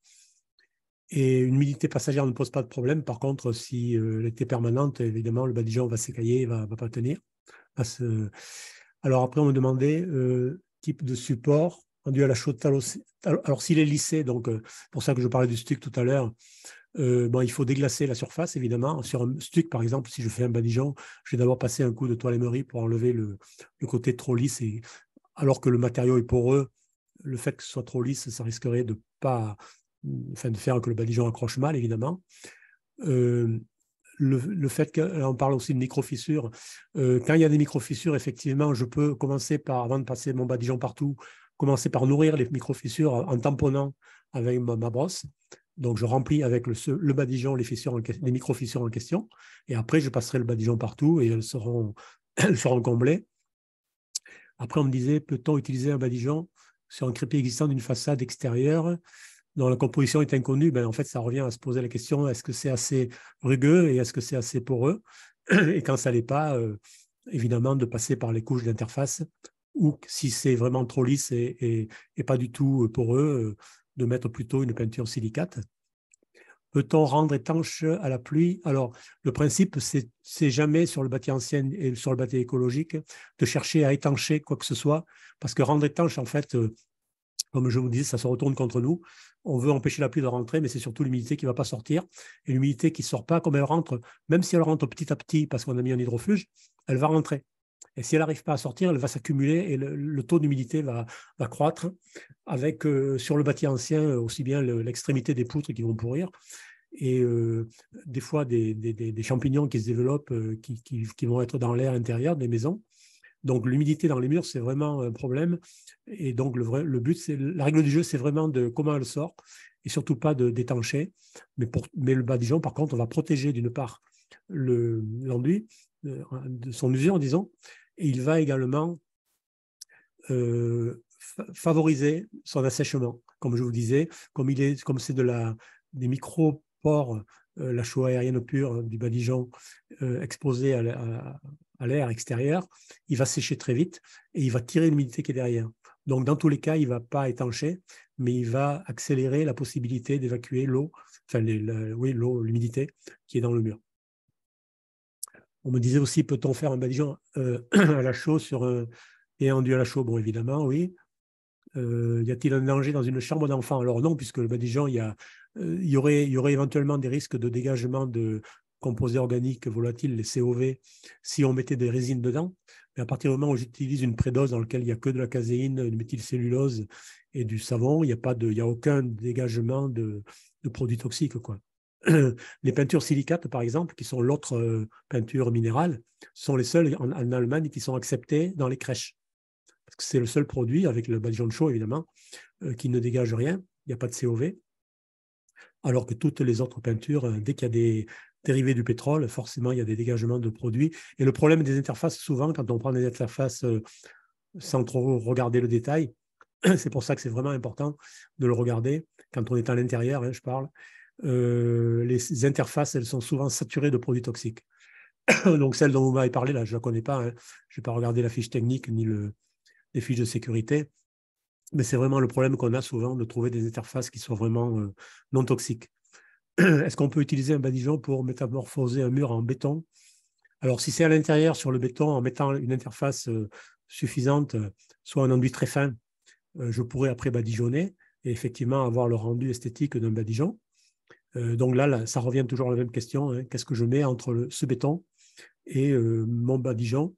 Et une humidité passagère ne pose pas de problème. Par contre, si elle euh, était permanente, évidemment, le badigeon va s'écailler, va, va pas tenir. Alors après, on me demandait type de support rendu à la Alors, s'il est lissé, donc euh, pour ça que je parlais du stuc tout à l'heure, euh, ben, il faut déglacer la surface, évidemment. Sur un stuc, par exemple, si je fais un badigeon, je vais d'abord passer un coup de toile émerie pour enlever le, côté trop lisse. Et, alors que le matériau est poreux, le fait que ce soit trop lisse, ça risquerait de pas, enfin, de faire que le badigeon accroche mal, évidemment. Euh, le, le, fait qu'on parle aussi de micro-fissures. quand il y a des micro-fissures, effectivement, je peux commencer par, avant de passer mon badigeon partout, commencer par nourrir les microfissures en tamponnant avec ma, brosse. Donc, je remplis avec le, badigeon les, fissures en, en question. Et après, je passerai le badigeon partout et elles seront, elles seront comblées. Après, on me disait, peut-on utiliser un badigeon sur un crépi existant d'une façade extérieure dont la composition est inconnue ben, En fait, ça revient à se poser la question, est-ce que c'est assez rugueux et est-ce que c'est assez poreux Et quand ça ne l'est pas, euh, évidemment, de passer par les couches d'interface ou si c'est vraiment trop lisse et, pas du tout euh, poreux, euh, de mettre plutôt une peinture silicate. Peut-on rendre étanche à la pluie Alors, le principe, c'est jamais sur le bâti ancien et sur le bâti écologique de chercher à étancher quoi que ce soit, parce que rendre étanche, en fait, euh, comme je vous disais, ça se retourne contre nous. On veut empêcher la pluie de rentrer, mais c'est surtout l'humidité qui ne va pas sortir. Et l'humidité qui ne sort pas, comme elle rentre, même si elle rentre petit à petit parce qu'on a mis un hydrofuge, elle va rentrer. Et si elle n'arrive pas à sortir, elle va s'accumuler et le, taux d'humidité va, croître, avec euh, sur le bâti ancien euh, aussi bien l'extrémité des poutres qui vont pourrir et euh, des fois des, champignons qui se développent, qui, qui, vont être dans l'air intérieur des maisons. Donc l'humidité dans les murs, c'est vraiment un problème. Et donc le, le but, la règle du jeu, c'est vraiment de comment elle sort et surtout pas d'étancher. Mais, pour, mais le badigeon, par contre, on va protéger d'une part l'enduit, de son usure, disons, il va également euh, favoriser son assèchement, comme je vous disais, comme il est, comme c'est de la des micropores, euh, la chaux aérienne pure euh, du badigeon exposé exposée à l'air extérieur, il va sécher très vite et il va tirer l'humidité qui est derrière. Donc dans tous les cas, il ne va pas étancher, mais il va accélérer la possibilité d'évacuer l'eau, l'eau, l'humidité qui est dans le mur. On me disait aussi, peut-on faire un badigeon euh, à la chaux sur euh, et enduit à la chaux Bon, évidemment, oui. Euh, y a-t-il un danger dans une chambre d'enfant Alors non, puisque le badigeon, il y, y, aurait, y aurait éventuellement des risques de dégagement de composés organiques volatiles, les COV, si on mettait des résines dedans. Mais à partir du moment où j'utilise une prédose dans laquelle il n'y a que de la caséine, une méthylcellulose et du savon, il n'y a, pas il y a aucun dégagement de, de produits toxiques. Quoi. les peintures silicates, par exemple, qui sont l'autre euh, peinture minérale, sont les seules en, Allemagne qui sont acceptées dans les crèches. Parce que c'est le seul produit, avec le de chaud évidemment, euh, qui ne dégage rien, il n'y a pas de COV. Alors que toutes les autres peintures, euh, dès qu'il y a des dérivés du pétrole, forcément, il y a des dégagements de produits. Et le problème des interfaces, souvent, quand on prend des interfaces sans trop regarder le détail, c'est pour ça que c'est vraiment important de le regarder quand on est à l'intérieur, hein, je parle euh, les interfaces, elles sont souvent saturées de produits toxiques. Donc, celle dont vous m'avez parlé, là, je ne la connais pas. Hein. Je n'ai pas regardé la fiche technique ni le, les fiches de sécurité. Mais c'est vraiment le problème qu'on a souvent de trouver des interfaces qui sont vraiment euh, non toxiques. Est-ce qu'on peut utiliser un badigeon pour métamorphoser un mur en béton Alors, si c'est à l'intérieur sur le béton, en mettant une interface euh, suffisante, soit un enduit très fin, je pourrais après badigeonner et effectivement avoir le rendu esthétique d'un badigeon. Euh, donc là, ça revient toujours à la même question. Hein. Qu'est-ce que je mets entre ce béton et euh, mon badigeon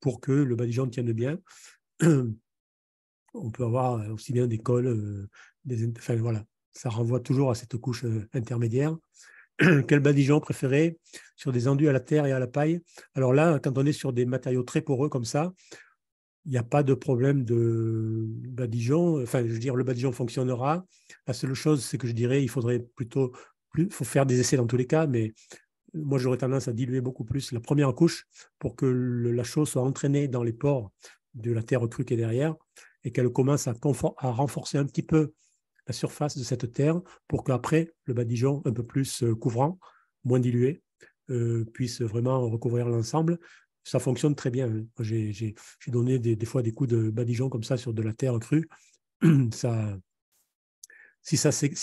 pour que le badigeon tienne bien On peut avoir aussi bien des cols, euh, des, enfin voilà, ça renvoie toujours à cette couche intermédiaire. Quel badigeon préférer sur des enduits à la terre et à la paille Alors là, quand on est sur des matériaux très poreux comme ça, il n'y a pas de problème de badigeon. Enfin, je veux dire, le badigeon fonctionnera. La seule chose, c'est que je dirais, il faudrait plutôt il faut faire des essais dans tous les cas, mais euh, moi j'aurais tendance à diluer beaucoup plus la première couche pour que la chose soit entraînée dans les pores de la terre crue qui est derrière et qu'elle commence à, renforcer un petit peu la surface de cette terre pour qu'après le badigeon un peu plus euh, couvrant, moins dilué, euh, puisse vraiment recouvrir l'ensemble. Ça fonctionne très bien. Hein. J'ai donné des, des, fois des coups de badigeon comme ça sur de la terre crue. Ça, si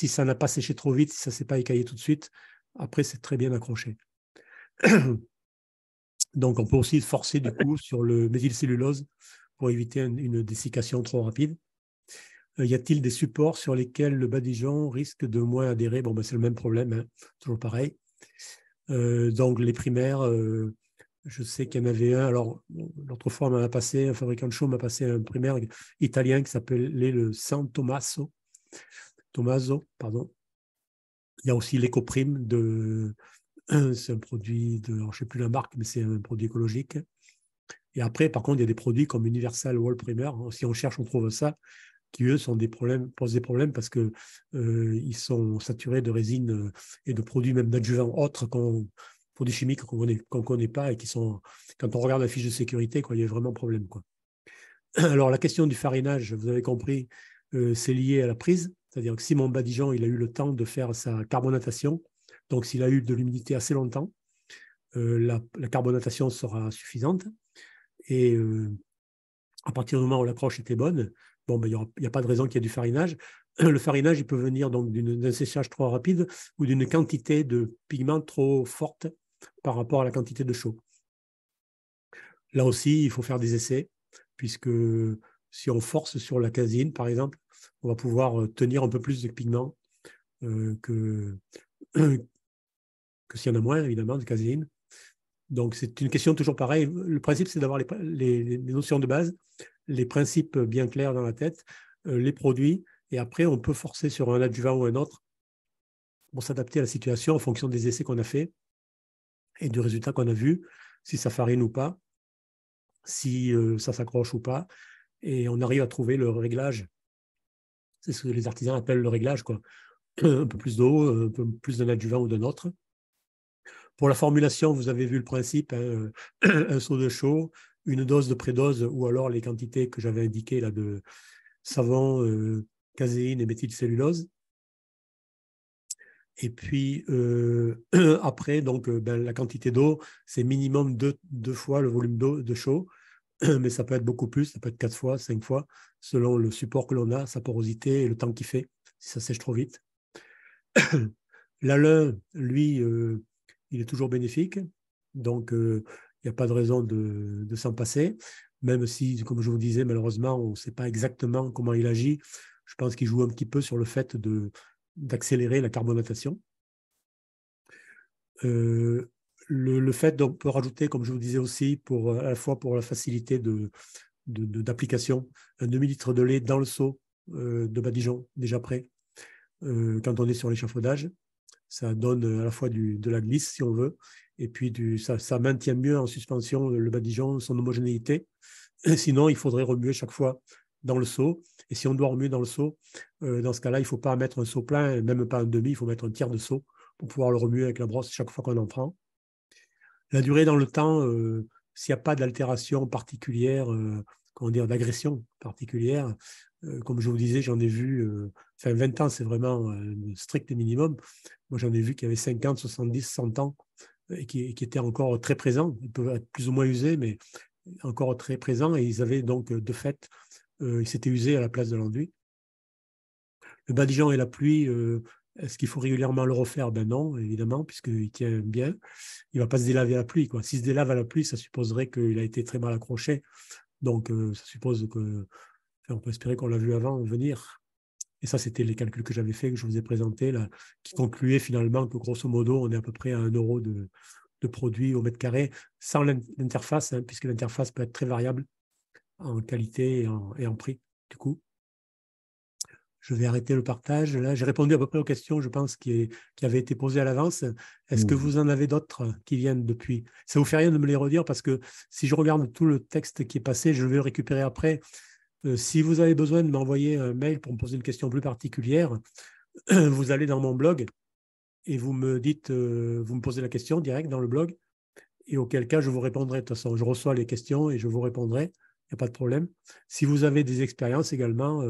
ça n'a pas séché trop vite, si ça ne s'est pas écaillé tout de suite, après c'est très bien accroché. Donc on peut aussi forcer du coup sur le méthylcellulose pour éviter une, dessiccation trop rapide. Euh, y a-t-il des supports sur lesquels le badigeon risque de moins adhérer Bon, ben, c'est le même problème, hein, toujours pareil. Euh, donc les primaires, euh, je sais qu'il y en avait un. Alors l'autre fois, on m'a passé un fabricant de chaud m'a passé un primaire italien qui s'appelait le San Tommaso. Tomaso, pardon. Il y a aussi l'écoprime, C'est un produit de. je ne sais plus la marque, mais c'est un produit écologique. Et après, par contre, il y a des produits comme Universal Wall Primer. Hein. Si on cherche, on trouve ça, qui eux sont des problèmes, posent des problèmes parce qu'ils euh, sont saturés de résine euh, et de produits même d'adjuvants autres produits chimiques qu'on ne connaît pas et qui sont, quand on regarde la fiche de sécurité, quoi, il y a vraiment problème, quoi. Alors, la question du farinage, vous avez compris, euh, c'est lié à la prise. C'est-à-dire que si mon badigeon il a eu le temps de faire sa carbonatation, donc s'il a eu de l'humidité assez longtemps, euh, la, carbonatation sera suffisante. Et euh, à partir du moment où l'accroche était bonne, bon, ben, il n'y a pas de raison qu'il y ait du farinage. Le farinage, il peut venir d'un séchage trop rapide ou d'une quantité de pigments trop forte par rapport à la quantité de chaud. Là aussi, il faut faire des essais, puisque si on force sur la casine, par exemple, on va pouvoir euh, tenir un peu plus de pigments euh, que, que s'il y en a moins, évidemment, de caséine. Donc, c'est une question toujours pareille. Le principe, c'est d'avoir les, notions de base, les principes bien clairs dans la tête, euh, les produits, et après, on peut forcer sur un adjuvant ou un autre pour s'adapter à la situation en fonction des essais qu'on a faits et du résultat qu'on a vu, si ça farine ou pas, si ça s'accroche ou pas, et on arrive à trouver le réglage c'est ce que les artisans appellent le réglage, Un peu plus d'eau, un peu plus d'un adjuvant ou d'un autre. Pour la formulation, vous avez vu le principe, hein, euh, un seau de chaud, une dose de prédose ou alors les quantités que j'avais indiquées de savon, euh, caséine et méthylcellulose. Et puis euh, après, donc, ben, la quantité d'eau, c'est minimum deux, fois le volume d'eau de chaud. mais ça peut être beaucoup plus, ça peut être quatre fois, cinq fois, selon le support que l'on a, sa porosité et le temps qu'il fait, si ça sèche trop vite. L'alun, lui, euh, il est toujours bénéfique, donc euh, il n'y a pas de raison de, s'en passer, même si, comme je vous disais, malheureusement, on ne sait pas exactement comment il agit. Je pense qu'il joue un petit peu sur le fait d'accélérer la carbonatation. Euh, le, fait d'on peut rajouter, comme je vous disais aussi, pour, euh, à la fois pour la facilité d'application, de, de, un demi-litre de lait dans le seau euh, de badigeon déjà prêt euh, quand on est sur l'échafaudage. Ça donne à la fois du, de la glisse, si on veut, et puis du, ça, maintient mieux en suspension le badigeon, son homogénéité. sinon, il faudrait remuer chaque fois dans le seau. Et si on doit remuer dans le seau, dans ce cas-là, il ne faut pas mettre un seau plein, même pas un demi, il faut mettre un tiers de seau pour pouvoir le remuer avec la brosse chaque fois qu'on en prend. La durée dans le temps, euh, s'il n'y a pas d'altération particulière, euh, comment dire, d'agression particulière, euh, comme je vous disais, j'en ai vu, enfin 20 ans, c'est vraiment le strict minimum. Moi, j'en ai vu qu'il y avait 50, 70, 100 ans et qui, qui étaient encore très présents. Ils peuvent être plus ou moins usés, mais encore très présents. Et ils avaient donc, de fait, ils s'étaient usés à la place de l'enduit. Le badigeon et la pluie, est-ce qu'il faut régulièrement le refaire Ben non, évidemment, puisqu'il tient bien. Il ne va pas se délaver à la pluie. Quoi. S'il se délave à la pluie, ça supposerait qu'il a été très mal accroché. Donc, euh, ça suppose que. on peut espérer qu'on l'a vu avant venir. Et ça, c'était les calculs que j'avais faits, que je vous ai présentés, là, qui concluaient finalement que grosso modo, on est à peu près à 1 euro de, produit au mètre carré, sans l'interface, hein, puisque l'interface peut être très variable en qualité et en, et en prix, du coup je vais arrêter le partage. Là, j'ai répondu à peu près aux questions, je pense, qui, qui avaient été posées à l'avance. Est-ce que mmh. vous en avez d'autres euh, qui viennent depuis Ça vous fait rien de me les redire parce que si je regarde tout le texte qui est passé, je vais le récupérer après. Euh, si vous avez besoin de m'envoyer un mail pour me poser une question plus particulière, vous allez dans mon blog et vous me dites, euh, vous me posez la question direct dans le blog et auquel cas je vous répondrai. De toute façon, je reçois les questions et je vous répondrai. Il n'y a pas de problème. Si vous avez des expériences également,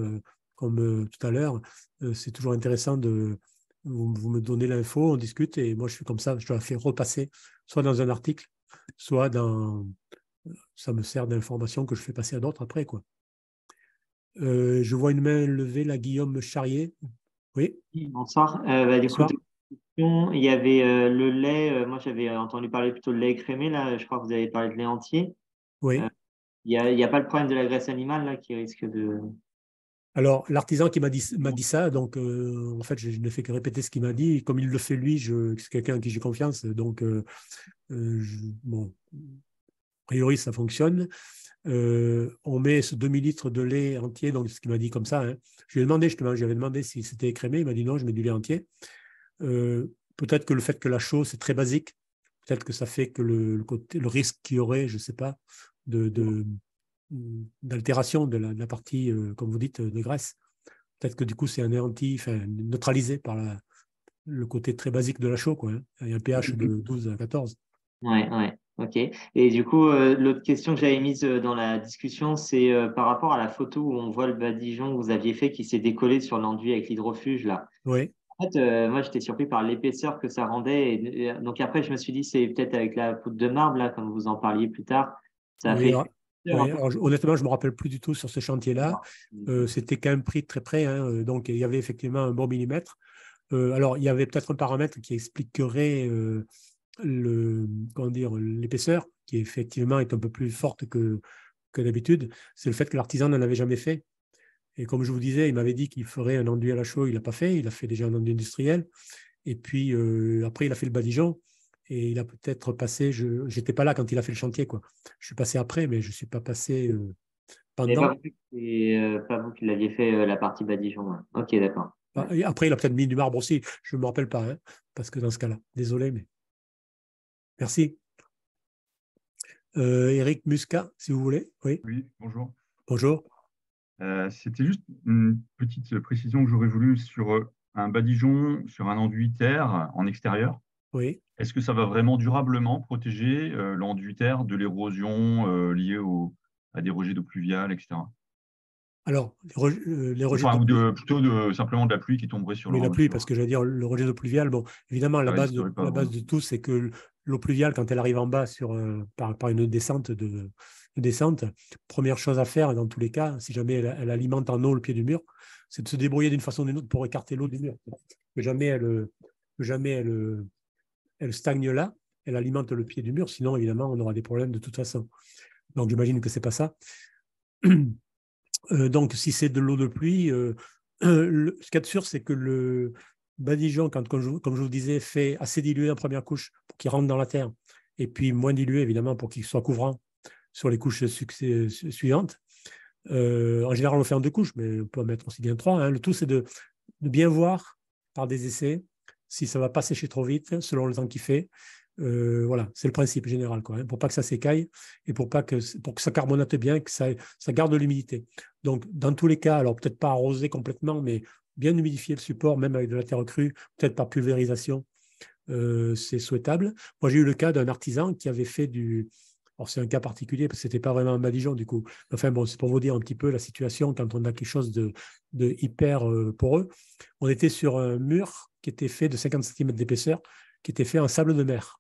comme euh, tout à l'heure, euh, c'est toujours intéressant de vous, me donner l'info, on discute et moi je suis comme ça, je la fais repasser soit dans un article, soit dans ça me sert d'information que je fais passer à d'autres après quoi. Euh, je vois une main levée, là, Guillaume Charrier. Oui. Bonsoir. Bah, bonsoir. il y avait le lait. moi, j'avais entendu parler plutôt de lait crémé, Là, je crois que vous avez parlé de lait entier. Oui. Il n'y a, a, pas le problème de la graisse animale là, qui risque de. Alors, l'artisan qui m'a dit, ça, donc euh, en fait, je, ne fais que répéter ce qu'il m'a dit. comme il le fait lui, c'est quelqu'un en qui j'ai confiance. Donc, euh, euh, bon, a priori, ça fonctionne. on met ce demi-litre de lait entier, donc ce qu'il m'a dit comme ça. Hein. Je lui ai demandé justement, j'avais demandé si c'était écrémé. Il m'a dit non, je mets du lait entier. peut-être que le fait que la chose c'est très basique, peut-être que ça fait que le, risque qu'il y aurait, je ne sais pas, de euh, d'altération de, la partie, euh, comme vous dites, euh, de graisse. Peut-être que du coup, c'est anéanti, enfin, neutralisé par le côté très basique de la chaux. Quoi, hein. Il y a un pH de 12 mhm. à 14. Oui, oui. Ok. Et du coup, l'autre question que j'avais mise dans la discussion, c'est par rapport à la photo où on voit le badigeon que vous aviez fait qui s'est décollé sur l'enduit avec l'hydrofuge là. Oui. En fait, moi, j'étais surpris par l'épaisseur que ça rendait. donc après, je me suis dit, c'est peut-être avec la poudre de marbre là, comme vous en parliez plus tard, ça fait honnêtement, je ne me rappelle plus du tout sur ce chantier-là. Ah, euh, c'était quand même pris très près. Hein, euh, donc, il y avait effectivement un bon millimètre. Euh, alors, il y avait peut-être un paramètre qui expliquerait le, dire, l'épaisseur, qui effectivement est un peu plus forte que, que d'habitude. C'est le fait que l'artisan n'en avait jamais fait. Et comme je vous disais, il m'avait dit qu'il ferait un enduit à la chaux. Il ne l'a pas fait. Il a fait déjà un enduit industriel. Et puis, après, il a fait le badigeon et il a peut-être passé, je n'étais pas là quand il a fait le chantier, quoi. Je suis passé après, mais je ne suis pas passé euh, pendant. C'est euh, pas vous qui l'aviez fait euh, la partie Badigeon. Hein. Ok, d'accord. Bah, après, il a peut-être mis du marbre aussi, je ne me rappelle pas, hein, parce que dans ce cas-là, désolé, mais. Merci. Eric Musca, si vous voulez. Oui, oui bonjour. Bonjour. C'était juste une petite précision que j'aurais voulu sur un badigeon, sur un enduit terre en extérieur. Est-ce que ça va vraiment durablement protéger l'enduitère l'enduitaire de l'érosion euh, liée à des rejets d'eau pluviale, etc. Alors, les, euh, rejets plutôt de, simplement de la pluie qui tomberait sur oui, la pluie, parce que j'allais dire le rejet d'eau pluviale. Bon, évidemment, la, ah base, de, la base tout, c'est que l'eau pluviale, quand elle arrive en bas sur, euh, par, une descente de, descente, première chose à faire dans tous les cas, si jamais elle, alimente en eau le pied du mur, c'est de se débrouiller d'une façon ou d'une autre pour écarter l'eau du mur. Que jamais elle, jamais elle, elle stagne là, elle alimente le pied du mur, sinon évidemment on aura des problèmes de toute façon. Donc j'imagine que ce n'est pas ça. Euh, donc si c'est de l'eau de pluie, euh, ce qu'il y a de sûr, c'est que le badigeon, quand, comme, je, comme vous disais, fait assez dilué en première couche pour qu'il rentre dans la terre, et puis moins dilué évidemment pour qu'il soit couvrant sur les couches suivantes. Euh, en général, on le fait en deux couches, mais on peut en mettre aussi bien trois. Hein. Le tout, c'est de bien voir par des essais si ça ne va pas sécher trop vite, selon le temps qu'il fait. Euh, voilà, c'est le principe général, quoi, ne hein, pour pas que ça s'écaille et pour, pas que, pour que ça carbonate bien que ça, ça garde l'humidité. Donc, dans tous les cas, alors peut-être pas arroser complètement, mais bien humidifier le support, même avec de la terre crue, peut-être par pulvérisation, euh, c'est souhaitable. Moi, j'ai eu le cas d'un artisan qui avait fait du. Alors, c'est un cas particulier parce que ce n'était pas vraiment un Madijon, du coup. Enfin, bon, c'est pour vous dire un petit peu la situation quand on a quelque chose de, hyper euh, poreux. On était sur un mur qui était fait de 50 cm d'épaisseur, qui était fait en sable de mer.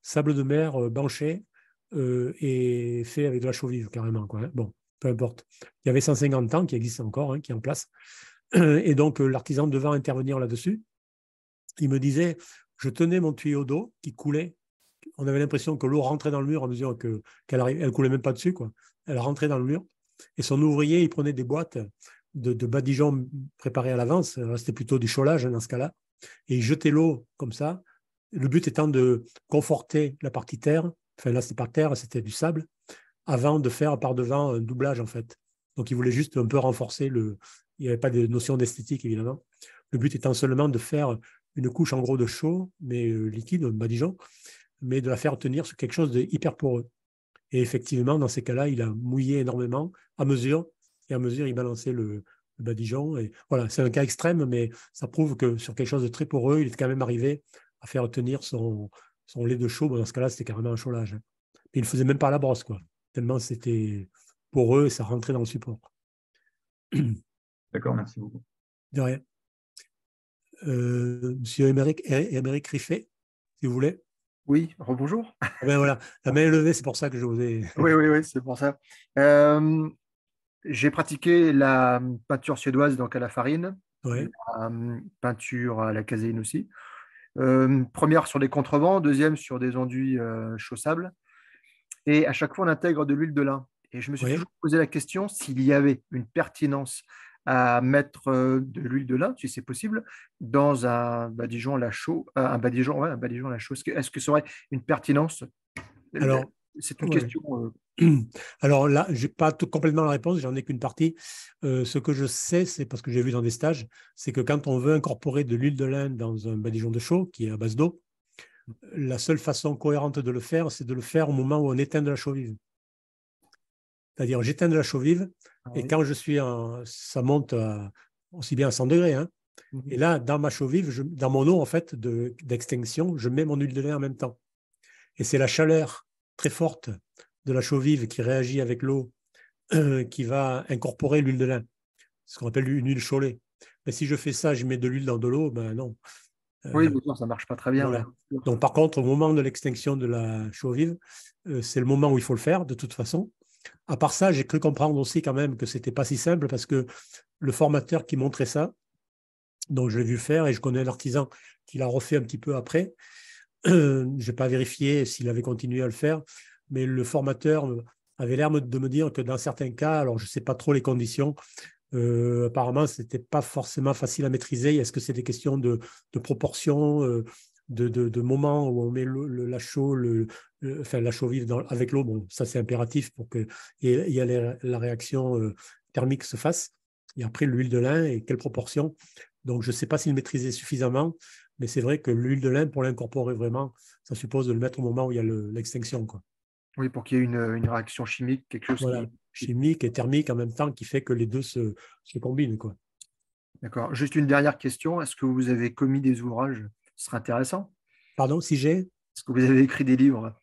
Sable de mer euh, banché euh, et fait avec de la vive carrément. Quoi, hein. Bon, peu importe. Il y avait 150 ans qui existe encore, hein, qui est en place. Et donc, euh, l'artisan devant intervenir là-dessus, il me disait je tenais mon tuyau d'eau qui coulait. On avait l'impression que l'eau rentrait dans le mur en mesure qu'elle ne coulait même pas dessus. Quoi. Elle rentrait dans le mur. Et son ouvrier, il prenait des boîtes de, de badigeons préparées à l'avance. C'était plutôt du cholage hein, dans ce cas-là et il jetait l'eau comme ça, le but étant de conforter la partie terre, enfin là c'est par terre, c'était du sable, avant de faire par devant un doublage en fait. Donc il voulait juste un peu renforcer le. Il n'y avait pas de notion d'esthétique évidemment. Le but étant seulement de faire une couche en gros de chaud, mais euh, liquide, badigeon, mais de la faire tenir sur quelque chose de hyper poreux. Et effectivement, dans ces cas-là, il a mouillé énormément à mesure, et à mesure, il balançait le, bah, et voilà, c'est un cas extrême, mais ça prouve que sur quelque chose de très poreux, il est quand même arrivé à faire tenir son, son lait de chaud. dans ce cas-là, c'était carrément un chaulage. Mais il ne faisait même pas la brosse, quoi. Tellement c'était poreux et ça rentrait dans le support. D'accord, merci beaucoup. De rien. Euh, monsieur Émeric, Riffet, si vous voulez. Oui, rebonjour. Eh ben voilà, la main levée, c'est pour ça que je vous ai. oui, oui, oui, c'est pour ça. Euh, j'ai pratiqué la hum, peinture suédoise, donc à la farine, hum, peinture à la caséine aussi. Hum, première sur des contrevents, deuxième sur des enduits euh, chaussables. Et à chaque fois, on intègre de l'huile de lin. Et je me suis toujours posé la question s'il y avait une pertinence à mettre euh, de l'huile de lin, si c'est possible, dans un badigeon à la chaux, euh, un badigeon, ouais, un badigeon à la chaux. Est-ce que, -ce ça une pertinence c'est une question. Euh, alors là, je n'ai pas tout, complètement la réponse, j'en ai qu'une partie. Euh, ce que je sais, c'est parce que j'ai vu dans des stages, c'est que quand on veut incorporer de l'huile de lin dans un badigeon de chaux qui est à base d'eau, la seule façon cohérente de le faire, c'est de le faire au moment où on éteint de la chaux vive. C'est-à-dire, j'éteins de la chaux vive, ah et quand je suis en. Ça monte aussi bien à 100 degrés. Hein, mhm. Et là, dans ma chaux vive, dans mon eau en fait d'extinction, je mets mon huile de lin en même temps. Et c'est la chaleur très forte de la chaux vive qui réagit avec l'eau, euh, qui va incorporer l'huile de lin, ce qu'on appelle une huile chaulée. Mais si je fais ça, je mets de l'huile dans de l'eau, ben non. Euh, oui, ça ne marche pas très bien. Donc par contre, au moment de l'extinction de la chaux vive, euh, c'est le moment où il faut le faire, de toute façon. À part ça, j'ai cru comprendre aussi quand même que ce n'était pas si simple parce que le formateur qui montrait ça, dont je l'ai vu faire et je connais l'artisan qui l'a refait un petit peu après, je n'ai pas vérifié s'il avait continué à le faire, mais le formateur avait l'air de me dire que dans certains cas, alors je ne sais pas trop les conditions, euh, apparemment, ce n'était pas forcément facile à maîtriser. Est-ce que c'est des questions de, de proportion, euh, de, de, moment où on met le, la chaux, enfin, la chaux vive avec l'eau Bon, ça c'est impératif pour que il y la, la réaction euh, thermique se fasse. Et après, l'huile de lin et quelle proportion Donc, je ne sais pas s'il maîtrisait suffisamment. Mais c'est vrai que l'huile de lin, pour l'incorporer vraiment, ça suppose de le mettre au moment où il y a l'extinction. oui, pour qu'il y ait une, réaction chimique, quelque chose chimique et thermique en même temps qui fait que les deux se, combinent. D'accord. Juste une dernière question. Est-ce que vous avez commis des ouvrages Ce serait intéressant. Pardon, si j'ai Est-ce que vous avez écrit des livres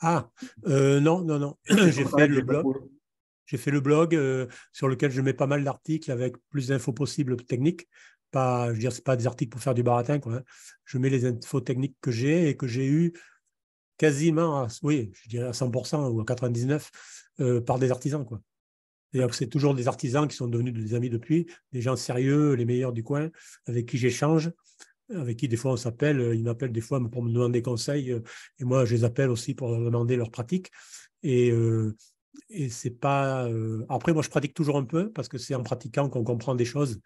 Ah, euh, non, non, non. j'ai fait, le blog. J'ai fait le blog sur lequel je mets pas mal d'articles avec plus d'infos possibles techniques pas, je veux dire, c'est pas des articles pour faire du baratin. Quoi, hein. Je mets les infos techniques que j'ai et que j'ai eues quasiment, à, oui, je dirais à 100% ou à 99% euh, par des artisans. Quoi. cest c'est toujours des artisans qui sont devenus des amis depuis, des gens sérieux, les meilleurs du coin, avec qui j'échange, avec qui des fois on s'appelle. Ils m'appellent des fois pour me demander des conseils euh, et moi je les appelle aussi pour leur demander leurs pratiques. Euh, et c'est pas. Après, moi, je pratique toujours un peu parce que c'est en pratiquant qu'on comprend des choses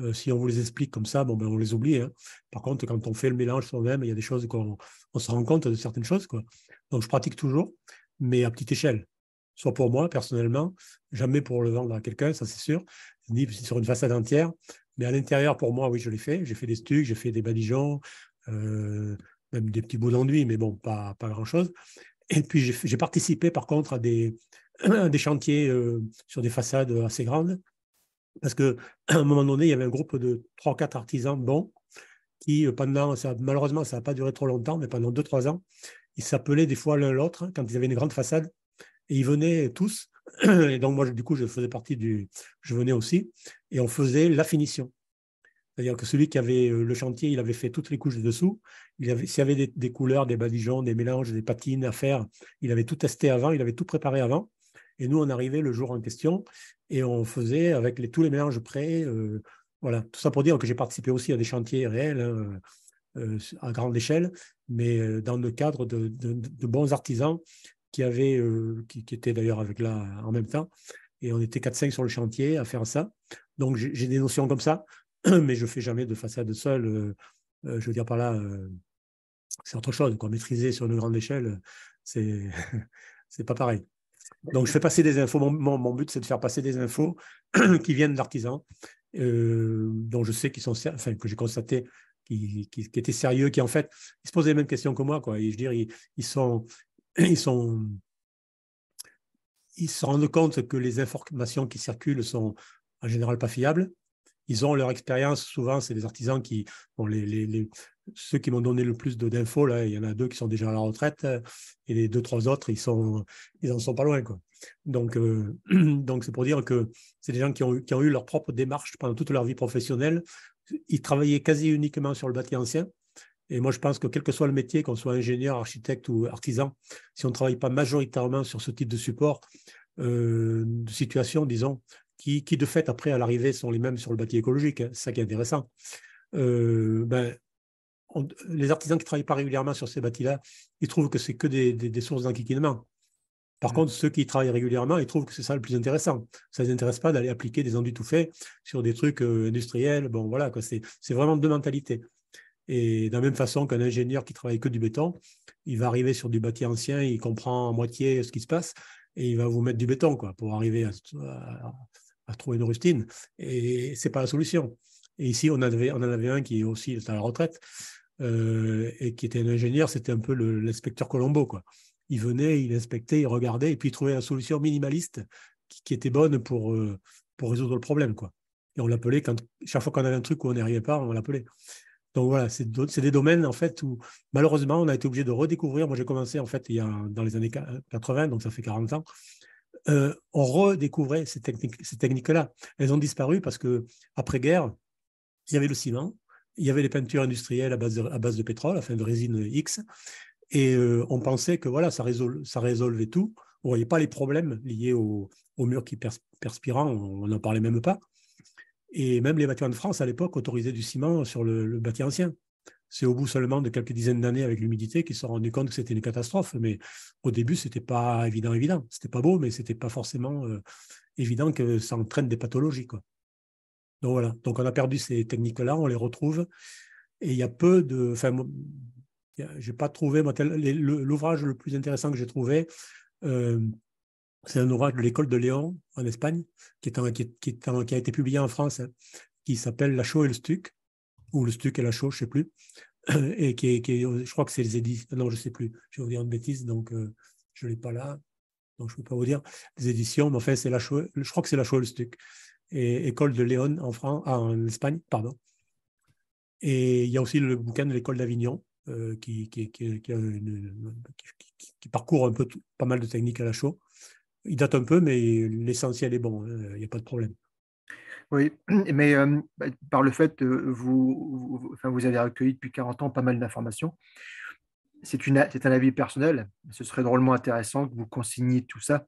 euh, si on vous les explique comme ça, bon, ben, on les oublie. Hein. Par contre, quand on fait le mélange soi-même, il y a des choses qu'on on se rend compte de certaines choses. Quoi. Donc, je pratique toujours, mais à petite échelle. Soit pour moi, personnellement, jamais pour le vendre à quelqu'un, ça c'est sûr, ni sur une façade entière. Mais à l'intérieur, pour moi, oui, je l'ai fait. J'ai fait des stucs, j'ai fait des badigeons, euh, même des petits bouts d'enduit, mais bon, pas, pas grand-chose. Et puis, j'ai participé, par contre, à des, des chantiers euh, sur des façades assez grandes parce qu'à un moment donné, il y avait un groupe de 3-4 artisans bons qui, euh, pendant, malheureusement, ça n'a pas duré trop longtemps, mais pendant 2-3 ans, ils s'appelaient des fois l'un l'autre hein, quand ils avaient une grande façade. Et ils venaient tous. Et donc, moi, du coup, je faisais partie du. Je venais aussi. Et on faisait la finition. C'est-à-dire que celui qui avait euh, le chantier, il avait fait toutes les couches de dessous. S'il avait, avait des, des, couleurs, des badigeons, des mélanges, des patines à faire, il avait tout testé avant, il avait tout préparé avant. Et nous, on arrivait le jour en question et on faisait avec les, tous les mélanges prêts. Euh, voilà, tout ça pour dire que j'ai participé aussi à des chantiers réels hein, euh, à grande échelle, mais euh, dans le cadre de, bons artisans qui avaient, qui, étaient d'ailleurs avec là en même temps, et on était 4-5 sur le chantier à faire ça. Donc j'ai des notions comme ça, mais je fais jamais de façade seule. je veux dire par là, c'est autre chose. Quoi. Maîtriser sur une grande échelle, c'est c'est pas pareil. Donc, je fais passer des infos. Mon, but, c'est de faire passer des infos qui viennent d'artisans, euh, dont je sais qu'ils sont, enfin, que j'ai constaté qui, étaient sérieux, qui en fait, ils se posaient les mêmes questions que moi, quoi. Et je veux dire, ils, sont, ils sont, ils se rendent compte que les informations qui circulent sont en général pas fiables. Ils ont leur expérience, souvent, c'est des artisans qui, ont les, ceux qui m'ont donné le plus d'infos, là, il y en a deux qui sont déjà à la retraite euh, et les deux, trois autres, ils, sont, ils en sont pas loin. Quoi. Donc, euh, donc c'est pour dire que c'est des gens qui ont, qui ont, eu leur propre démarche pendant toute leur vie professionnelle. Ils travaillaient quasi uniquement sur le bâti ancien. Et moi, je pense que quel que soit le métier, qu'on soit ingénieur, architecte ou artisan, si on ne travaille pas majoritairement sur ce type de support, euh, de situation, disons, qui, qui, de fait, après, à l'arrivée, sont les mêmes sur le bâti écologique, hein, c'est ça qui est intéressant, ben, les artisans qui ne travaillent pas régulièrement sur ces bâtis-là, ils trouvent que c'est que des, sources d'enquiquinement. Par mm. contre, ceux qui travaillent régulièrement, ils trouvent que c'est ça le plus intéressant. Ça ne les intéresse pas d'aller appliquer des enduits tout faits sur des trucs euh, industriels. Bon, voilà, c'est vraiment deux mentalités. Et de la même façon qu'un ingénieur qui travaille que du béton, il va arriver sur du bâti ancien, il comprend à moitié ce qui se passe et il va vous mettre du béton quoi, pour arriver à, trouver une rustine. Et ce n'est pas la solution. Et ici, on, on en avait un qui est aussi à la retraite, euh, et qui était un ingénieur, c'était un peu l'inspecteur Colombo. Quoi. Il venait, il inspectait, il regardait, et puis il trouvait la solution minimaliste qui, était bonne pour, euh, pour résoudre le problème. Quoi. Et on l'appelait, quand, chaque fois qu'on avait un truc où on n'arrivait pas, on l'appelait. Donc voilà, c'est des domaines en fait où malheureusement on a été obligé de redécouvrir. Moi j'ai commencé en fait il y a, dans les années 80, donc ça fait 40 ans. Euh, on redécouvrait ces techniques-là. Ces techniques Elles ont disparu parce que après guerre, il y avait le ciment, il y avait les peintures industrielles à base de, à base de pétrole, enfin de résine X, et euh, on pensait que voilà, ça, résolvait tout. On ne voyait pas les problèmes liés aux au murs qui perspirant, on n'en parlait même pas. Et même les bâtiments de France, à l'époque, autorisaient du ciment sur le, bâtiment bâti ancien. C'est au bout seulement de quelques dizaines d'années avec l'humidité qu'ils se sont rendus compte que c'était une catastrophe. Mais au début, ce n'était pas évident, évident. n'était pas beau, mais ce n'était pas forcément euh, évident que ça entraîne des pathologies. Quoi. Donc voilà, donc on a perdu ces techniques-là, on les retrouve. Et il y a peu de. Enfin, j'ai pas trouvé. L'ouvrage le plus intéressant que j'ai trouvé, euh, c'est un ouvrage de l'école de Léon en Espagne, qui, est qui, a été publié en France, qui s'appelle La Chaux et le Stuc, ou le Stuc et la Chaux, je sais plus. Et qui, est, je crois que c'est les éditions. Non, je sais plus. Je vais vous dire une bêtise, donc euh, je l'ai pas là. Donc je peux pas vous dire les éditions, mais en fait c'est la Chaux, je crois que c'est La Chaux et le Stuc et École de Léon en, France, ah, en Espagne. Pardon. Et il y a aussi le bouquin de l'école d'Avignon euh, qui, qui, parcourt un peu pas mal de techniques à la chaux. Il date un peu, mais l'essentiel est bon, hein, il y n'y a pas de problème. Oui, mais euh, bah, par le fait, que euh, vous, enfin, vous, avez recueilli depuis 40 ans pas mal d'informations. C'est un avis personnel. Ce serait drôlement intéressant que vous consigniez tout ça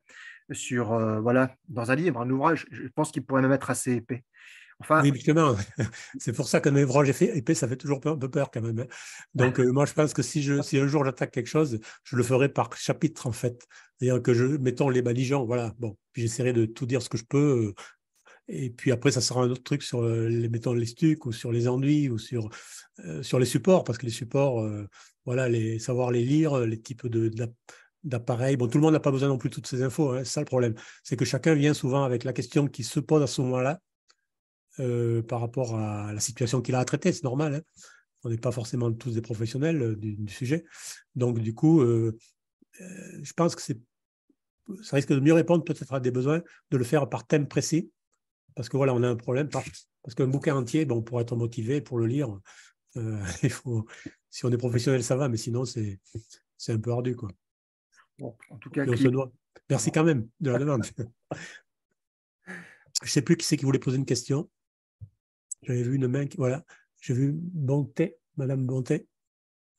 sur euh, voilà dans un livre, un ouvrage, je pense qu'il pourrait même être assez épais. Enfin, oui, justement, c'est pour ça qu'un ouvrage épais, ça fait toujours un peu peur quand même. Hein. Donc, euh, moi, je pense que si, je, si un jour j'attaque quelque chose, je le ferai par chapitre, en fait. C'est-à-dire que je, mettons les baligeants, voilà, bon, puis j'essaierai de tout dire ce que je peux. Euh, et puis après, ça sera un autre truc sur les, mettons, les stucs ou sur les enduits, ou sur, sur les supports, parce que les supports, voilà, les, savoir les lire, les types de, de la, d'appareils. Bon, tout le monde n'a pas besoin non plus de toutes ces infos, hein, c'est ça le problème. C'est que chacun vient souvent avec la question qui se pose à ce moment-là euh, par rapport à la situation qu'il a à traiter, c'est normal. Hein. On n'est pas forcément tous des professionnels euh, du, sujet. Donc, du coup, euh, je pense que ça risque de mieux répondre peut-être à des besoins de le faire par thème précis. Parce que voilà, on a un problème. parce qu'un bouquin entier, bon, pour être motivé, pour le lire, il faut, si on est professionnel, ça va, mais sinon, c'est, c'est un peu ardu. Quoi en tout cas, Merci quand même de la demande. Je ne sais plus qui c'est qui voulait poser une question. J'avais vu une main qui. Voilà. J'ai vu Bonté, Madame Bonté.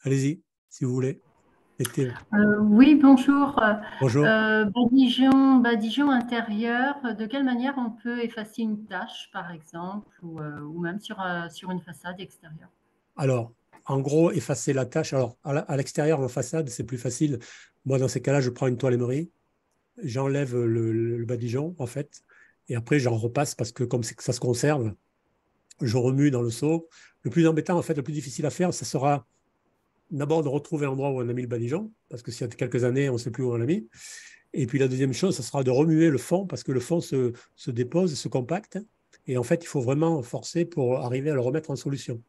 Allez-y, si vous voulez. Euh, oui, bonjour. Bonjour. Euh, Badigeon, intérieur, de quelle manière on peut effacer une tâche, par exemple, ou, euh, même sur, sur une façade extérieure Alors, en gros, effacer la tâche. Alors, à l'extérieur, en façade, c'est plus facile moi, dans ces cas-là, je prends une toile j'enlève le, badigeon, en fait, et après, j'en repasse parce que comme ça se conserve, je remue dans le seau. Le plus embêtant, en fait, le plus difficile à faire, ça sera d'abord de retrouver l'endroit où on a mis le badigeon, parce que s'il y a quelques années, on ne sait plus où on l'a mis. Et puis la deuxième chose, ça sera de remuer le fond, parce que le fond se, se dépose, se compacte. Et en fait, il faut vraiment forcer pour arriver à le remettre en solution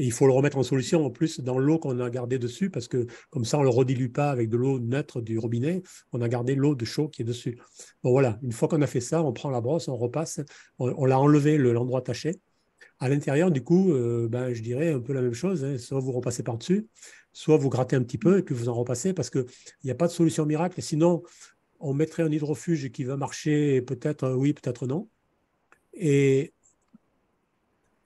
il faut le remettre en solution en plus dans l'eau qu'on a gardée dessus, parce que comme ça, on le redilue pas avec de l'eau neutre du robinet, on a gardé l'eau de chaud qui est dessus. Bon voilà, une fois qu'on a fait ça, on prend la brosse, on repasse, on, l'a enlevé l'endroit taché. À l'intérieur, du coup, euh, ben, je dirais un peu la même chose, hein. soit vous repassez par-dessus, soit vous grattez un petit peu et puis vous en repassez, parce qu'il n'y a pas de solution miracle. Sinon, on mettrait un hydrofuge qui va marcher, peut-être euh, oui, peut-être non. Et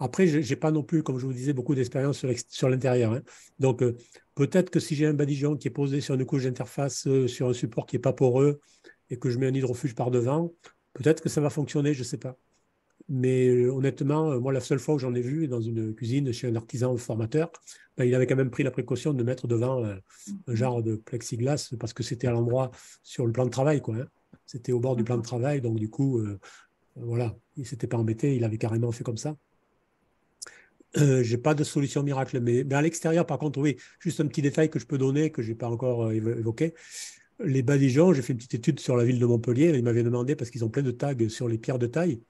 après, je n'ai pas non plus, comme je vous disais, beaucoup d'expérience sur l'intérieur. Hein. Donc, euh, peut-être que si j'ai un badigeon qui est posé sur une couche d'interface, euh, sur un support qui n'est pas poreux, et que je mets un hydrofuge par devant, peut-être que ça va fonctionner, je ne sais pas. Mais euh, honnêtement, moi, la seule fois où j'en ai vu dans une cuisine chez un artisan formateur, ben, il avait quand même pris la précaution de mettre devant un, genre mhm. de plexiglas parce que c'était à l'endroit sur le plan de travail. Hein. C'était au bord du plan de travail, donc du coup, voilà, il ne s'était pas embêté, il avait carrément fait comme ça. Je euh, j'ai pas de solution miracle, mais, à l'extérieur, par contre, oui, juste un petit détail que je peux donner, que j'ai pas encore euh, évoqué. Les Badigeons, j'ai fait une petite étude sur la ville de Montpellier, ils m'avaient demandé parce qu'ils ont plein de tags sur les pierres de taille.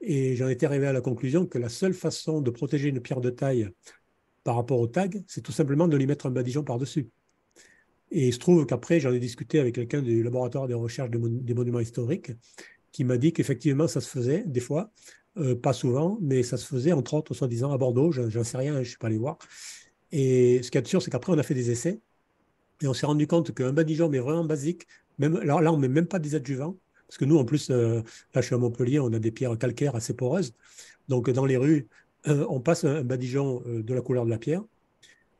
Et j'en étais arrivé à la conclusion que la seule façon de protéger une pierre de taille par rapport aux tags, c'est tout simplement de lui mettre un badigeon par-dessus. Et il se trouve qu'après, j'en ai discuté avec quelqu'un du laboratoire des recherches des monuments historiques qui m'a dit qu'effectivement, ça se faisait des fois. Euh, pas souvent, mais ça se faisait entre autres, soi-disant, à Bordeaux, j'en sais rien, je ne suis pas allé voir. Et ce qui y a de sûr, c'est qu'après, on a fait des essais et on s'est rendu compte qu'un badigeon, mais vraiment basique, même, alors là, on ne met même pas des adjuvants, parce que nous, en plus, euh, là, je suis à Montpellier, on a des pierres calcaires assez poreuses. Donc, dans les rues, euh, on passe un, badigeon de la couleur de la pierre.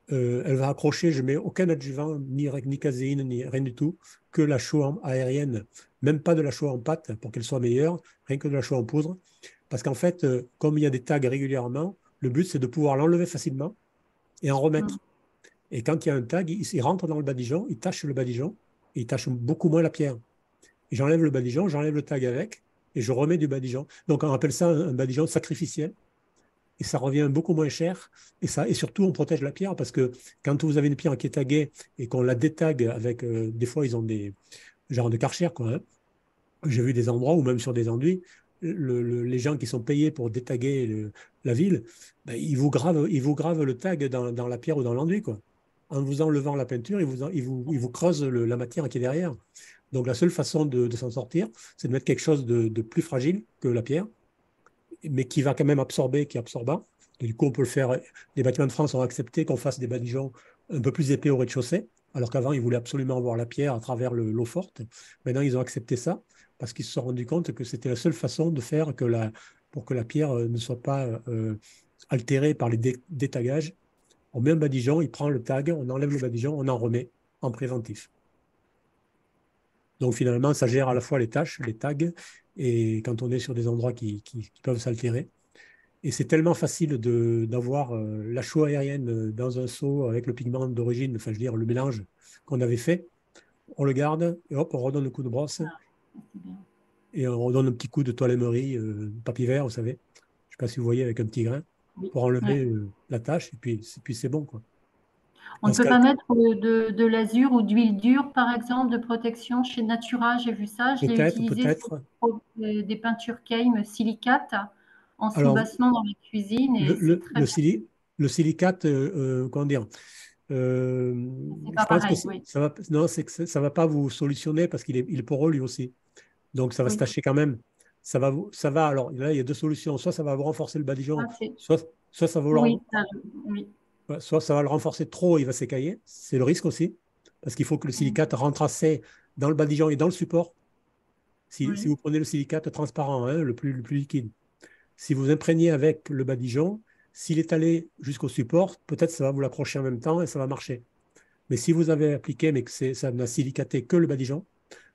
elle va accrocher, je ne mets aucun adjuvant, ni, ni caséine, ni rien du tout, que la chaux aérienne, même pas de la chaux en pâte pour qu'elle soit meilleure, rien que de la chaux en poudre. Parce qu'en fait, euh, comme il y a des tags régulièrement, le but, c'est de pouvoir l'enlever facilement et en remettre. Ah. Et quand il y a un tag, il, rentre dans le badigeon, il tâche le badigeon, et il tâche beaucoup moins la pierre. J'enlève le badigeon, j'enlève le tag avec, et je remets du badigeon. Donc on appelle ça un, badigeon sacrificiel. Et ça revient beaucoup moins cher. Et, surtout, on protège la pierre parce que quand vous avez une pierre qui est taguée et qu'on la détague avec, euh, des fois, ils ont des genres de karcher, quoi. Hein. J'ai vu des endroits ou même sur des enduits, les gens qui sont payés pour détaguer la ville, ben, ils, vous gravent, ils vous gravent le tag dans, la pierre ou dans l'enduit. En vous enlevant la peinture, ils vous, ils vous, ils vous creusent la matière qui est derrière. Donc la seule façon de, s'en sortir, c'est de mettre quelque chose de, plus fragile que la pierre, mais qui va quand même absorber, qui est absorbant. du coup, on peut le faire. Les bâtiments de France ont accepté qu'on fasse des badigeons un peu plus épais au rez-de-chaussée, alors qu'avant, ils voulaient absolument avoir la pierre à travers l'eau forte. Maintenant, ils ont accepté ça parce qu'ils se sont rendus compte que c'était la seule façon de faire que pour que la pierre euh, ne soit pas euh, euh, altérée par les détagages. On met un badigeon, il prend le tag, on enlève le badigeon, on en remet en préventif. Donc finalement, ça gère à la fois les tâches, les tags, et quand on est sur des endroits qui, peuvent s'altérer. Et c'est tellement facile d'avoir la chaux aérienne dans un seau avec le pigment d'origine, enfin je veux dire le mélange qu'on avait fait. On le garde et hop, on redonne le coup de brosse ah. Et on donne un petit coup de toile euh, papier vert, vous savez. Je ne sais pas si vous voyez avec un petit grain pour enlever euh, la tâche et puis, puis c'est bon. Quoi. On ne peut pas mettre euh, de, de l'azur ou d'huile dure, par exemple, de protection chez Natura. J'ai vu ça. J'ai utilisé des, peintures Keim silicate en soubassement dans la cuisine. le, le, silicate, comment dire euh, ça va, non, ça va pas vous solutionner parce qu'il est, il est lui aussi. Donc, ça va se tâcher quand même. Ça va, ça va, alors il y a deux solutions. Soit ça va vous renforcer le badigeon, soit, ça va le soit ça va le renforcer trop, et il va s'écailler. C'est le risque aussi, parce qu'il faut que le silicate rentre assez dans le badigeon et dans le support. Si, vous prenez le silicate transparent, hein, le, plus, plus liquide, si vous imprégnez avec le badigeon, s'il est allé jusqu'au support, peut-être ça va vous l'accrocher en même temps et ça va marcher. Mais si vous avez appliqué, mais que ça n'a silicaté que le badigeon,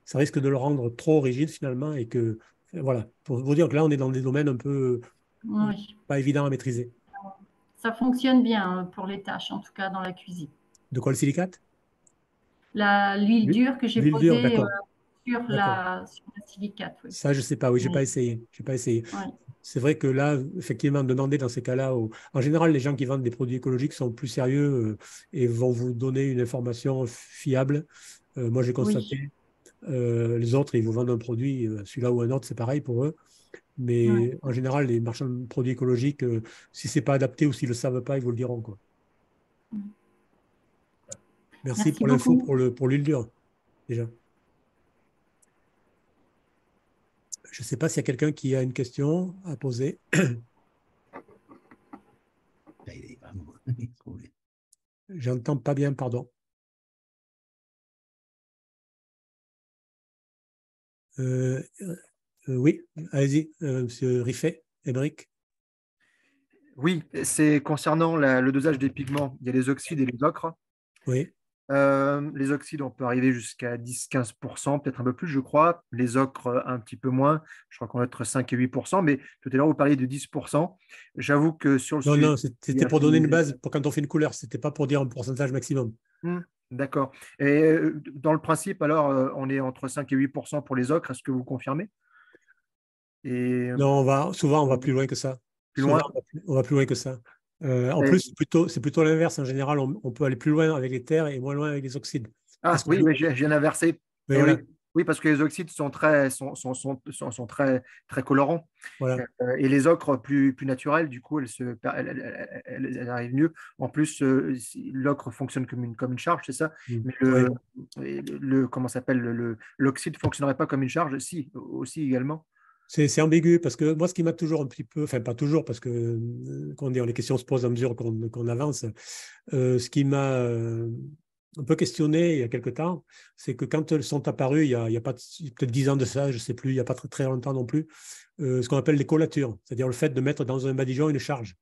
ça risque de le rendre trop rigide finalement et que, euh, voilà, pour vous dire que là, on est dans des domaines un peu pas évidents à maîtriser. Ça fonctionne bien euh, pour les tâches, en tout cas dans la cuisine. De quoi le silicate L'huile dure que j'ai posée euh, sur, la, silicate. Ça, je ne sais pas, oui, je n'ai pas essayé. J'ai pas C'est vrai que là, effectivement, demander dans ces cas-là, en général, les gens qui vendent des produits écologiques sont plus sérieux et vont vous donner une information fiable. moi, j'ai constaté euh, les autres, ils vous vendent un produit, euh, celui-là ou un autre, c'est pareil pour eux. Mais en général, les marchands de produits écologiques, euh, si c'est pas adapté ou s'ils le savent pas, ils vous le diront. Quoi. Mm. Merci, pour l'info pour l'huile dure déjà. Je ne sais pas s'il y a quelqu'un qui a une question à poser. Ah, J'entends pas bien, pardon. Euh, euh, oui, allez-y, euh, Monsieur Riffet, Émeric. Oui, c'est concernant le dosage des pigments. Il y a les oxydes et les ocres. Oui. les oxydes, on peut arriver jusqu'à 10-15%, peut-être un peu plus, je crois. Les ocres, un petit peu moins. Je crois qu'on va être 5 et 8%, mais tout à l'heure, vous parliez de 10%. J'avoue que sur le. Non, non, c'était pour donner une base pour quand on fait une couleur. C'était pas pour dire un pourcentage maximum. Hmm. D'accord. Et euh, dans le principe, alors, euh, on est entre 5 et 8 pour les ocres. Est-ce que vous confirmez euh, Non, on va, souvent, on va plus loin que ça. Plus loin on va plus, loin que ça. en plus, c'est plutôt, l'inverse. En général, on, peut aller plus loin avec les terres et moins loin avec les oxydes. Ah oui, mais j'ai inversé. oui. Oui, parce que les oxydes sont très, sont, sont, sont, très, très colorants. Euh, et les ocres plus, plus naturelles, du coup, elles, se, elles, arrivent mieux. En plus, euh, l'ocre fonctionne comme une, comme une charge, c'est ça mm. Mais le, comment s'appelle le, L'oxyde ne fonctionnerait pas comme une charge Si, aussi également. C'est ambigu parce que moi, ce qui m'a toujours un petit peu, enfin pas toujours, parce que quand euh, les questions se posent à mesure qu'on avance, ce qui m'a un peu questionné il y a quelque temps, c'est que quand elles sont apparues, il y a, pas peut-être dix ans de ça, je ne sais plus, il n'y a pas très, très, longtemps non plus, euh, ce qu'on appelle les collatures, c'est-à-dire le fait de mettre dans un badigeon une charge.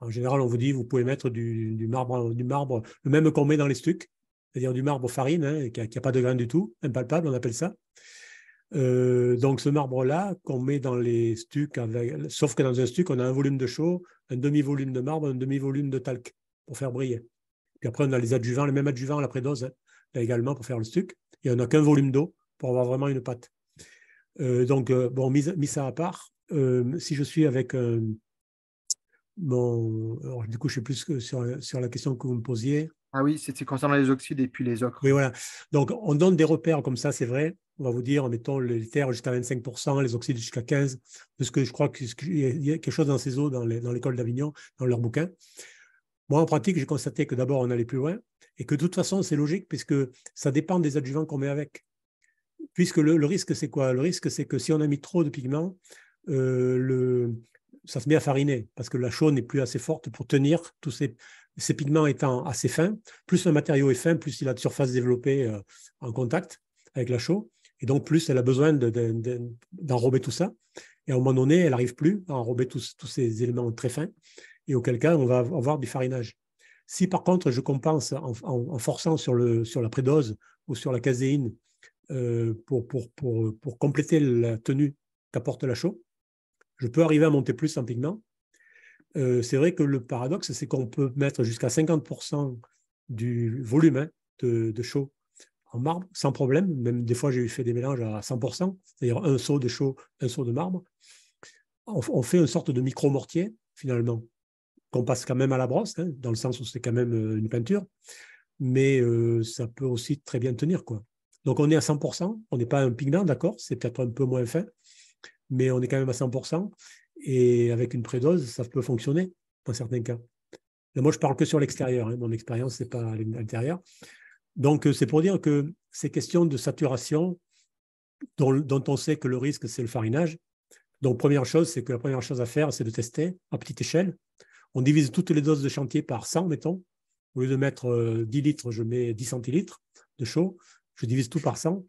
En général, on vous dit, vous pouvez mettre du, marbre, du marbre, le même qu'on met dans les stucs, c'est-à-dire du marbre farine, hein, qui n'a pas de grain du tout, impalpable, on appelle ça. Euh, donc ce marbre-là qu'on met dans les stucs, sauf que dans un stuc, on a un volume de chaux, un demi-volume de marbre, un demi-volume de talc pour faire briller. Puis après, on a les adjuvants, les mêmes adjuvants à la prédose, là hein, également, pour faire le stuc. Et on n'a qu'un volume d'eau pour avoir vraiment une pâte. Euh, donc, euh, bon, mis, ça à part, euh, si je suis avec mon. du coup, je suis plus sur, sur la question que vous me posiez. Ah oui, c'était concernant les oxydes et puis les ocres. Oui, voilà. Donc, on donne des repères comme ça, c'est vrai. On va vous dire, mettons les terres jusqu'à 25%, les oxydes jusqu'à 15%, parce que je crois qu'il y a quelque chose dans ces eaux, dans l'école d'Avignon, dans leur bouquin. Moi, en pratique, j'ai constaté que d'abord, on allait plus loin et que de toute façon, c'est logique puisque ça dépend des adjuvants qu'on met avec. Puisque le, risque, c'est quoi Le risque, c'est que si on a mis trop de pigments, euh, ça se met à fariner parce que la chaux n'est plus assez forte pour tenir tous ces, pigments étant assez fins. Plus un matériau est fin, plus il a de surface développée euh, en contact avec la chaux. Et donc, plus elle a besoin d'enrober tout ça. Et à un moment donné, elle n'arrive plus à enrober tous ces éléments très fins et auquel cas on va avoir du farinage. Si par contre je compense en, forçant sur, le, sur la prédose ou sur la caséine euh, pour, pour, compléter la tenue qu'apporte la chaux, je peux arriver à monter plus en pigment. Euh, c'est vrai que le paradoxe, c'est qu'on peut mettre jusqu'à 50% du volume hein, de, chaux en marbre sans problème. Même des fois, j'ai fait des mélanges à 100%, c'est-à-dire un seau de chaux, un seau de marbre. On, on fait une sorte de micro-mortier, finalement, qu'on passe quand même à la brosse, hein, dans le sens où c'est quand même euh, une peinture, mais euh, ça peut aussi très bien tenir. Quoi. Donc on est à 100%, on n'est pas un pigment, d'accord, c'est peut-être un peu moins fin, mais on est quand même à 100%, et avec une prédose, ça peut fonctionner dans certains cas. moi, je parle que sur l'extérieur, hein, mon expérience, c'est pas à l'intérieur. Donc euh, c'est pour dire que ces questions de saturation, dont, dont on sait que le risque, c'est le farinage, donc première chose, c'est que la première chose à faire, c'est de tester à petite échelle, on divise toutes les doses de chantier par 100, mettons. Au lieu de mettre 10 euh, litres, je mets 10 centilitres de chaud. Je divise tout par 100.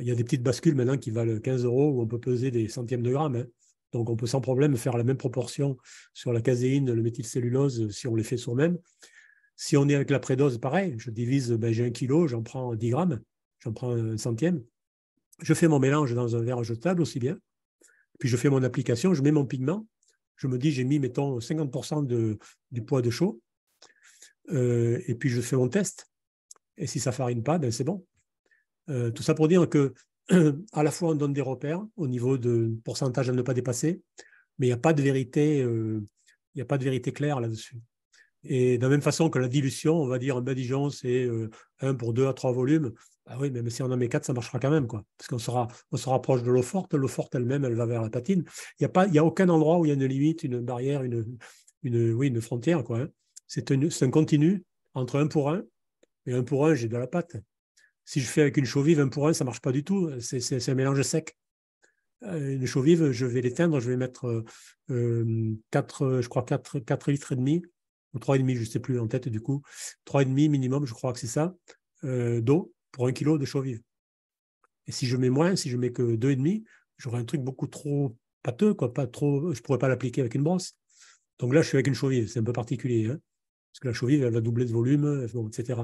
Il y a des petites bascules maintenant qui valent 15 euros où on peut peser des centièmes de grammes. Hein. Donc, on peut sans problème faire la même proportion sur la caséine, le méthylcellulose, si on les fait soi-même. Si on est avec la prédose, pareil, je divise, ben, j'ai un kilo, j'en prends 10 grammes, j'en prends un centième. Je fais mon mélange dans un verre jetable aussi bien. Puis je fais mon application, je mets mon pigment, je me dis, j'ai mis, mettons, 50% du poids de chaud, euh, et puis je fais mon test. Et si ça farine pas, ben, c'est bon. Euh, tout ça pour dire que à la fois on donne des repères au niveau de pourcentage à ne pas dépasser, mais il n'y a pas de vérité, euh, il y a pas de vérité claire là-dessus. Et de la même façon que la dilution, on va dire en badigeon, c'est 1 pour deux à 3 volumes. Ah oui, même si on en met quatre, ça marchera quand même, quoi. Parce qu'on sera, on se rapproche de l'eau forte. L'eau forte elle-même, elle va vers la patine. Il n'y a pas, il y a aucun endroit où il y a une limite, une barrière, une, une, oui, une frontière, quoi. Hein. C'est un, continu entre un pour un et un pour un, j'ai de la pâte. Si je fais avec une chauve vive, un pour un, ça ne marche pas du tout. C'est un mélange sec. Euh, une chauve vive, je vais l'éteindre, je vais mettre euh, 4, euh, je crois 4, 4 litres et demi, ou 3,5, je ne sais plus en tête du coup. 3,5 minimum, je crois que c'est ça, euh, d'eau pour un kilo de chauvier. Et si je mets moins, si je mets que deux et demi, j'aurai un truc beaucoup trop pâteux, quoi, pas trop, je ne pourrais pas l'appliquer avec une brosse. Donc là, je suis avec une vive. c'est un peu particulier, hein, parce que la vive elle va doubler de volume, etc.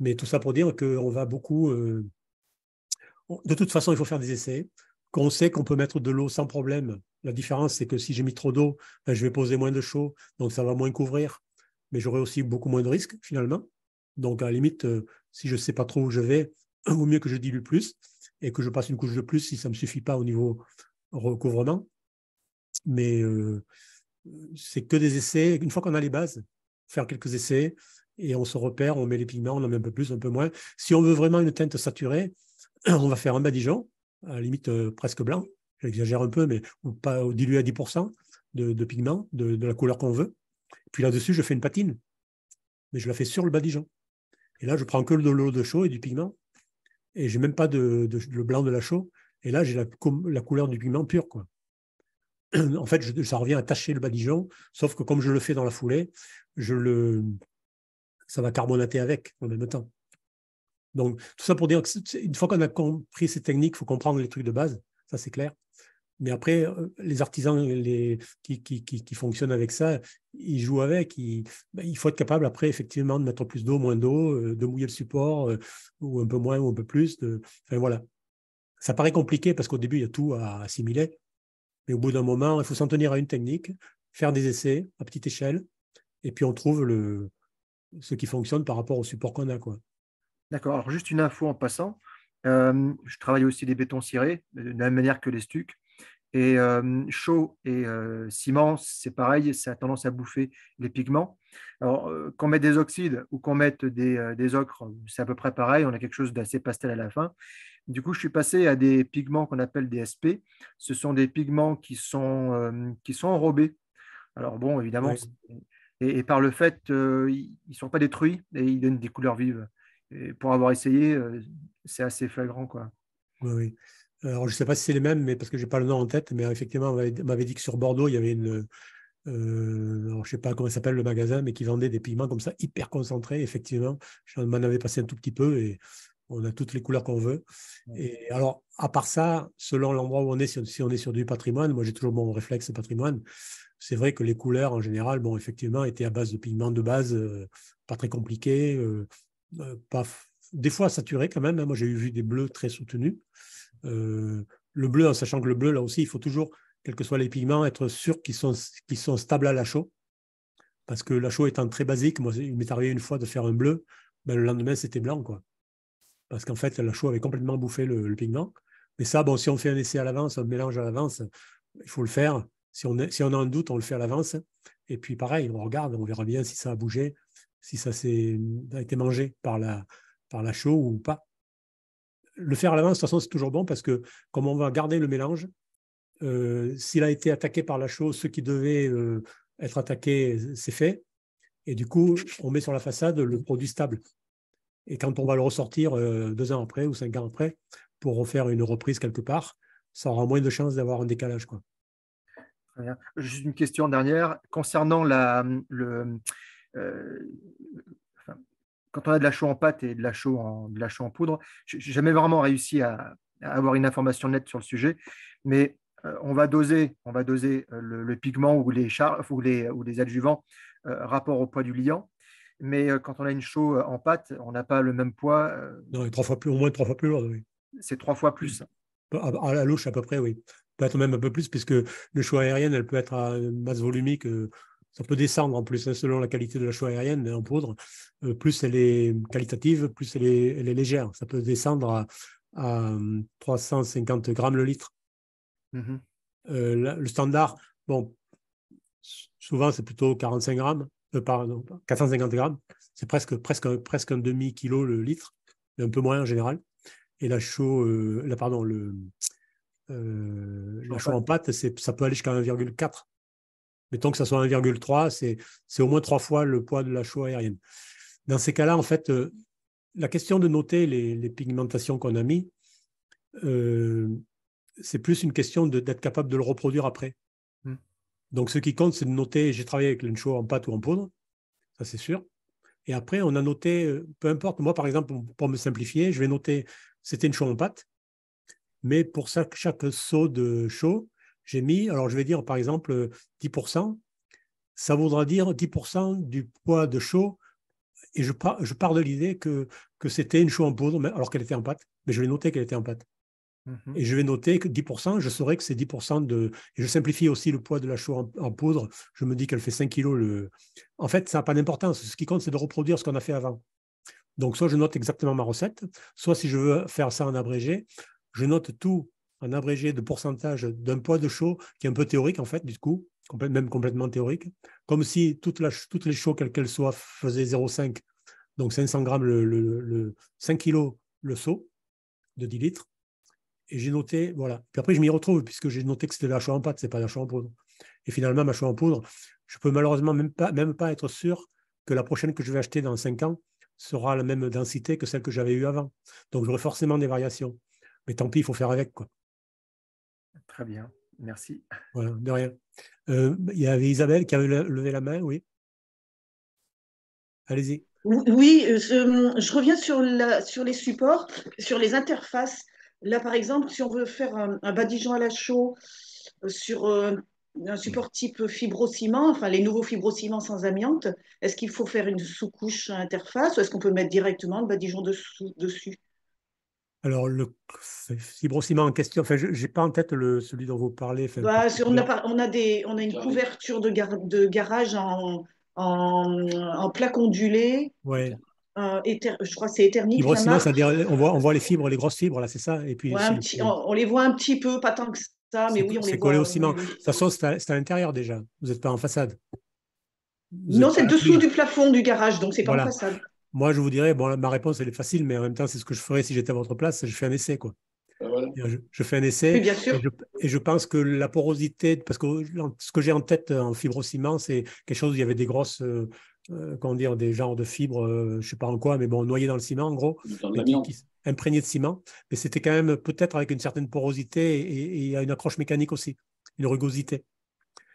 Mais tout ça pour dire qu'on va beaucoup. Euh, de toute façon, il faut faire des essais. Qu'on sait qu'on peut mettre de l'eau sans problème. La différence, c'est que si j'ai mis trop d'eau, ben, je vais poser moins de chaux, donc ça va moins couvrir, mais j'aurai aussi beaucoup moins de risques finalement. Donc, à la limite, euh, si je ne sais pas trop où je vais, vaut mieux que je dilue plus et que je passe une couche de plus si ça ne me suffit pas au niveau recouvrement. Mais euh, c'est que des essais. Une fois qu'on a les bases, faire quelques essais et on se repère, on met les pigments, on en met un peu plus, un peu moins. Si on veut vraiment une teinte saturée, on va faire un badigeon, à la limite euh, presque blanc, j'exagère un peu, mais pas dilué à 10% de, pigment, pigments, de, de, la couleur qu'on veut. Puis là-dessus, je fais une patine, mais je la fais sur le badigeon. Et là, je prends que de l'eau de chaux et du pigment. Et n'ai même pas de, le blanc de la chaux. Et là, j'ai la, couleur du pigment pur. en fait, je, ça revient à tacher le badigeon, sauf que comme je le fais dans la foulée, je le, ça va carbonater avec en même temps. Donc, tout ça pour dire qu'une fois qu'on a compris ces techniques, il faut comprendre les trucs de base, ça c'est clair. Mais après, euh, les artisans les, qui, fonctionnent avec ça, ils jouent avec. Ben, il faut être capable, après, effectivement, de mettre plus d'eau, moins d'eau, euh, de mouiller le support, euh, ou un peu moins, ou un peu plus. enfin, voilà. Ça paraît compliqué parce qu'au début, il y a tout à assimiler. Mais au bout d'un moment, il faut s'en tenir à une technique, faire des essais à petite échelle, et puis on trouve le, ce qui fonctionne par rapport au support qu'on a. D'accord. Alors, juste une info en passant. je travaille aussi des bétons cirés, de la même manière que les stucs. Et chaud et ciment, c'est pareil, ça a tendance à bouffer les pigments. Alors, qu'on mette des oxydes ou qu'on mette des, des ocres, c'est à peu près pareil, on a quelque chose d'assez pastel à la fin. Du coup, je suis passé à des pigments qu'on appelle des SP. Ce sont des pigments qui sont, qui sont enrobés. Alors bon, évidemment, et, par le fait, ils ne sont pas détruits et ils donnent des couleurs vives. pour avoir essayé, c'est assez flagrant. Quoi. Oui, oui je ne sais pas si c'est les mêmes, mais parce que je n'ai pas le nom en tête, mais euh, effectivement, on m'avait dit que sur Bordeaux, il y avait une. Euh, alors je ne sais pas comment s'appelle le magasin, mais qui vendait des pigments comme ça, hyper concentrés, effectivement. Je m'en avais passé un tout petit peu et on a toutes les couleurs qu'on veut. Et alors, à part ça, selon l'endroit où on est, si on est sur du patrimoine, moi j'ai toujours mon réflexe patrimoine, c'est vrai que les couleurs en général, bon, effectivement, étaient à base de pigments de base, euh, pas très compliqués, pas, des fois saturés quand même. Hein. Moi j'ai eu vu des bleus très soutenus. Euh, le bleu, en sachant que le bleu, là aussi, il faut toujours, quels que soient les pigments, être sûr qu'ils sont, stables à la chaux. Parce que la chaux étant très basique, moi, il m'est arrivé une fois de faire un bleu, ben, le lendemain, c'était blanc. quoi. Parce qu'en fait, la chaux avait complètement bouffé le, pigment. Mais ça, bon, si on fait un essai à l'avance, un mélange à l'avance, il faut le faire. Si on, a un doute, on le fait à l'avance. Et puis, pareil, on regarde, on verra bien si ça a bougé, si ça a été mangé par la chaux ou pas le faire à l'avance, de toute façon, c'est toujours bon parce que comme on va garder le mélange, euh, s'il a été attaqué par la chose, ce qui devait euh, être attaqué, c'est fait. Et du coup, on met sur la façade le produit stable. Et quand on va le ressortir euh, deux ans après ou cinq ans après pour refaire une reprise quelque part, ça aura moins de chances d'avoir un décalage. Quoi. Juste une question dernière concernant la, le, quand on a de la chaux en pâte et de la chaux en, de la chaux poudre, j'ai jamais vraiment réussi à, avoir une information nette sur le sujet, mais euh, on va doser, on va doser euh, le, pigment ou les, ou les, adjuvants euh, rapport au poids du liant. Mais quand on a une chaux en pâte, on n'a pas le même poids. non, trois fois plus, au moins trois fois plus lourde, oui. C'est trois fois plus. Bah, à, la louche, à peu près, oui. Peut-être même un peu plus, puisque le chaux aérienne, elle peut être à masse volumique ça peut descendre en plus, hein, selon la qualité de la chaux aérienne en poudre. Euh, plus elle est qualitative, plus elle est, légère. Ça peut descendre à, 350 hum, grammes le litre. Mmh euh, le standard, bon, souvent c'est plutôt 45 grammes, euh, pardon, 450 grammes. C'est presque, presque, presque un demi-kilo le litre, un peu moins en général. Et la chaux, la, pardon, le, la chaux en pâte, ça peut aller jusqu'à 1,4 Mettons que ça soit 1,3, c'est, c'est au moins trois fois le poids de la chaux aérienne. Dans ces cas-là, en fait, euh, la question de noter les, pigmentations qu'on a mis, euh, c'est plus une question de, d'être capable de le reproduire après. Hmm. Donc, ce qui compte, c'est de noter. J'ai travaillé avec chaux en pâte ou en poudre, ça c'est sûr. Et après, on a noté, euh, peu importe, moi par exemple, pour me simplifier, je vais noter, c'était une chaux en pâte, mais pour chaque, chaque de chaux, j'ai mis, alors je vais dire par exemple 10%, ça voudra dire 10% du poids de chaux. Et je pars, de l'idée que, que c'était une chaux en poudre, alors qu'elle était en pâte. Mais je vais noter qu'elle était en pâte. Mm-hmm. Et je vais noter que 10%, je saurais que c'est 10% de. Et je simplifie aussi le poids de la chaux en, poudre. Je me dis qu'elle fait 5 kg. Le... En fait, ça n'a pas d'importance. Ce qui compte, c'est de reproduire ce qu'on a fait avant. Donc, soit je note exactement ma recette, soit si je veux faire ça en abrégé, je note tout un abrégé de pourcentage d'un poids de chaud qui est un peu théorique en fait, du coup, même complètement théorique, comme si toutes les chaux, quelles qu'elles soient, faisaient 0,5, donc 500 grammes, le, 5 kg le seau de 10 litres. Et j'ai noté, voilà. Puis après, je m'y retrouve puisque j'ai noté que c'était de la chaux en pâte, c'est pas de la chaux en poudre. Et finalement, ma chaux en poudre, je peux malheureusement même pas, même pas être sûr que la prochaine que je vais acheter dans 5 ans sera la même densité que celle que j'avais eue avant. Donc j'aurai forcément des variations. Mais tant pis, il faut faire avec. Quoi. Très bien, merci. Voilà, de rien. Euh, bah, il y avait Isabelle qui avait levé la main, oui. Allez-y. Oui, je, reviens sur, les supports, sur les interfaces. Là, par exemple, si on veut faire un, badigeon à la chaux euh, sur euh, un support type fibrociment, enfin les nouveaux fibrociments sans amiante, est-ce qu'il faut faire une sous-couche interface ou est-ce qu'on peut mettre directement le badigeon dessus alors, le ciment en question, enfin, je n'ai pas en tête le, celui dont vous parlez. Bah, on, a, on, a des, on a une couverture de, de garage en, en, en plaque euh, je crois que c'est éternique. on voit, on voit les fibres, les grosses fibres, là, c'est ça et puis, on, les voit un petit peu, pas tant que ça, mais oui, on les voit. C'est collé au ciment. De toute façon, c'est à, l'intérieur déjà. Vous n'êtes pas en façade. non, c'est dessous du plafond du garage, donc c'est pas en façade. Moi, je vous dirais, bon, ma réponse, elle est facile, mais en même temps, c'est ce que je ferais si j'étais à votre place, je fais un essai, quoi. Ben je, fais un essai. Et, je, pense que la porosité, parce que ce que j'ai en tête en ciment, c'est quelque chose où il y avait des grosses, euh, euh, comment dire, des genres de fibres, euh, je ne sais pas en quoi, mais bon, noyées dans le ciment, en gros, imprégnées de ciment. Mais c'était quand même peut-être avec une certaine porosité et, et, une accroche mécanique aussi, une rugosité.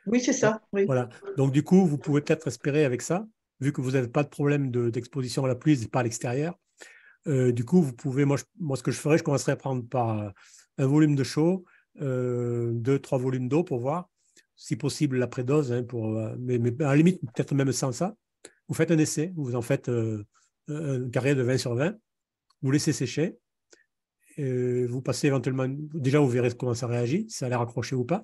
Oui, c'est ça. Voilà. Donc, du coup, vous pouvez peut-être espérer avec ça vu que vous n'avez pas de problème d'exposition à la pluie, pas à l'extérieur. Euh, du coup, vous pouvez, moi, ce que je ferais, je commencerai à prendre par euh, un volume de chaud, euh, deux, trois volumes d'eau pour voir, si possible, l'après-dose, hein, pour, mais, à la limite, peut-être même sans ça. Vous faites un essai, vous en faites un carré de 20 sur 20, vous laissez sécher, vous passez éventuellement, déjà, vous verrez comment ça réagit, si ça a l'air accroché ou pas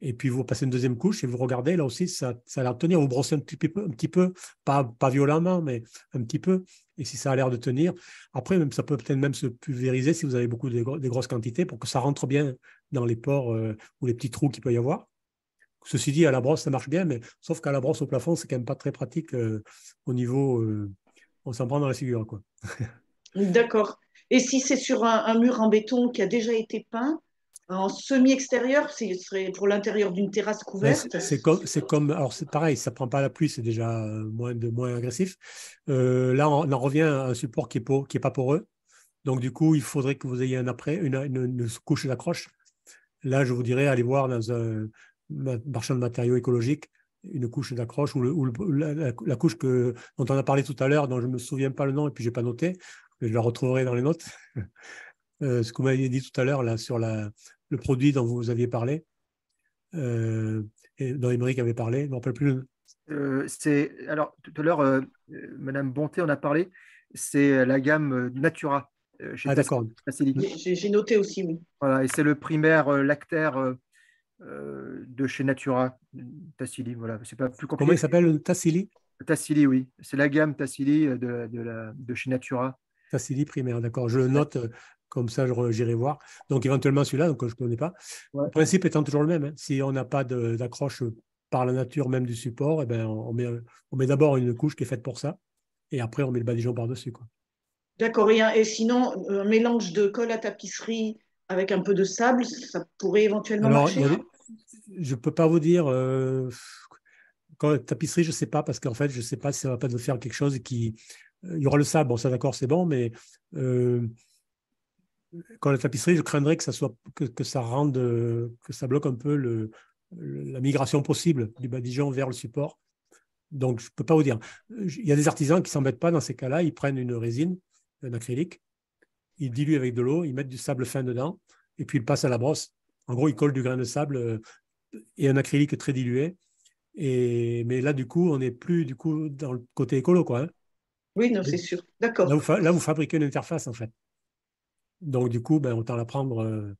et puis vous passez une deuxième couche et vous regardez, là aussi, ça, a l'air de tenir. Vous brossez un petit peu, un petit peu pas, pas violemment, mais un petit peu. Et si ça a l'air de tenir, après, même, ça peut peut-être même se pulvériser si vous avez beaucoup des grosses quantités pour que ça rentre bien dans les pores euh, ou les petits trous qu'il peut y avoir. Ceci dit, à la brosse, ça marche bien, mais sauf qu'à la brosse au plafond, c'est quand même pas très pratique euh, au niveau. Euh, on s'en prend dans la figure, quoi. D'accord. Et si c'est sur un, mur en béton qui a déjà été peint, en semi-extérieur, ce serait pour l'intérieur d'une terrasse couverte. C'est comme, comme, alors c'est pareil, ça prend pas la pluie, c'est déjà euh, moins, de, moins agressif. Euh, là, on, en revient à un support qui est, qui est pas poreux. Donc du coup, il faudrait que vous ayez un après, une, une, couche d'accroche. Là, je vous dirais, allez voir dans un marchand de matériaux écologiques une couche d'accroche ou, le, la, couche que, dont on a parlé tout à l'heure, dont je ne me souviens pas le nom et puis je n'ai pas noté, mais je la retrouverai dans les notes. Euh, ce que vous m'aviez dit tout à l'heure là sur la, le produit dont vous aviez parlé, euh, et dont Émeric avait parlé, je ne rappelle plus. Euh, c'est, alors, tout à l'heure, Mme euh, Madame Bonté en a parlé, c'est la gamme Natura. Chez ah, d'accord. J'ai noté aussi, oui. Voilà, et c'est le primaire lactaire de chez Natura, Tassili. Voilà, c'est pas plus compliqué. Comment il s'appelle Tassili Tassili, oui. C'est la gamme Tassili de, la, de chez Natura. Tassili primaire, d'accord. Je le note comme ça, j'irai voir. Donc, éventuellement celui-là, donc, je ne connais pas. Le principe étant toujours le même. Hein. Si on n'a pas d'accroche par la nature même du support, eh ben, on met, on met d'abord une couche qui est faite pour ça. Et après, on met le badigeon par-dessus. D'accord. Et, et, sinon, un mélange de colle à tapisserie avec un peu de sable, ça pourrait éventuellement marcher Je ne peux pas vous dire. Euh, tapisserie, je ne sais pas, parce qu'en fait, je ne sais pas si ça va pas nous faire quelque chose qui. Euh, il y aura le sable, bon, ça d'accord, c'est bon, mais euh, quand la tapisserie, je craindrais que ça, soit, que, ça rende, que ça bloque un peu la migration possible du badigeon vers le support. Donc, je ne peux pas vous dire. Il y a des artisans qui ne s'embêtent pas dans ces cas-là. Ils prennent une résine, un acrylique, ils diluent avec de l'eau, ils mettent du sable fin dedans, et puis ils passent à la brosse. En gros, ils collent du grain de sable euh, et un acrylique très dilué. Et, mais là, du coup, on n'est plus du coup dans le côté écolo, quoi. Hein. Oui, non, c'est sûr. D'accord. Là, là, vous fabriquez une interface, en fait. Donc, du coup, ben, autant la prendre. Euh,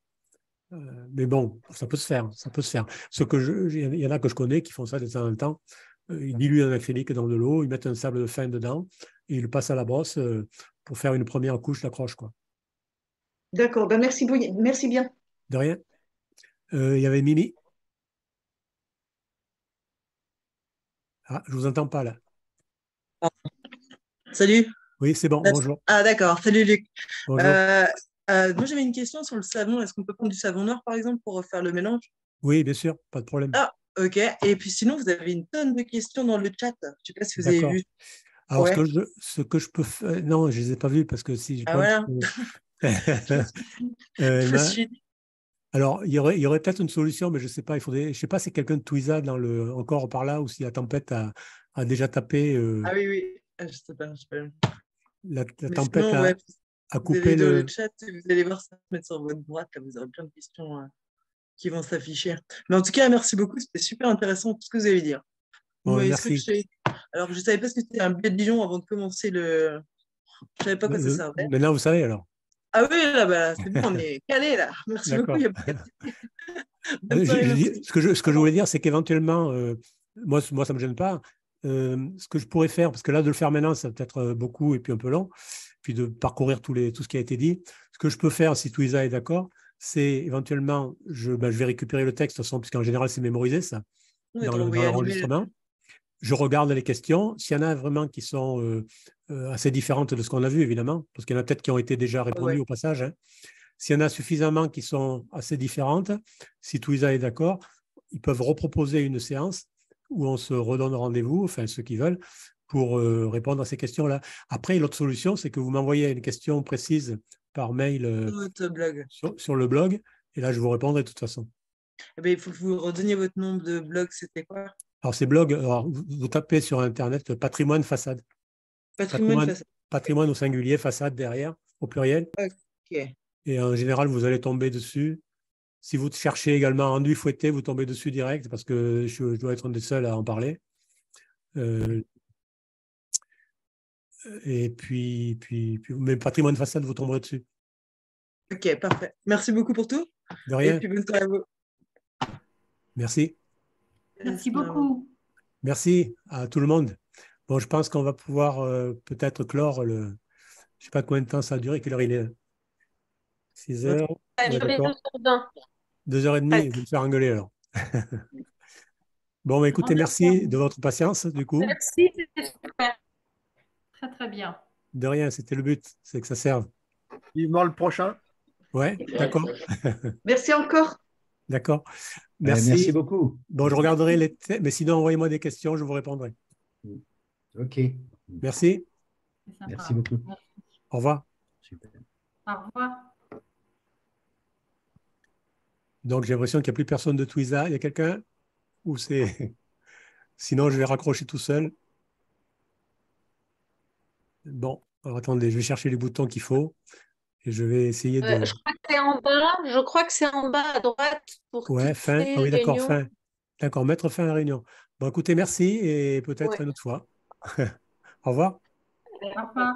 euh, mais bon, ça peut se faire, ça peut se faire. Ce que il y en a que je connais qui font ça de temps en temps. Euh, ils diluent un acrylique dans de l'eau, ils mettent un sable de fin dedans et ils le passent à la brosse pour faire une première couche d'accroche. D'accord, ben merci, merci bien. De rien. Il y avait Mimi. Ah, je vous entends pas là. Ah. Salut. Oui, c'est bon. Bonjour. Ah, d'accord. Salut, Luc. Bonjour. Euh, euh, moi, j'avais une question sur le savon. Est-ce qu'on peut prendre du savon noir, par exemple, pour refaire le mélange Oui, bien sûr. Pas de problème. Ah, ok. Et puis, sinon, vous avez une tonne de questions dans le chat. Je ne sais pas si vous avez vu. Alors, ce, que je, peux faire. Non, je ne les ai pas vues parce que si je. Ah, voilà. Euh, Alors, il y aurait, peut-être une solution, mais je ne sais pas. Il faudrait, je ne sais pas si quelqu'un de Twiza dans le, encore par là ou si la tempête a, déjà tapé. Ah oui, oui. Ah, je sais pas, sais pas la, tempête a, coupé le... chat. Vous allez voir ça se mettre sur votre droite. Là, vous aurez plein de questions euh, qui vont s'afficher. Mais en tout cas, merci beaucoup. C'était super intéressant tout ce que vous avez dit. Hein. merci. alors, je ne savais pas ce que c'était un billet de avant de commencer le. Je ne savais pas quoi le... ça euh, servait. Maintenant, vous savez alors. Ah oui, là, bah, c'est bon, on est calé là. Merci beaucoup. ce, que je, ce, que je, voulais dire, c'est qu'éventuellement, euh, moi, moi, ça ne me gêne pas, euh, ce que je pourrais faire, parce que là, de le faire maintenant, ça peut-être euh, beaucoup et puis un peu lent, puis de parcourir tous les, tout ce qui a été dit. Ce que je peux faire, si Twiza est d'accord, c'est éventuellement, je, ben, vais récupérer le texte, de toute puisqu'en général, c'est mémorisé, ça, dans l'enregistrement. je regarde les questions. S'il y en a vraiment qui sont euh, assez différentes de ce qu'on a vu, évidemment, parce qu'il y en a peut-être qui ont été déjà répondues au passage. Hein. S'il y en a suffisamment qui sont assez différentes, si Twiza est d'accord, ils peuvent reproposer une séance où on se redonne rendez-vous, enfin ceux qui veulent, pour euh, répondre à ces questions-là. Après, l'autre solution, c'est que vous m'envoyez une question précise par mail euh, blog. Sur, le blog, et là, je vous répondrai de toute façon. Eh ben, il faut que vous redonniez votre nombre de blog, c'était quoi Alors, ces blogs, vous, tapez sur Internet patrimoine façade. Patrimoine, au singulier, façade derrière, au pluriel. Et en général, vous allez tomber dessus. Si vous cherchez également enduit fouetté, vous tombez dessus direct parce que je, dois être un des seuls à en parler. Euh, et puis, puis, puis, mais patrimoine façade, vous tomberez dessus. Ok, parfait. Merci beaucoup pour tout. De rien. Merci. Merci beaucoup. Merci à tout le monde. Bon, je pense qu'on va pouvoir euh, peut-être clore le. Je ne sais pas combien de temps ça a duré, quelle heure il est 6 heures. Deux heures et demie, je vais me faire engueuler alors. bon, bah, écoutez, oh, merci de votre patience, du coup. Merci, c'était super. Très, très bien. De rien, c'était le but, c'est que ça serve. Vivement le prochain. Ouais, d'accord. Merci encore. D'accord. Eh, merci. merci. beaucoup. Bon, je regarderai les mais sinon, envoyez-moi des questions, je vous répondrai. OK. Merci. Merci beaucoup. Au revoir. Super. Au revoir. Donc, j'ai l'impression qu'il n'y a plus personne de Twiza. Il y a quelqu'un Ou c'est. Sinon, je vais raccrocher tout seul. Bon, alors attendez, je vais chercher les boutons qu'il faut et je vais essayer de. Euh, je crois que c'est en bas. à droite pour. Ouais, fin. Ah oui, d'accord, fin. D'accord, mettre fin à la réunion. Bon, écoutez, merci et peut-être une autre fois. Au revoir. Au revoir.